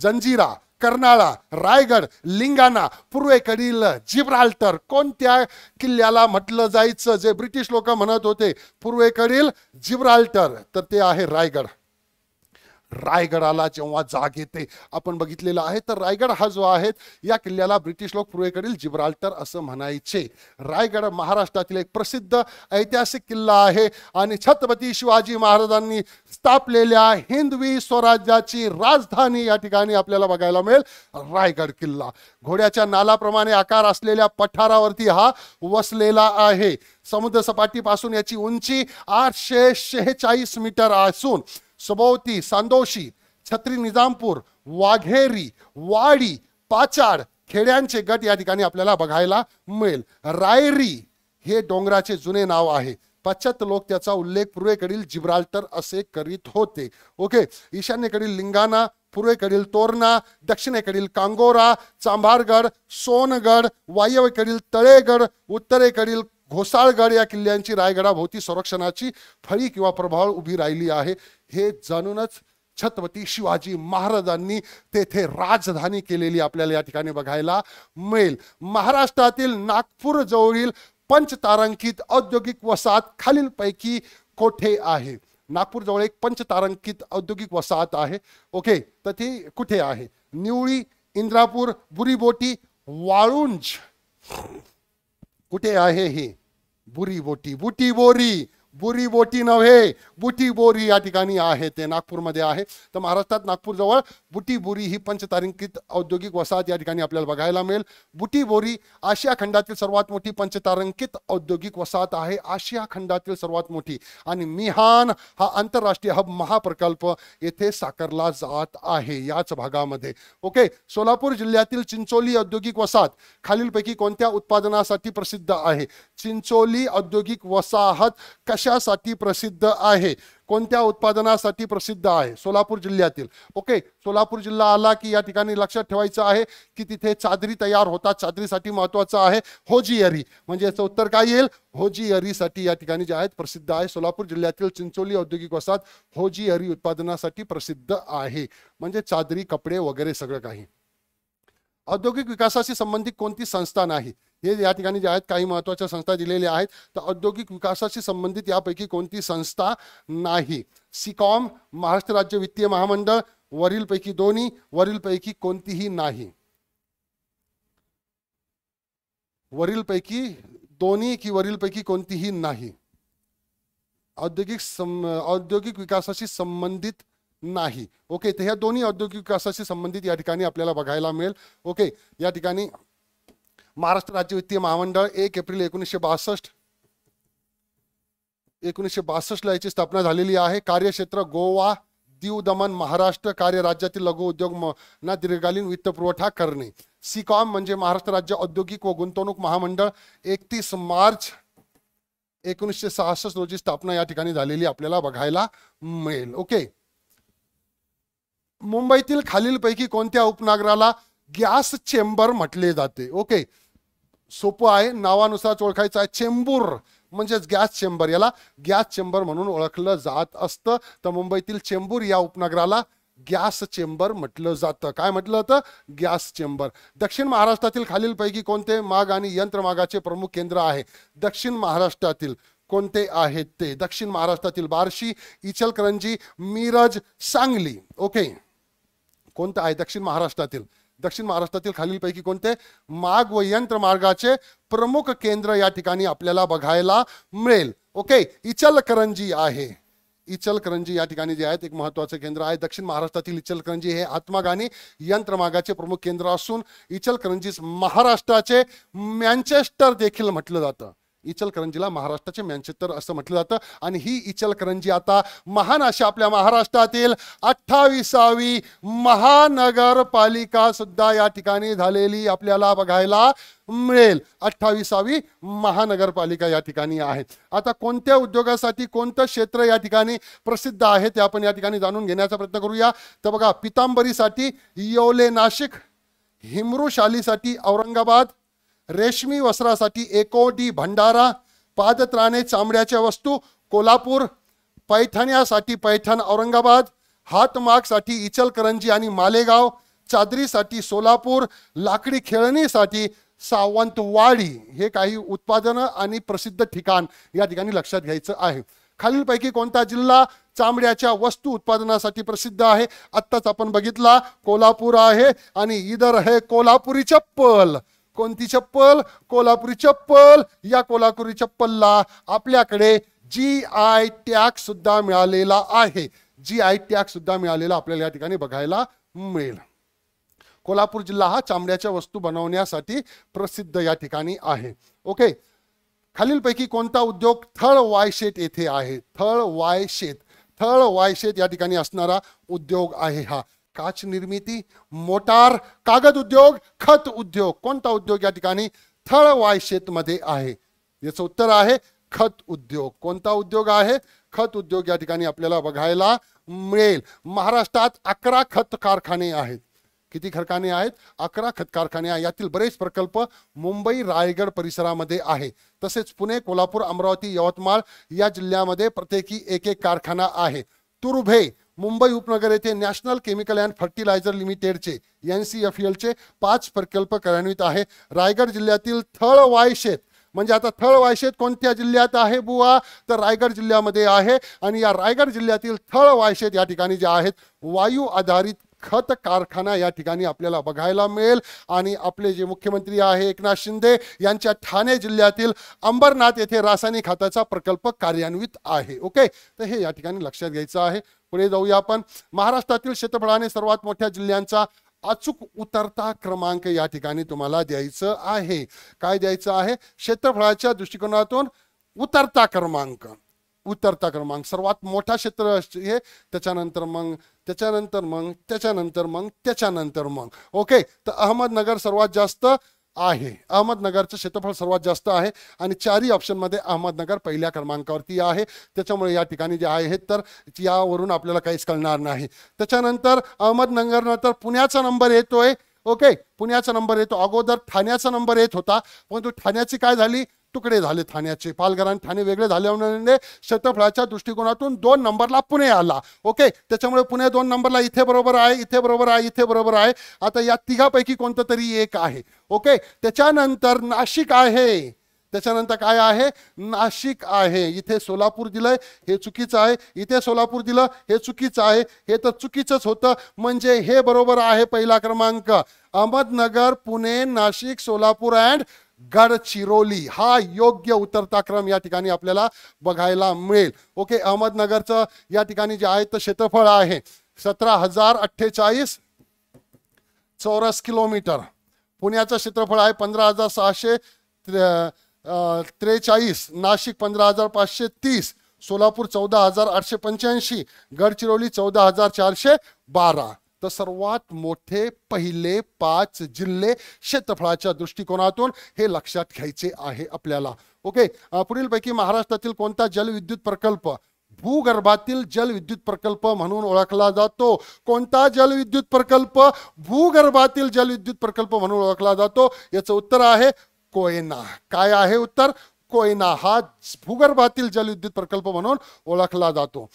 जंजिरा कर्नाळा रायगड लिंगाणा पूर्वेकडील जिब्राल्टर कोणत्या किल्ल्याला म्हटलं जायचं जे ब्रिटिश लोक म्हणत होते पूर्वेकडील जिब्राल्टर तर ते आहे रायगड रायगडाला जेव्हा जाग येते आपण बघितलेलं आहे तर रायगड हा जो आहे या किल्ल्याला ब्रिटिश लोक पूर्वेकडील जिब्राल्टर असं म्हणायचे रायगड महाराष्ट्रातील एक प्रसिद्ध ऐतिहासिक किल्ला आहे आणि छत्रपती शिवाजी महाराजांनी स्थापलेल्या हिंदवी स्वराज्याची राजधानी या ठिकाणी आपल्याला बघायला मिळेल रायगड किल्ला घोड्याच्या नालाप्रमाणे आकार असलेल्या पठारावरती हा वसलेला आहे समुद्र सपाटीपासून याची उंची आठशे शेहेचाळीस मीटर असून सभोवती सांदोशी छत्री निजामपूर वाघेरी वाडी पाचाड खेड्यांचे गट या ठिकाणी आपल्याला बघायला मिळेल रायरी हे डोंगराचे जुने नाव आहे पाश्चात्य लोक त्याचा उल्लेख पूर्वेकडील जिब्राल्टर असे करीत होते ओके ईशान्येकडील लिंगाना पूर्वेकडील तोरणा दक्षिणेकडील कांगोरा चांभारगड सोनगड वायव्यकडील तळेगड उत्तरेकडील घोसाळगड या किल्ल्यांची रायगडाभोवती संरक्षणाची फळी किंवा प्रभाव उभी राहिली आहे हे जाणूनच छत्रपती शिवाजी महाराजांनी तेथे राजधानी केलेली आपल्याला या ठिकाणी बघायला मिळेल महाराष्ट्रातील नागपूर जवळील पंचतारांकित औद्योगिक वसाहत खालीलपैकी कोठे आहे नागपूर जवळ एक पंचतारांकित औद्योगिक वसाहत आहे ओके तर ती कुठे आहे निवळी इंद्रापूर बुरीबोटी वाळुंज कुठे आहे हे बुरीबोटी बुटीबोरी बुरी बोटी नव्हे बुटी बोरी या ठिकाणी आहे ते नागपूरमध्ये आहे तर महाराष्ट्रात नागपूरजवळ बुटी बोरी ही पंचतारांकित औद्योगिक वसाहत या ठिकाणी आपल्याला बघायला मिळेल बुटी बोरी आशिया खंडातील सर्वात मोठी पंचतारांकित औद्योगिक वसाहत आहे आशिया खंडातील सर्वात मोठी आणि मिहान हा आंतरराष्ट्रीय हब महाप्रकल्प येथे साकारला जात आहे याच भागामध्ये ओके सोलापूर जिल्ह्यातील चिंचोली औद्योगिक वसाहत खालीलपैकी कोणत्या उत्पादनासाठी प्रसिद्ध आहे चिंचोली औद्योगिक वसाहत कशा कशासाठी प्रसिद्ध आहे कोणत्या उत्पादनासाठी प्रसिद्ध आहे सोलापूर जिल्ह्यातील ओके सोलापूर जिल्हा आला की या ठिकाणी लक्षात ठेवायचं आहे की तिथे चादरी तयार होतात चादरीसाठी महत्वाचं आहे होजीअरी म्हणजे याचं उत्तर काय येईल होजीअरीसाठी या ठिकाणी जे आहेत प्रसिद्ध आहे सोलापूर जिल्ह्यातील चिंचोली औद्योगिक वसाहत होजीअरी उत्पादनासाठी प्रसिद्ध आहे म्हणजे चादरी कपडे वगैरे सगळं काही औद्योगिक विकासाशी संबंधित कोणती संस्था नाही हे या ठिकाणी जे आहेत काही महत्वाच्या संस्था दिलेल्या आहेत तर औद्योगिक विकासाशी संबंधित यापैकी कोणती संस्था नाही सिकॉम महाराष्ट्र राज्य वित्तीय महामंडळ वरीलपैकी दोन्ही वरीलपैकी कोणतीही नाही वरीलपैकी दोन्ही की वरीलपैकी कोणतीही नाही औद्योगिक सं औद्योगिक विकासाशी संबंधित नाही ओके तर ह्या दोन्ही औद्योगिक विकासाशी संबंधित या ठिकाणी आपल्याला बघायला मिळेल ओके या ठिकाणी महाराष्ट्र राज्य वित्तीय महामंडळ एक एप्रिल एकोणीसशे बासष्ट एकोणीसशे बासष्टला याची स्थापना झालेली आहे कार्यक्षेत्र गोवा दीव दमन महाराष्ट्र कार्य राज्यातील लघु उद्योग ना दीर्घकालीन वित्त पुरवठा करणे सीकॉम म्हणजे महाराष्ट्र राज्य औद्योगिक व गुंतवणूक महामंडळ एकतीस मार्च एकोणीसशे सहासष्ट रोजी स्थापना या ठिकाणी झालेली आपल्याला बघायला मिळेल ओके मुंबईतील खालीलपैकी कोणत्या उपनगराला गॅस चेंबर म्हटले जाते ओके सोपं आहे नावानुसार ओळखायचं आहे चेंबूर म्हणजेच गॅस चेंबर याला गॅस चेंबर म्हणून ओळखलं जात असतं तर मुंबईतील चेंबूर या उपनगराला गॅस चेंबर म्हटलं जातं काय म्हटलं होतं गॅस चेंबर दक्षिण महाराष्ट्रातील खालीलपैकी कोणते माग आणि यंत्रमागाचे प्रमुख केंद्र आहे दक्षिण महाराष्ट्रातील कोणते आहेत ते दक्षिण महाराष्ट्रातील बार्शी इचलकरंजी मिरज सांगली ओके कोणतं आहे दक्षिण महाराष्ट्रातील दक्षिण महाराष्ट्रातील खालीलपैकी कोणते माग व यंत्र मार्गाचे प्रमुख केंद्र या ठिकाणी आपल्याला बघायला मिळेल ओके इचलकरंजी आहे इचलकरंजी या ठिकाणी जे आहेत एक महत्वाचं केंद्र आहे दक्षिण महाराष्ट्रातील इचलकरंजी हे आत्माग आणि यंत्रमागाचे प्रमुख केंद्र असून इचलकरंजीस महाराष्ट्राचे मॅनचेस्टर देखील म्हटलं जातं इचलकरंजीला महाराष्ट्राचे मॅनचेस्टर असं म्हटलं जातं आणि ही इचलकरंजी आता महान अशा आपल्या महाराष्ट्रातील अठ्ठावीसावी महानगरपालिका सुद्धा या ठिकाणी झालेली आपल्याला बघायला मिळेल अठ्ठावीसावी महानगरपालिका या ठिकाणी आहेत आता कोणत्या उद्योगासाठी कोणतं क्षेत्र या ठिकाणी प्रसिद्ध आहे ते आपण या ठिकाणी जाणून घेण्याचा प्रयत्न करूया तर बघा पितांबरीसाठी येवले नाशिक हिमरुशालीसाठी औरंगाबाद रेशमी वस्त्रासाठी एकोडी भंडारा पादत्राणे चामड्याच्या वस्तू कोल्हापूर पैठण्यासाठी पैठण औरंगाबाद हातमागसाठी इचलकरंजी आणि मालेगाव चादरीसाठी सोलापूर लाकडी खेळणीसाठी सावंतवाडी हे काही उत्पादनं आणि प्रसिद्ध ठिकाण या ठिकाणी लक्षात घ्यायचं आहे खालीलपैकी कोणता जिल्हा चामड्याच्या वस्तू उत्पादनासाठी प्रसिद्ध आहे आत्ताच आपण बघितला कोल्हापूर आहे आणि इधर हे कोल्हापुरी चप्पल कोणती चप्पल कोल्हापुरी चप्पल या कोल्हापुरी चप्पलला आपल्याकडे जी आय टॅग सुद्धा मिळालेला आहे जी आय टॅग सुद्धा मिळालेला आपल्याला या ठिकाणी बघायला मिळेल कोल्हापूर जिल्हा हा चामड्याच्या वस्तू बनवण्यासाठी प्रसिद्ध या ठिकाणी आहे ओके खालीलपैकी कोणता उद्योग थळ वायशेत येथे आहे थळ वायशेत थळ वायशेत या ठिकाणी असणारा उद्योग आहे हा काच निर्मिती मोटार कागद उद्योग खत उद्योग कोणता उद्योग या ठिकाणी थळवाय शेतमध्ये आहे याचं उत्तर आहे खत उद्योग कोणता उद्योग आहे खत उद्योग या ठिकाणी आपल्याला बघायला मिळेल महाराष्ट्रात अकरा खत कारखाने आहेत किती कारखाने आहेत अकरा खत कारखाने आहेत यातील बरेच प्रकल्प मुंबई रायगड परिसरामध्ये आहे तसेच पुणे कोल्हापूर अमरावती यवतमाळ या जिल्ह्यामध्ये प्रत्येकी एक एक कारखाना आहे तुर्भे मुंबई उपनगर येथे नॅशनल केमिकल अँड फर्टिलायझर लिमिटेडचे एन सी एफ एलचे पाच प्रकल्प कार्यान्वित आहे रायगड जिल्ह्यातील थळ वायशेत म्हणजे आता थळ वायशेत कोणत्या जिल्ह्यात आहे बुवा तर रायगड जिल्ह्यामध्ये आहे आणि या रायगड जिल्ह्यातील थळ वायशेत या ठिकाणी जे आहेत वायू आधारित खत कारखाना या ठिकाणी आपल्याला बघायला मिळेल आणि आपले जे मुख्यमंत्री आहे एकनाथ शिंदे यांच्या ठाणे जिल्ह्यातील अंबरनाथ येथे रासायनिक खताचा प्रकल्प कार्यान्वित आहे ओके तर हे या ठिकाणी लक्षात घ्यायचं आहे पुढे जाऊया आपण महाराष्ट्रातील क्षेत्रफळाने सर्वात मोठ्या जिल्ह्यांचा अचूक उतरता क्रमांक या ठिकाणी तुम्हाला द्यायचं आहे काय द्यायचं आहे क्षेत्रफळाच्या दृष्टिकोनातून उतरता क्रमांक उतरता क्रमांक सर्वात मोठा क्षेत्र हे त्याच्यानंतर मग त्याच्यानंतर मग त्याच्यानंतर मग त्याच्यानंतर मग ओके तर अहमदनगर सर्वात जास्त आहे अहमदनगरचं क्षेत्रफळ सर्वात जास्त आहे आणि चारही ऑप्शनमध्ये अहमदनगर पहिल्या क्रमांकावरती आहे त्याच्यामुळे या ठिकाणी जे आहे तर यावरून आपल्याला काहीच कळणार नाही त्याच्यानंतर अहमदनगरनंतर पुण्याचा नंबर येतोय ओके पुण्याचा नंबर येतो अगोदर ठाण्याचा नंबर येत होता परंतु ठाण्याची काय झाली तुकडे झाले ठाण्याचे पालघर आणि ठाणे वेगळे झाल्यामुळे क्षेत्रफळाच्या दृष्टिकोनातून दोन नंबरला पुणे आला ओके त्याच्यामुळे पुणे दोन नंबरला इथे बरोबर आहे इथे बरोबर आहे इथे बरोबर आहे आता या तिघापैकी कोणतं तरी एक आहे ओके त्याच्यानंतर नाशिक आहे त्याच्यानंतर काय आहे नाशिक आहे इथे सोलापूर दिलंय हे चुकीचं आहे इथे सोलापूर दिलं हे चुकीचं आहे हे तर चुकीचंच होतं म्हणजे हे बरोबर आहे पहिला क्रमांक अहमदनगर पुणे नाशिक सोलापूर अँड गडचिरोली हा योग्य उतरता क्रम या ठिकाणी आपल्याला बघायला मिळेल ओके अहमदनगरचं या ठिकाणी जे आहे तर क्षेत्रफळ आहे सतरा हजार अठ्ठेचाळीस चौरस किलोमीटर पुण्याचं क्षेत्रफळ आहे पंधरा हजार सहाशे त्रेचाळीस नाशिक पंधरा हजार पाचशे तीस सोलापूर चौदा हजार आठशे पंच्याऐंशी गडचिरोली चौदा हजार चारशे बारा तर सर्वात मोठे पहिले पाच जिल्हे क्षेत्रफळाच्या दृष्टिकोनातून हे लक्षात घ्यायचे आहे आपल्याला ओके पुढीलपैकी महाराष्ट्रातील कोणता जलविद्युत प्रकल्प भूगर्भातील जलविद्युत प्रकल्प म्हणून ओळखला जातो कोणता जलविद्युत प्रकल्प भूगर्भातील जलविद्युत प्रकल्प म्हणून ओळखला जातो याचं उत्तर आहे कोयना काय आहे उत्तर कोयना हा भूगर्भातील जलविद्युत प्रकल्प म्हणून ओळखला जातो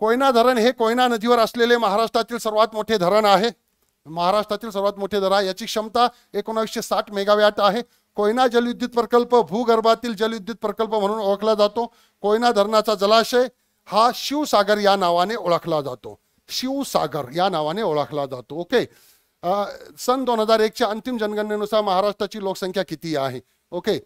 कोयना धरण हे कोयना नदीवर असलेले महाराष्ट्रातील सर्वात मोठे धरण आहे महाराष्ट्रातील सर्वात मोठे धरण याची क्षमता एकोणावीसशे साठ मेगावॅट आहे कोयना जलविद्युत प्रकल्प भूगर्भातील जलविद्युत प्रकल्प म्हणून ओळखला जातो कोयना धरणाचा जलाशय हा शिवसागर या नावाने ओळखला जातो शिवसागर या नावाने ओळखला जातो ओके सन दोन हजार एकच्या अंतिम जनगणनेनुसार महाराष्ट्राची लोकसंख्या किती आहे ओके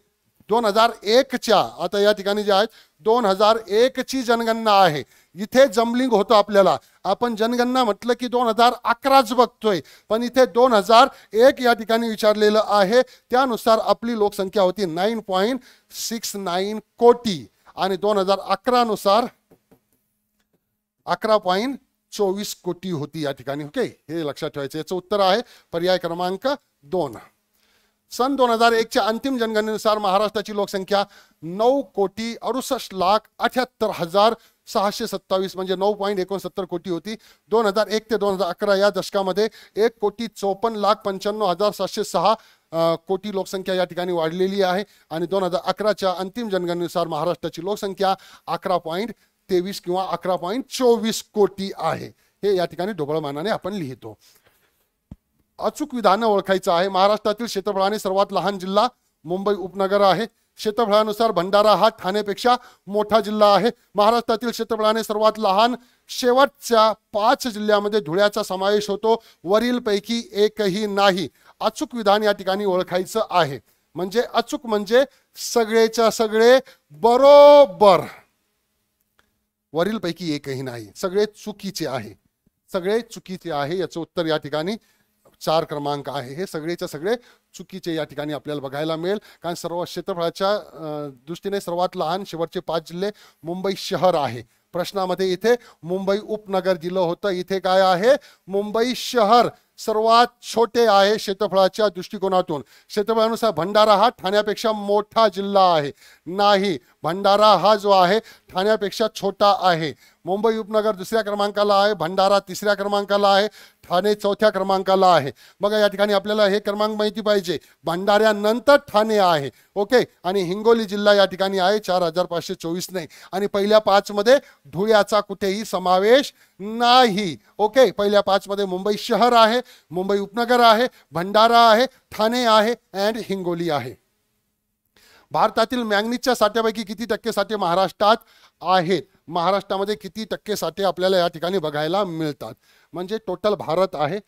दोन हजार एकच्या आता या ठिकाणी जे आहेत दोन हजार एकची जनगणना आहे इथे जमलिंग होतं आपल्याला आपण जनगणना म्हटलं की दोन हजार अकराच बघतोय पण इथे दोन हजार एक या ठिकाणी विचारलेलं आहे त्यानुसार आपली लोकसंख्या होती नाईन पॉईंट सिक्स नाईन कोटी आणि दोन हजार अकरानुसार अकरा पॉईंट चोवीस कोटी होती या ठिकाणी ओके हे लक्षात ठेवायचं याचं उत्तर आहे पर्याय क्रमांक दोन सन दोन हजार एकच्या अंतिम जनगणनेनुसार महाराष्ट्राची लोकसंख्या नऊ कोटी अडुसष्ट लाख अठ्याहत्तर हजार सहाशे सत्तावीस म्हणजे नऊ पॉईंट एकोणसत्तर कोटी होती दोन हजार एक ते दोन हजार अकरा या दशकामध्ये एक कोटी चोपन्न लाख पंच्याण्णव हजार सातशे सहा कोटी लोकसंख्या या ठिकाणी वाढलेली आहे आणि दोन हजार अकराच्या अंतिम जनगणनेनुसार महाराष्ट्राची लोकसंख्या अकरा पॉईंट तेवीस किंवा अकरा पॉईंट चोवीस कोटी आहे हे या ठिकाणी ढोबळमानाने आपण लिहितो अचूक विधान ओळखायचं आहे महाराष्ट्रातील क्षेत्रफळाने सर्वात लहान जिल्हा मुंबई उपनगर आहे क्षेत्रफळानुसार भंडारा हा ठाणेपेक्षा मोठा जिल्हा आहे महाराष्ट्रातील क्षेत्रफळाने सर्वात लहान शेवटच्या पाच जिल्ह्यामध्ये धुळ्याचा समावेश होतो वरीलपैकी एकही नाही अचूक विधान या ठिकाणी ओळखायचं आहे म्हणजे अचूक म्हणजे सगळेच्या सगळे बरोबर वरीलपैकी एकही नाही सगळे चुकीचे आहे सगळे चुकीचे आहे याचं उत्तर या ठिकाणी चार क्रमांक आहे हे सगळेच्या सगळे चुकीचे या ठिकाणी आपल्याला बघायला मिळेल कारण सर्व क्षेत्रफळाच्या दृष्टीने सर्वात लहान शेवटचे पाच जिल्हे मुंबई शहर आहे प्रश्नामध्ये इथे मुंबई उपनगर दिलं होतं इथे काय आहे मुंबई शहर सर्वात छोटे आहे क्षेत्रफळाच्या दृष्टिकोनातून क्षेत्रफळानुसार भंडारा हा ठाण्यापेक्षा मोठा जिल्हा आहे नाही भंडारा हा जो आहे ठाण्यापेक्षा छोटा आहे मुंबई उपनगर दुसऱ्या क्रमांकाला आहे भंडारा तिसऱ्या क्रमांकाला आहे ठाणे चौथ्या क्रमांकाला आहे बघा या ठिकाणी आपल्याला हे क्रमांक माहिती पाहिजे भंडाऱ्यानंतर ठाणे आहे ओके आणि हिंगोली जिल्हा या ठिकाणी आहे चार हजार पाचशे चोवीस नाही आणि पहिल्या पाचमध्ये धुळ्याचा कुठेही समावेश नाही ओके पहिल्या पाचमध्ये मुंबई शहर आहे मुंबई उपनगर आहे भंडारा आहे ठाणे आहे अँड हिंगोली आहे भारतातील मॅग्नीजच्या साठ्यापैकी किती टक्के साठे महाराष्ट्रात आहेत महाराष्ट्रामध्ये किती टक्के साठे आपल्याला या ठिकाणी बघायला मिळतात म्हणजे टोटल भारत आहे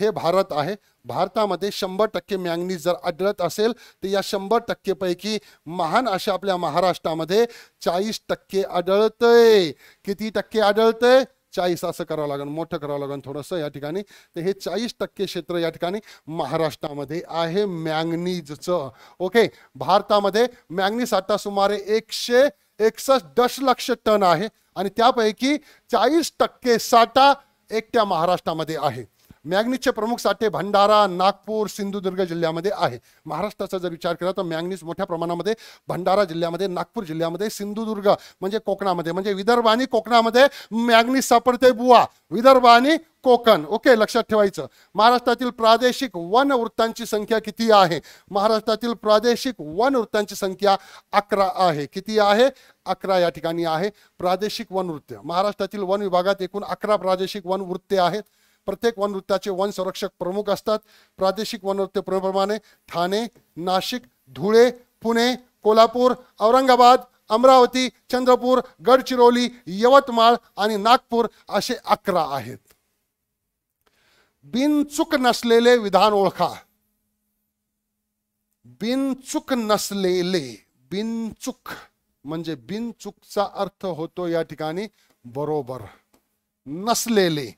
हे भारत आहे भारतामध्ये शंभर टक्के मॅंगनीज जर आढळत असेल तर या शंभर टक्केपैकी महान अशा आपल्या महाराष्ट्रामध्ये चाळीस टक्के आढळतंय किती टक्के आढळतंय चाळीस असं करावं लागेल मोठं करावं लागेल थोडंसं या ठिकाणी तर हे चाळीस टक्के क्षेत्र या ठिकाणी महाराष्ट्रामध्ये आहे मॅंगनीजचं ओके भारतामध्ये मॅंगनीज आता सुमारे एकशे एकसष्ट दशलक्ष टन आहे आणि त्यापैकी चाळीस टक्के साठा एकट्या महाराष्ट्रामध्ये आहे मॅग्निसचे प्रमुख साठे भंडारा नागपूर सिंधुदुर्ग जिल्ह्यामध्ये आहे महाराष्ट्राचा जर विचार केला तर मॅग्निस मोठ्या प्रमाणामध्ये भंडारा जिल्ह्यामध्ये नागपूर जिल्ह्यामध्ये सिंधुदुर्ग म्हणजे कोकणामध्ये म्हणजे विदर्भ आणि कोकणामध्ये मॅग्निस सापडते बुवा विदर्भ आणि कोकण ओके लक्षात ठेवायचं महाराष्ट्रातील प्रादेशिक वन वृत्तांची संख्या किती आहे महाराष्ट्रातील प्रादेशिक वन वृत्तांची संख्या अकरा आहे किती आहे अकरा या ठिकाणी आहे प्रादेशिक वन वृत्त महाराष्ट्रातील वन विभागात एकूण अकरा प्रादेशिक वन वृत्ते आहेत प्रत्येक वनवृत्ताचे वन संरक्षक प्रमुख असतात प्रादेशिक वनवृत्त प्रमुखप्रमाणे ठाणे नाशिक धुळे पुणे कोल्हापूर औरंगाबाद अमरावती चंद्रपूर गडचिरोली यवतमाळ आणि नागपूर असे अकरा आहेत बिनचूक नसलेले विधान ओळखा बिनचूक नसलेले बिनचूक म्हणजे बिनचूकचा अर्थ होतो या ठिकाणी बरोबर नसलेले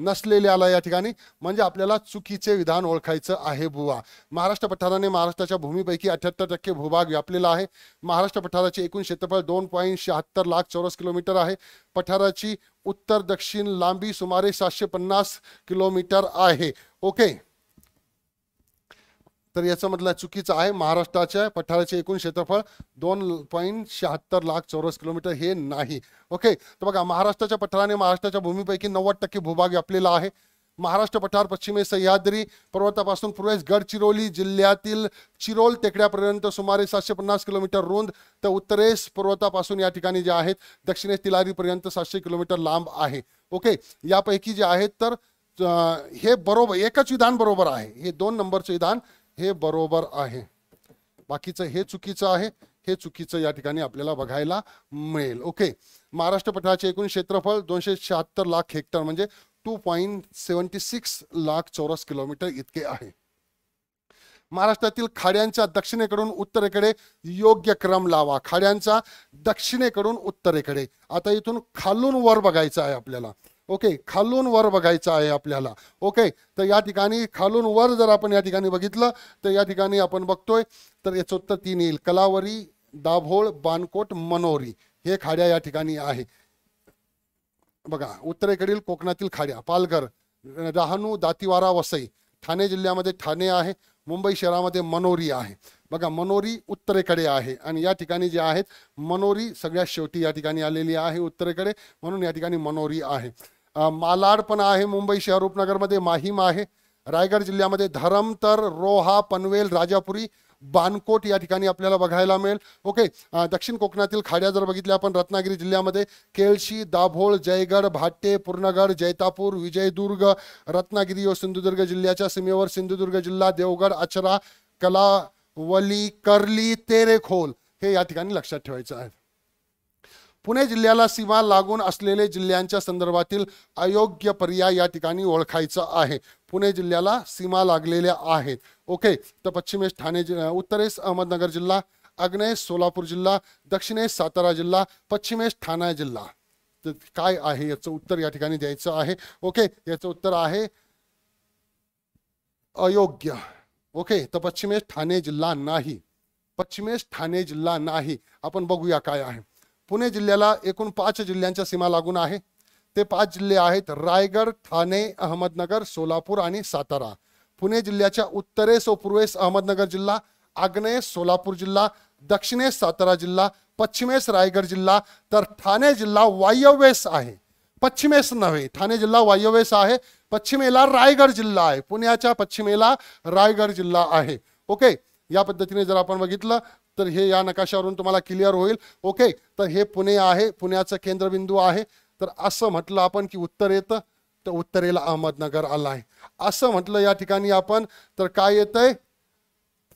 नसलेल्याला या ठिकाणी म्हणजे आपल्याला चुकीचे विधान ओळखायचं आहे बुवा महाराष्ट्र पठाराने महाराष्ट्राच्या भूमीपैकी अठ्याहत्तर टक्के भूभाग व्यापलेला आहे महाराष्ट्र पठाराचे एकूण क्षेत्रफळ दोन पॉईंट शहात्तर लाख चौरस किलोमीटर आहे पठाराची उत्तर दक्षिण लांबी सुमारे सातशे पन्नास किलोमीटर आहे ओके तर याच्यामधला चुकीचं आहे महाराष्ट्राच्या पठाराचे एकूण क्षेत्रफळ दोन पॉईंट शहात्तर लाख चौरस किलोमीटर हे नाही ओके तर बघा महाराष्ट्राच्या पठाराने महाराष्ट्राच्या भूमीपैकी नव्वद टक्के भूभाग व्यापलेला आहे महाराष्ट्र पठार पश्चिमे सह्याद्री पर्वतापासून पूर्वेस गडचिरोली जिल्ह्यातील चिरोल टेकड्यापर्यंत सुमारे सातशे पन्नास किलोमीटर रुंद तर उत्तरेस पर्वतापासून या ठिकाणी जे आहेत दक्षिणेस तिलारीपर्यंत सातशे किलोमीटर लांब आहे ओके यापैकी जे आहेत तर हे बरोबर एकच विधान बरोबर आहे हे दोन नंबरचं विधान हे बरोबर आहे बाकीचं हे चुकीचं आहे हे चुकीचं या ठिकाणी आपल्याला बघायला मिळेल ओके महाराष्ट्र पठाराचे एकूण क्षेत्रफळ दोनशे शहात्तर लाख हेक्टर म्हणजे two point seventy six lakh चौरस किलोमीटर इतके आहे महाराष्ट्रातील खाड्यांच्या दक्षिणेकडून उत्तरेकडे योग्य क्रम लावा खाड्यांचा दक्षिणेकडून उत्तरेकडे आता इथून खालून वर बघायचं आहे आपल्याला ओके खालून वर बघायचं आहे आपल्याला ओके तर या ठिकाणी खालून वर जर आपण या ठिकाणी बघितलं तर या ठिकाणी आपण बघतोय तर याचं उत्तर तीन येईल कलावरी दाभोळ बाणकोट मनोरी हे खाड्या या ठिकाणी आहे बघा उत्तरेकडील कोकणातील खाड्या पालघर डहाणू दातीवारा वसई ठाणे जिल्ह्यामध्ये ठाणे आहे मुंबई शहरामध्ये मनोरी आहे बघा मनोरी उत्तरेकडे आहे आणि या ठिकाणी जे आहेत मनोरी सगळ्यात शेवटी या ठिकाणी आलेली आहे उत्तरेकडे म्हणून या ठिकाणी मनोरी आहे मालाड पण आहे मुंबई शहर उपनगरमध्ये माहीम आहे रायगड जिल्ह्यामध्ये धरमतर रोहा पनवेल राजापुरी बानकोट या ठिकाणी आपल्याला बघायला मिळेल ओके दक्षिण कोकणातील खाड्या जर बघितल्या आपण रत्नागिरी जिल्ह्यामध्ये केळशी दाभोळ जयगड भाटे पूर्णगड जैतापूर विजयदुर्ग रत्नागिरी व सिंधुदुर्ग जिल्ह्याच्या सीमेवर सिंधुदुर्ग जिल्हा देवगड अचरा कलावली करली तेरेखोल हे या ठिकाणी लक्षात ठेवायचं आहे पुणे जिल्ह्याला सीमा लागून असलेले जिल्ह्यांच्या संदर्भातील अयोग्य पर्याय या ठिकाणी ओळखायचा आहे पुणे जिल्ह्याला सीमा लागलेल्या आहेत ओके तर पश्चिमेस ठाणे जिल्हा उत्तरेस अहमदनगर जिल्हा अग्नेस सोलापूर जिल्हा दक्षिणेस सातारा जिल्हा पश्चिमेस ठाणे जिल्हा तर काय आहे याचं उत्तर या ठिकाणी द्यायचं आहे ओके याचं उत्तर आहे अयोग्य ओके तर पश्चिमेस ठाणे जिल्हा नाही पश्चिमेस ठाणे जिल्हा नाही आपण बघूया काय आहे पुणे जिल्ह्याला एकूण पाच जिल्ह्यांच्या सीमा लागून आहे ते पाच जिल्हे आहेत रायगड ठाणे अहमदनगर सोलापूर आणि सातारा पुणे जिल्ह्याच्या उत्तरेस व पूर्वेस अहमदनगर जिल्हा आग्नेस सोलापूर जिल्हा दक्षिणेस सातारा जिल्हा पश्चिमेस रायगड जिल्हा तर ठाणे जिल्हा वायव्येस आहे पश्चिमेस नव्हे ठाणे जिल्हा वायव्येस आहे पश्चिमेला रायगड जिल्हा आहे पुण्याच्या पश्चिमेला रायगड जिल्हा आहे ओके या पद्धतीने जर आपण बघितलं तर हे या नकाशावरून तुम्हाला क्लिअर होईल ओके तर हे पुणे आहे पुण्याचं केंद्रबिंदू आहे तर असं म्हटलं आपण की उत्तर येतं तर उत्तरेला अहमदनगर आला आहे असं म्हटलं या ठिकाणी आपण तर काय येतंय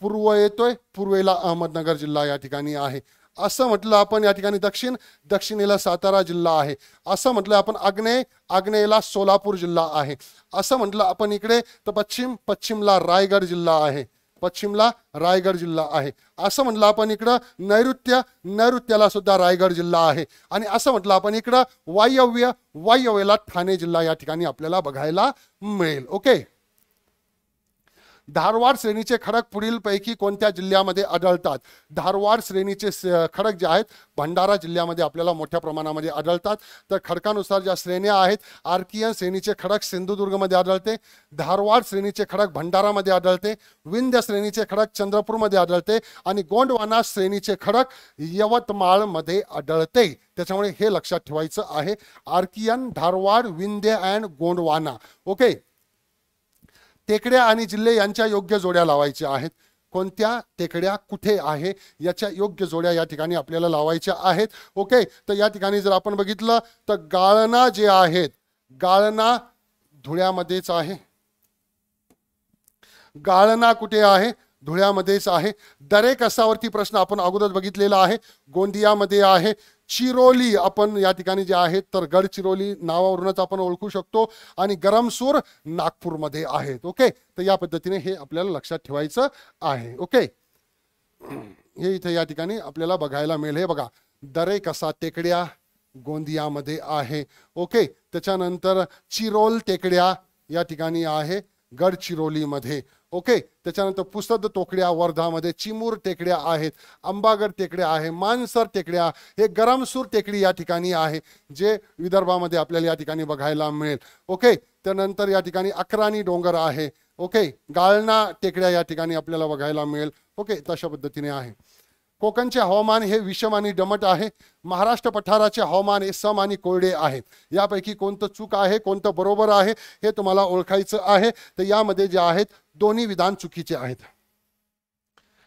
पूर्व येतोय पूर्वेला अहमदनगर जिल्हा या ठिकाणी आहे असं म्हटलं आपण या ठिकाणी दक्षिण दक्षिणेला सातारा जिल्हा आहे असं म्हटलं आपण आग्नेय आग्नेयला सोलापूर जिल्हा आहे असं म्हटलं आपण इकडे तर पश्चिम पश्चिमला रायगड जिल्हा आहे पश्चिमला रायगड जिल्हा आहे असं म्हटलं आपण इकडं नैऋत्य नैऋत्याला सुद्धा रायगड जिल्हा आहे आणि असं म्हटलं आपण इकडं वायव्य वायव्यला ठाणे जिल्हा या ठिकाणी आपल्याला बघायला मिळेल ओके धारवाड श्रेणीचे खडक पुढीलपैकी कोणत्या जिल्ह्यामध्ये आढळतात धारवाड श्रेणीचे खडक जे आहेत भंडारा जिल्ह्यामध्ये आपल्याला मोठ्या प्रमाणामध्ये आढळतात तर खडकानुसार ज्या श्रेण्या आहेत आर्कियन श्रेणीचे खडक सिंधुदुर्गमध्ये आढळते धारवाड श्रेणीचे खडक भंडारामध्ये आढळते विंध्य श्रेणीचे खडक चंद्रपूरमध्ये आढळते आणि गोंडवाना श्रेणीचे खडक यवतमाळमध्ये आढळते त्याच्यामुळे हे लक्षात ठेवायचं आहे Archaean Dharwad Vindhya and Gondwana okay टेकड्या आणि जिल्हे यांच्या योग्य जोड्या लावायच्या आहेत कोणत्या टेकड्या कुठे आहे याच्या योग्य जोड्या या ठिकाणी आपल्याला लावायच्या आहेत ओके तर या ठिकाणी जर आपण बघितलं तर गाळणा जे आहेत गाळणा धुळ्यामध्येच आहे गाळणा कुठे आहे धुळ्यामध्येच आहे दरेक असावरती प्रश्न आपण अगोदर बघितलेला आहे गोंदियामध्ये आहे चिरोली आपण या ठिकाणी जे आहेत तर गडचिरोली नावावरूनच आपण ओळखू शकतो आणि गरमसूर नागपूरमध्ये आहेत ओके तर या पद्धतीने हे आपल्याला लक्षात ठेवायचं आहे ओके हे इथे या ठिकाणी आपल्याला बघायला मिळेल हे बघा दरे कसा टेकड्या गोंदियामध्ये आहे ओके त्याच्यानंतर चिरोल टेकड्या या ठिकाणी आहे गडचिरोलीमध्ये ओके त्याच्यानंतर पुसद तोकड्या वर्धामध्ये चिमूर टेकड्या आहेत अंबागड टेकड्या आहे मानसर टेकड्या हे गरमसूर टेकडी या ठिकाणी आहे जे विदर्भामध्ये आपल्याला या ठिकाणी बघायला मिळेल ओके त्यानंतर या ठिकाणी अकराणी डोंगर आहे ओके गाळणा टेकड्या या ठिकाणी आपल्याला बघायला मिळेल ओके तशा पद्धतीने आहे कोकणचे हवामान हे विषम आणि डमट आहे महाराष्ट्र पठाराचे हवामान हे सम आणि कोरडे आहे यापैकी कोणतं चूक आहे कोणतं बरोबर आहे हे तुम्हाला ओळखायचं आहे तर यामध्ये जे आहेत दोन्ही विधान चुकीचे आहेत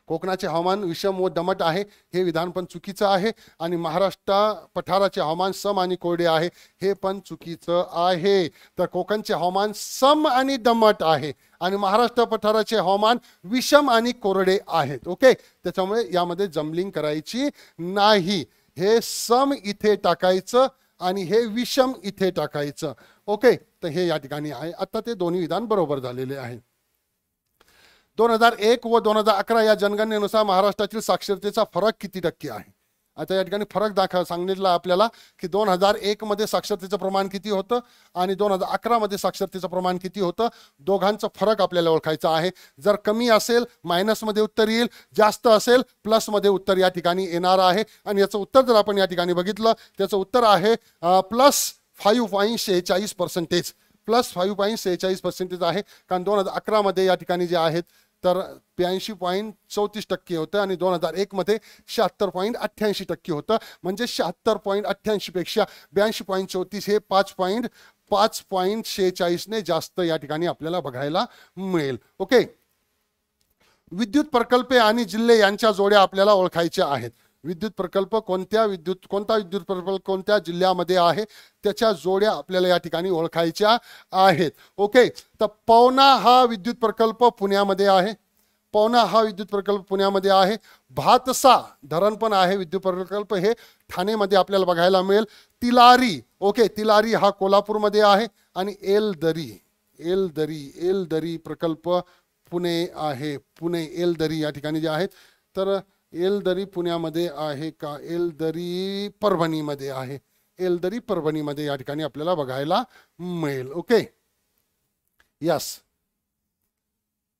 कोकणाचे हवामान विषम व दमट आहे हे विधान पण चुकीचं आहे आणि महाराष्ट्र पठाराचे हवामान सम आणि कोरडे आहे हे पण चुकीचं आहे तर कोकणचे हवामान सम आणि दमट आहे आणि महाराष्ट्र पठाराचे हवामान विषम आणि कोरडे आहेत ओके त्याच्यामुळे यामध्ये जमलिंग करायची नाही हे सम इथे टाकायचं आणि हे विषम इथे टाकायचं ओके तर हे या ठिकाणी आहे आता ते दोन्ही विधान बरोबर झालेले आहे दोन हजार एक व दोन हजार अकरा या जनगणनेनुसार महाराष्ट्रातील साक्षरतेचा फरक किती टक्के आहे आता या ठिकाणी फरक दाखव सांगितला आपल्याला की दोन हजार एकमध्ये साक्षरतेचं प्रमाण किती होतं आणि दोन हजार अकरामध्ये साक्षरतेचं प्रमाण किती होतं दोघांचं फरक आपल्याला ओळखायचा आहे जर कमी असेल मायनसमध्ये उत्तर येईल जास्त असेल प्लसमध्ये उत्तर या ठिकाणी येणार आहे आणि याचं उत्तर जर आपण या ठिकाणी बघितलं त्याचं उत्तर आहे प्लस फाईव्ह पॉईंट शेहेचाळीस पर्सेंटेज प्लस फाईव्ह पॉईंट शेहेचाळीस पर्सेंटेज आहे कारण दोन हजार अकरामध्ये या ठिकाणी जे आहेत तर ब्याऐंशी पॉईंट चौतीस टक्के होतं आणि दोन हजार एकमध्ये शहात्तर पॉईंट अठ्ठ्याऐंशी टक्के होतं म्हणजे शहात्तर पॉईंट अठ्ठ्याऐंशी पेक्षा ब्याऐंशी पॉईंट चौतीस हे पाच पॉईंट पाच पॉईंट शेहेचाळीसने जास्त या ठिकाणी आपल्याला बघायला मिळेल ओके विद्युत प्रकल्पे आणि जिल्हे यांच्या जोड्या आपल्याला ओळखायच्या आहेत विद्युत प्रकल्प कोणत्या विद्युत कोणता विद्युत प्रकल्प कोणत्या जिल्ह्यामध्ये आहे त्याच्या जोड्या आपल्याला या ठिकाणी ओळखायच्या आहेत ओके तर पवना हा विद्युत प्रकल्प पुण्यामध्ये आहे पवना हा विद्युत प्रकल्प पुण्यामध्ये आहे भातसा धरण पण आहे विद्युत प्रकल्प हे ठाणेमध्ये आपल्याला बघायला मिळेल तिलारी ओके तिलारी हा कोल्हापूरमध्ये आहे आणि एल एल दरी दरी एल दरी प्रकल्प पुणे आहे पुणे एल दरी या ठिकाणी जे आहेत तर एलदरी पुण्यामध्ये आहे का एलदरी परभणीमध्ये आहे एलदरी परभणीमध्ये या ठिकाणी आपल्याला बघायला मिळेल ओके यस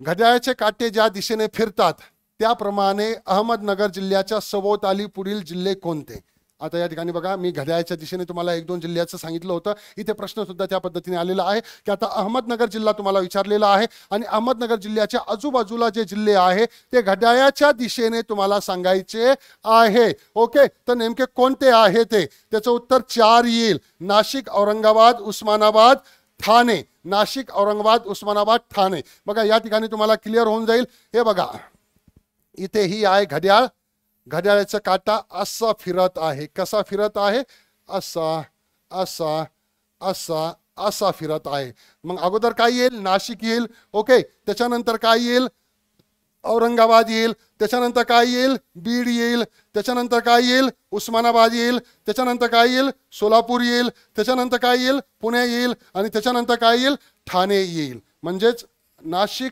घड्याळाचे काटे ज्या दिशेने फिरतात त्याप्रमाणे अहमदनगर जिल्ह्याच्या सभोवताली पुढील जिल्हे कोणते आता या ठिकाणी बघा मी घड्याळच्या दिशेने तुम्हाला एक दोन जिल्ह्याचं सांगितलं होतं इथे प्रश्न सुद्धा त्या पद्धतीने आलेला आहे की आता अहमदनगर जिल्हा तुम्हाला विचारलेला आहे आणि अहमदनगर जिल्ह्याच्या आजूबाजूला जे जिल्हे आहे ते घड्याळ्याच्या दिशेने तुम्हाला सांगायचे आहे ओके तर नेमके कोणते आहे ते त्याचं उत्तर चार येईल नाशिक औरंगाबाद उस्मानाबाद ठाणे नाशिक औरंगाबाद उस्मानाबाद ठाणे बघा या ठिकाणी तुम्हाला क्लिअर होऊन जाईल हे बघा इथे ही आहे घड्याळ घड्याळ्याचा काटा असा फिरत आहे कसा फिरत आहे असा असा असा असा फिरत आहे मग अगोदर काय येईल नाशिक येईल ओके त्याच्यानंतर काय येईल औरंगाबाद येईल त्याच्यानंतर काय येईल बीड येईल त्याच्यानंतर काय येईल उस्मानाबाद येईल त्याच्यानंतर काय येईल सोलापूर येईल त्याच्यानंतर काय येईल पुणे येईल आणि त्याच्यानंतर काय येईल ठाणे येईल म्हणजेच नाशिक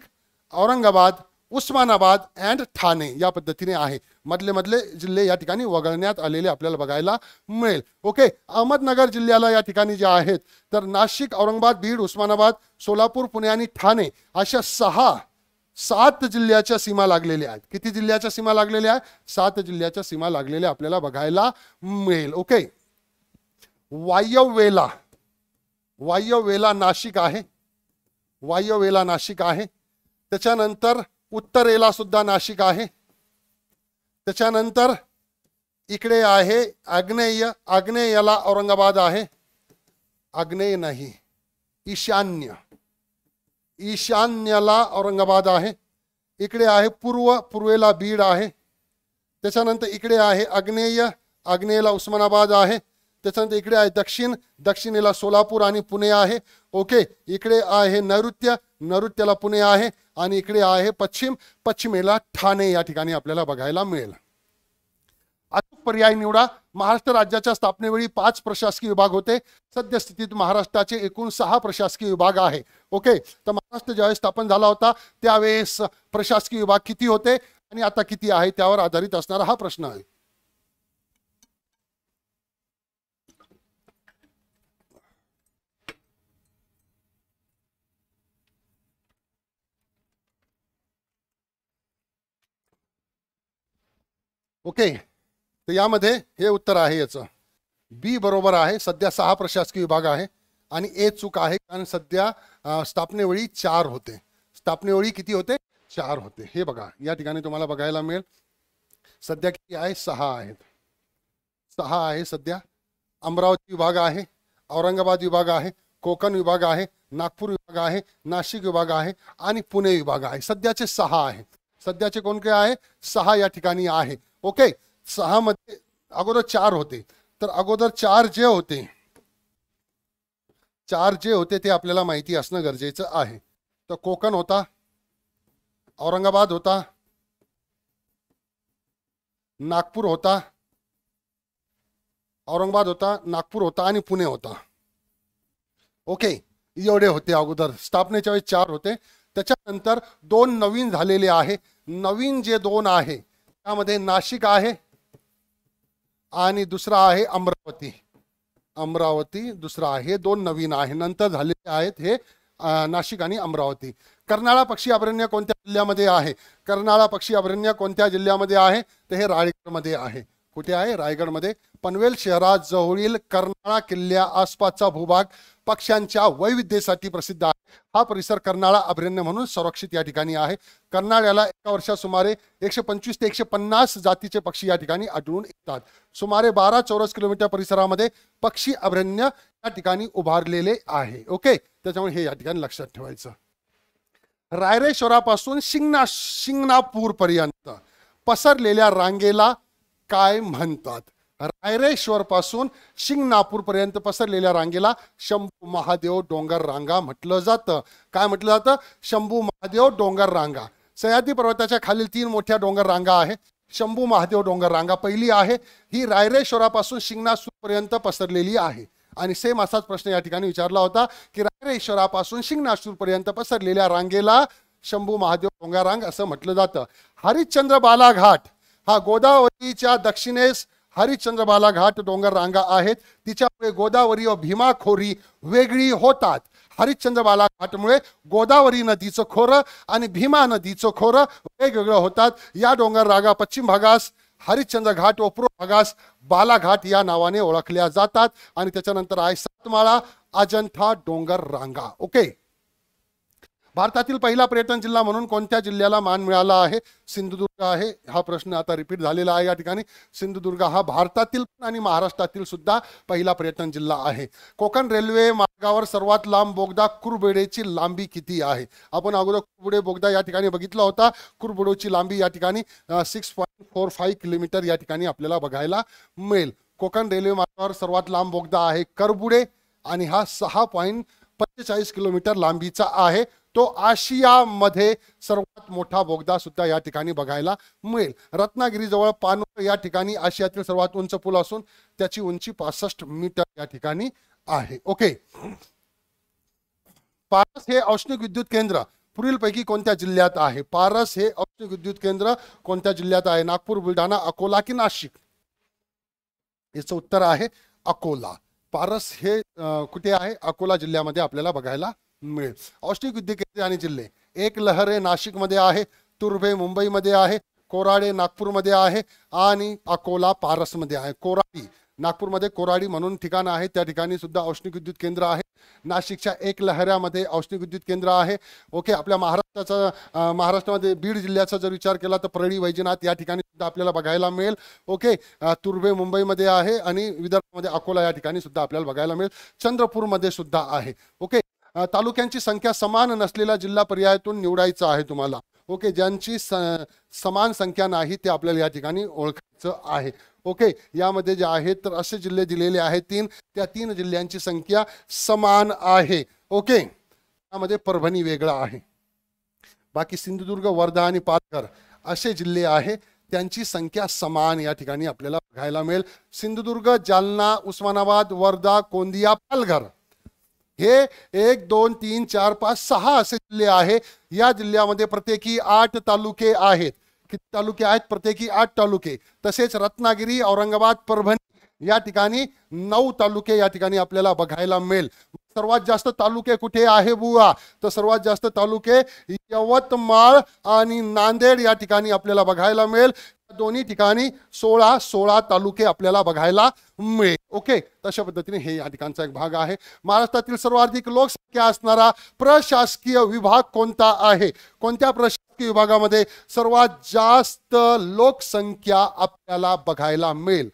औरंगाबाद उस्मानाबाद अँड ठाणे या पद्धतीने आहे मधले मधले जिल्हे या ठिकाणी वगळण्यात आलेले आपल्याला बघायला मिळेल ओके अहमदनगर जिल्ह्याला या ठिकाणी जे आहेत तर नाशिक औरंगाबाद बीड उस्मानाबाद सोलापूर पुणे आणि ठाणे अशा सहा सात जिल्ह्याच्या सीमा लागलेल्या आहेत किती जिल्ह्याच्या सीमा लागलेल्या आहेत सात जिल्ह्याच्या सीमा लागलेल्या आपल्याला बघायला मिळेल ओके वायव्येला वायव्येला नाशिक आहे वायव्येला नाशिक आहे त्याच्यानंतर उत्तरेला सुद्धा नाशिक आहे त्याच्यानंतर इकडे आहे आग्नेय आग्नेयला औरंगाबाद आहे आग्नेय नाही ईशान्य ईशान्यला औरंगाबाद आहे इकडे आहे पूर्व पूर्वेला बीड आहे त्याच्यानंतर इकडे आहे आग्नेय आग्नेयला उस्मानाबाद आहे त्याच्यानंतर इकडे आहे दक्षिण दक्षिणेला सोलापूर आणि पुणे आहे ओके इकडे आहे नैऋत्य नैऋत्येला पुणे आहे आणि इकडे आहे पश्चिम पश्चिमेला ठाणे या ठिकाणी आपल्याला बघायला मिळेल अचूक पर्याय निवडा महाराष्ट्र राज्याच्या स्थापनेवेळी पाच प्रशासकीय विभाग होते सद्यस्थितीत महाराष्ट्राचे एकूण सहा प्रशासकीय विभाग आहे ओके तर महाराष्ट्र ज्यावेळेस स्थापन झाला होता त्यावेळेस प्रशासकीय विभाग किती होते आणि आता किती आहे त्यावर आधारित असणारा हा प्रश्न आहे ओके तर यामध्ये हे उत्तर आहे याचं बी बरोबर आहे सध्या सहा प्रशासकीय विभाग आहे आणि ए चूक आहे कारण सध्या स्थापनेवेळी चार होते स्थापनेवेळी किती होते चार होते हे बघा या ठिकाणी तुम्हाला बघायला मिळेल सध्या किती आहे सहा आहेत सहा आहे सध्या अमरावती विभाग आहे औरंगाबाद विभाग आहे कोकण विभाग आहे नागपूर विभाग आहे नाशिक विभाग आहे आणि पुणे विभाग आहे सध्याचे सहा आहे सध्याचे कोणते आहे सहा या ठिकाणी आहे ओके सहा मध्ये अगोदर चार होते तर अगोदर चार जे होते चार जे होते ते आपल्याला माहिती असणं गरजेचं आहे तर कोकण होता औरंगाबाद होता नागपूर होता औरंगाबाद होता नागपूर होता आणि पुणे होता ओके एवढे होते अगोदर स्थापनेच्या वेळेस चार होते त्याच्यानंतर दोन नवीन झालेले आहे नवीन जे दोन आहे त्यामध्ये नाशिक आहे आणि दुसरा आहे अमरावती अमरावती दुसरा आहे दोन नवीन आहे नंतर झालेले आहेत हे नाशिक आणि अमरावती कर्नाळा पक्षी अभयारण्य कोणत्या जिल्ह्यामध्ये आहे कर्नाळा पक्षी अभयारण्य कोणत्या जिल्ह्यामध्ये आहे तर हे रायगडमध्ये आहे कुठे आहे रायगडमध्ये पनवेल शहराजवळील कर्नाळा किल्ल्या आसपासचा भूभाग पक्ष्यांच्या वैविध्यसाठी प्रसिद्ध आहे हा परिसर कर्नाळा अभयारण्य म्हणून संरक्षित या ठिकाणी आहे कर्नाळ्याला एका वर्षात सुमारे एकशे पंचवीस ते एकशे पन्नास जातीचे पक्षी या ठिकाणी आढळून येतात सुमारे बारा चौरस किलोमीटर परिसरामध्ये पक्षी अभयारण्य या ठिकाणी उभारलेले आहे ओके त्याच्यामुळे हे या ठिकाणी लक्षात ठेवायचं रायरेश्वरापासून शिंगणा शिंगणापूर पर्यंत पसरलेल्या रांगेला काय म्हणतात रायरेश्वरपासून पर्यंत पसरलेल्या रांगेला शंभू महादेव डोंगर रांगा म्हटलं जातं काय म्हटलं जातं शंभू महादेव डोंगर रांगा सह्याद्री पर्वताच्या खालील तीन मोठ्या डोंगर रांगा आहे शंभू महादेव डोंगर रांगा पहिली आहे ही रायरेश्वरापासून पर्यंत पसरलेली आहे आणि सेम असाच प्रश्न या ठिकाणी विचारला होता की रायरेश्वरापासून शिंगणासूरपर्यंत पसरलेल्या रांगेला शंभू महादेव डोंगर रांग असं म्हटलं जातं हरिश्चंद्र बालाघाट हा गोदावरीच्या दक्षिणेस हरिश्चंद्रबाला घाट डोंगर रांगा आहेत तिच्यामुळे गोदावरी व भीमा खोरी वेगळी होतात हरिश्चंद्रबाला घाटमुळे गोदावरी नदीचं खोरं आणि भीमा नदीचं खोरं वेगवेगळं होतात या डोंगर रांगा पश्चिम भागास हरिश्चंद्र घाट व पूर्व भागास बालाघाट या नावाने ओळखल्या जातात आणि त्याच्यानंतर आहे सातमाळा अजंठा डोंगर रांगा ओके भारतातील पहिला पर्यटन जिल्हा म्हणून कोणत्या जिल्ह्याला मान मिळाला आहे सिंधुदुर्ग आहे हा प्रश्न आता रिपीट झालेला आहे या ठिकाणी सिंधुदुर्ग हा भारतातील आणि महाराष्ट्रातील सुद्धा पहिला पर्यटन जिल्हा आहे कोकण रेल्वे मार्गावर सर्वात लांब बोगदा कुरबेडेची लांबी किती आहे आपण अगोदर कुरबुडे बोगदा या ठिकाणी बघितला होता कुरबुडोची लांबी या ठिकाणी सिक्स पॉईंट फोर किलोमीटर या ठिकाणी आपल्याला बघायला मिळेल कोकण रेल्वे मार्गावर सर्वात लांब बोगदा आहे करबुडे आणि हा सहा पॉईंट पंचेचाळीस किलोमीटर लांबीचा आहे तो आशियामध्ये सर्वात मोठा बोगदा सुद्धा या ठिकाणी बघायला मिळेल जवळ पानोर या ठिकाणी आशियातील सर्वात उंच पूल असून त्याची उंची पासष्ट मीटर या ठिकाणी आहे ओके पारस हे औष्णिक विद्युत केंद्र पुढीलपैकी कोणत्या जिल्ह्यात आहे पारस हे औष्णिक विद्युत केंद्र कोणत्या जिल्ह्यात आहे नागपूर बुलढाणा अकोला की नाशिक याचं उत्तर आहे अकोला पारस हे कुठे आहे अकोला जिल्ह्यामध्ये आपल्याला बघायला मिळेल औष्णिक विद्युत आणि जिल्हे एक लहर नाशिकमध्ये आहे तुर्भे मुंबईमध्ये आहे कोराडे नागपूरमध्ये आहे आणि अकोला पारसमध्ये आहे कोराडी नागपूरमध्ये कोराडी म्हणून ठिकाण आहे त्या ठिकाणी सुद्धा औष्णिक विद्युत केंद्र आहे नाशिकच्या एक लहऱ्यामध्ये औष्णिक विद्युत केंद्र आहे ओके आपल्या महाराष्ट्राचा महाराष्ट्रामध्ये बीड जिल्ह्याचा जर विचार केला तर परळी वैजनाथ या ठिकाणी सुद्धा आपल्याला बघायला मिळेल ओके तुर्भे मुंबईमध्ये आहे आणि विदर्भामध्ये अकोला या ठिकाणी सुद्धा आपल्याला बघायला मिळेल चंद्रपूरमध्ये सुद्धा आहे ओके तालुक्यांची संख्या समान नसलेला जिल्हा पर्यायातून निवडायचा आहे तुम्हाला ओके ज्यांची स समान संख्या नाही ते आपल्याला या ठिकाणी ओळखायचं आहे ओके यामध्ये जे आहे तर असे जिल्हे दिलेले आहेत तीन त्या तीन जिल्ह्यांची संख्या समान आहे ओके यामध्ये परभणी वेगळा आहे बाकी सिंधुदुर्ग वर्धा आणि पालघर असे जिल्हे आहे त्यांची संख्या समान या ठिकाणी आपल्याला बघायला मिळेल सिंधुदुर्ग जालना उस्मानाबाद वर्धा कोंदिया पालघर हे एक दोन तीन चार पाच सहा असे जिल्हे आहे या जिल्ह्यामध्ये प्रत्येकी आठ तालुके आहेत किती तालुके आहेत प्रत्येकी आठ तालुके तसेच रत्नागिरी औरंगाबाद परभणी या ठिकाणी नऊ तालुके या ठिकाणी आपल्याला बघायला मिळेल सर्वात जास्त तालुके कुठे आहे बुवा तर सर्वात जास्त तालुके यवतमाळ आणि नांदेड या ठिकाणी आपल्याला बघायला मिळेल दोन्ही ठिकाणी सोळा सोळा तालुके आपल्याला बघायला मिळेल ओके तशा पद्धतीने हे या ठिकाणचा एक भाग आहे महाराष्ट्रातील सर्वाधिक लोकसंख्या असणारा प्रशासकीय विभाग कोणता आहे कोणत्या प्रशासकीय विभागामध्ये सर्वात जास्त लोकसंख्या आपल्याला बघायला मिळेल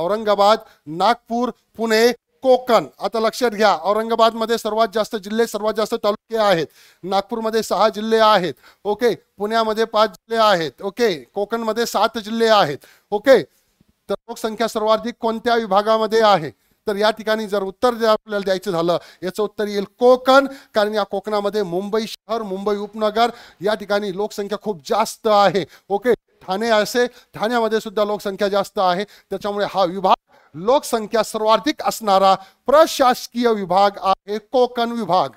औरंगाबाद नागपूर पुणे कोकण आता लक्षात घ्या औरंगाबादमध्ये सर्वात जास्त जिल्हे सर्वात जास्त तालुके आहेत नागपूरमध्ये सहा जिल्हे आहेत ओके पुण्यामध्ये पाच जिल्हे आहेत ओके कोकणमध्ये सात जिल्हे आहेत ओके तर लोकसंख्या सर्वाधिक कोणत्या विभागामध्ये आहे तर या ठिकाणी जर उत्तर आपल्याला द्यायचं झालं याचं उत्तर येईल कोकण कारण या कोकणामध्ये मुंबई शहर मुंबई उपनगर या ठिकाणी लोकसंख्या खूप जास्त आहे ओके ठाणे असे ठाण्यामध्ये सुद्धा लोकसंख्या जास्त आहे त्याच्यामुळे हा विभाग लोकसंख्या सर्वाधिक असणारा प्रशासकीय विभाग आहे कोकण विभाग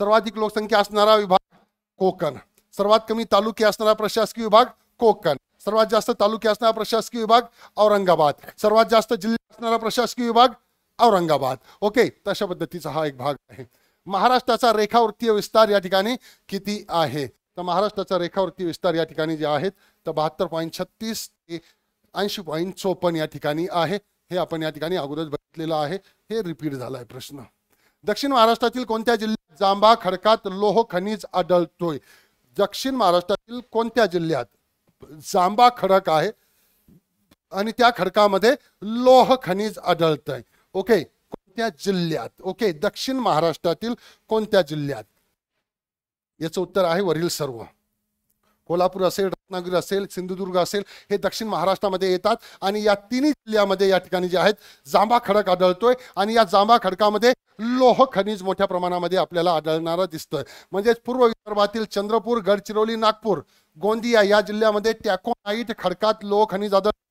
सर्वाधिक लोकसंख्या असणारा विभाग कोकण सर्वात कमी तालुके असणारा प्रशासकीय विभाग कोकण सर्वात जास्त तालुके असणारा प्रशासकीय विभाग औरंगाबाद सर्वात जास्त जिल्हे असणारा प्रशासकीय विभाग औरंगाबाद ओके तशा पद्धतीचा हा एक भाग आहे महाराष्ट्राचा रेखावृत्तीय विस्तार या ठिकाणी किती आहे तर महाराष्ट्राचा रेखावृत्तीय विस्तार या ठिकाणी जे आहेत तर बहात्तर पॉईंट छत्तीस ते ऐंशी पॉईंट चोपन्न या ठिकाणी आहे हे आपण या ठिकाणी अगोदर बघितलेलं आहे हे रिपीट झाला प्रश्न दक्षिण महाराष्ट्रातील कोणत्या जिल्ह्यात जांबा खडकात लोह खनिज आढळतोय दक्षिण महाराष्ट्रातील कोणत्या जिल्ह्यात जांबा खडक आहे आणि त्या खडकामध्ये लोह खनिज आढळतोय ओके कोणत्या जिल्ह्यात ओके दक्षिण महाराष्ट्रातील कोणत्या जिल्ह्यात याच उत्तर आहे वरील सर्व कोल्हापूर असेल रत्नागिरी असेल सिंधुदुर्ग असेल हे दक्षिण महाराष्ट्रामध्ये येतात आणि या तिन्ही जिल्ह्यामध्ये या ठिकाणी जे आहेत जांभा खडक आढळतोय आणि या जांभा खडकामध्ये लोह खनिज मोठ्या प्रमाणामध्ये आपल्याला आढळणारा दिसतोय म्हणजेच पूर्व विदर्भातील चंद्रपूर गडचिरोली नागपूर गोंदिया या जिल्ह्यामध्ये टॅकोनाईट खडकात लोह खनिज आढळ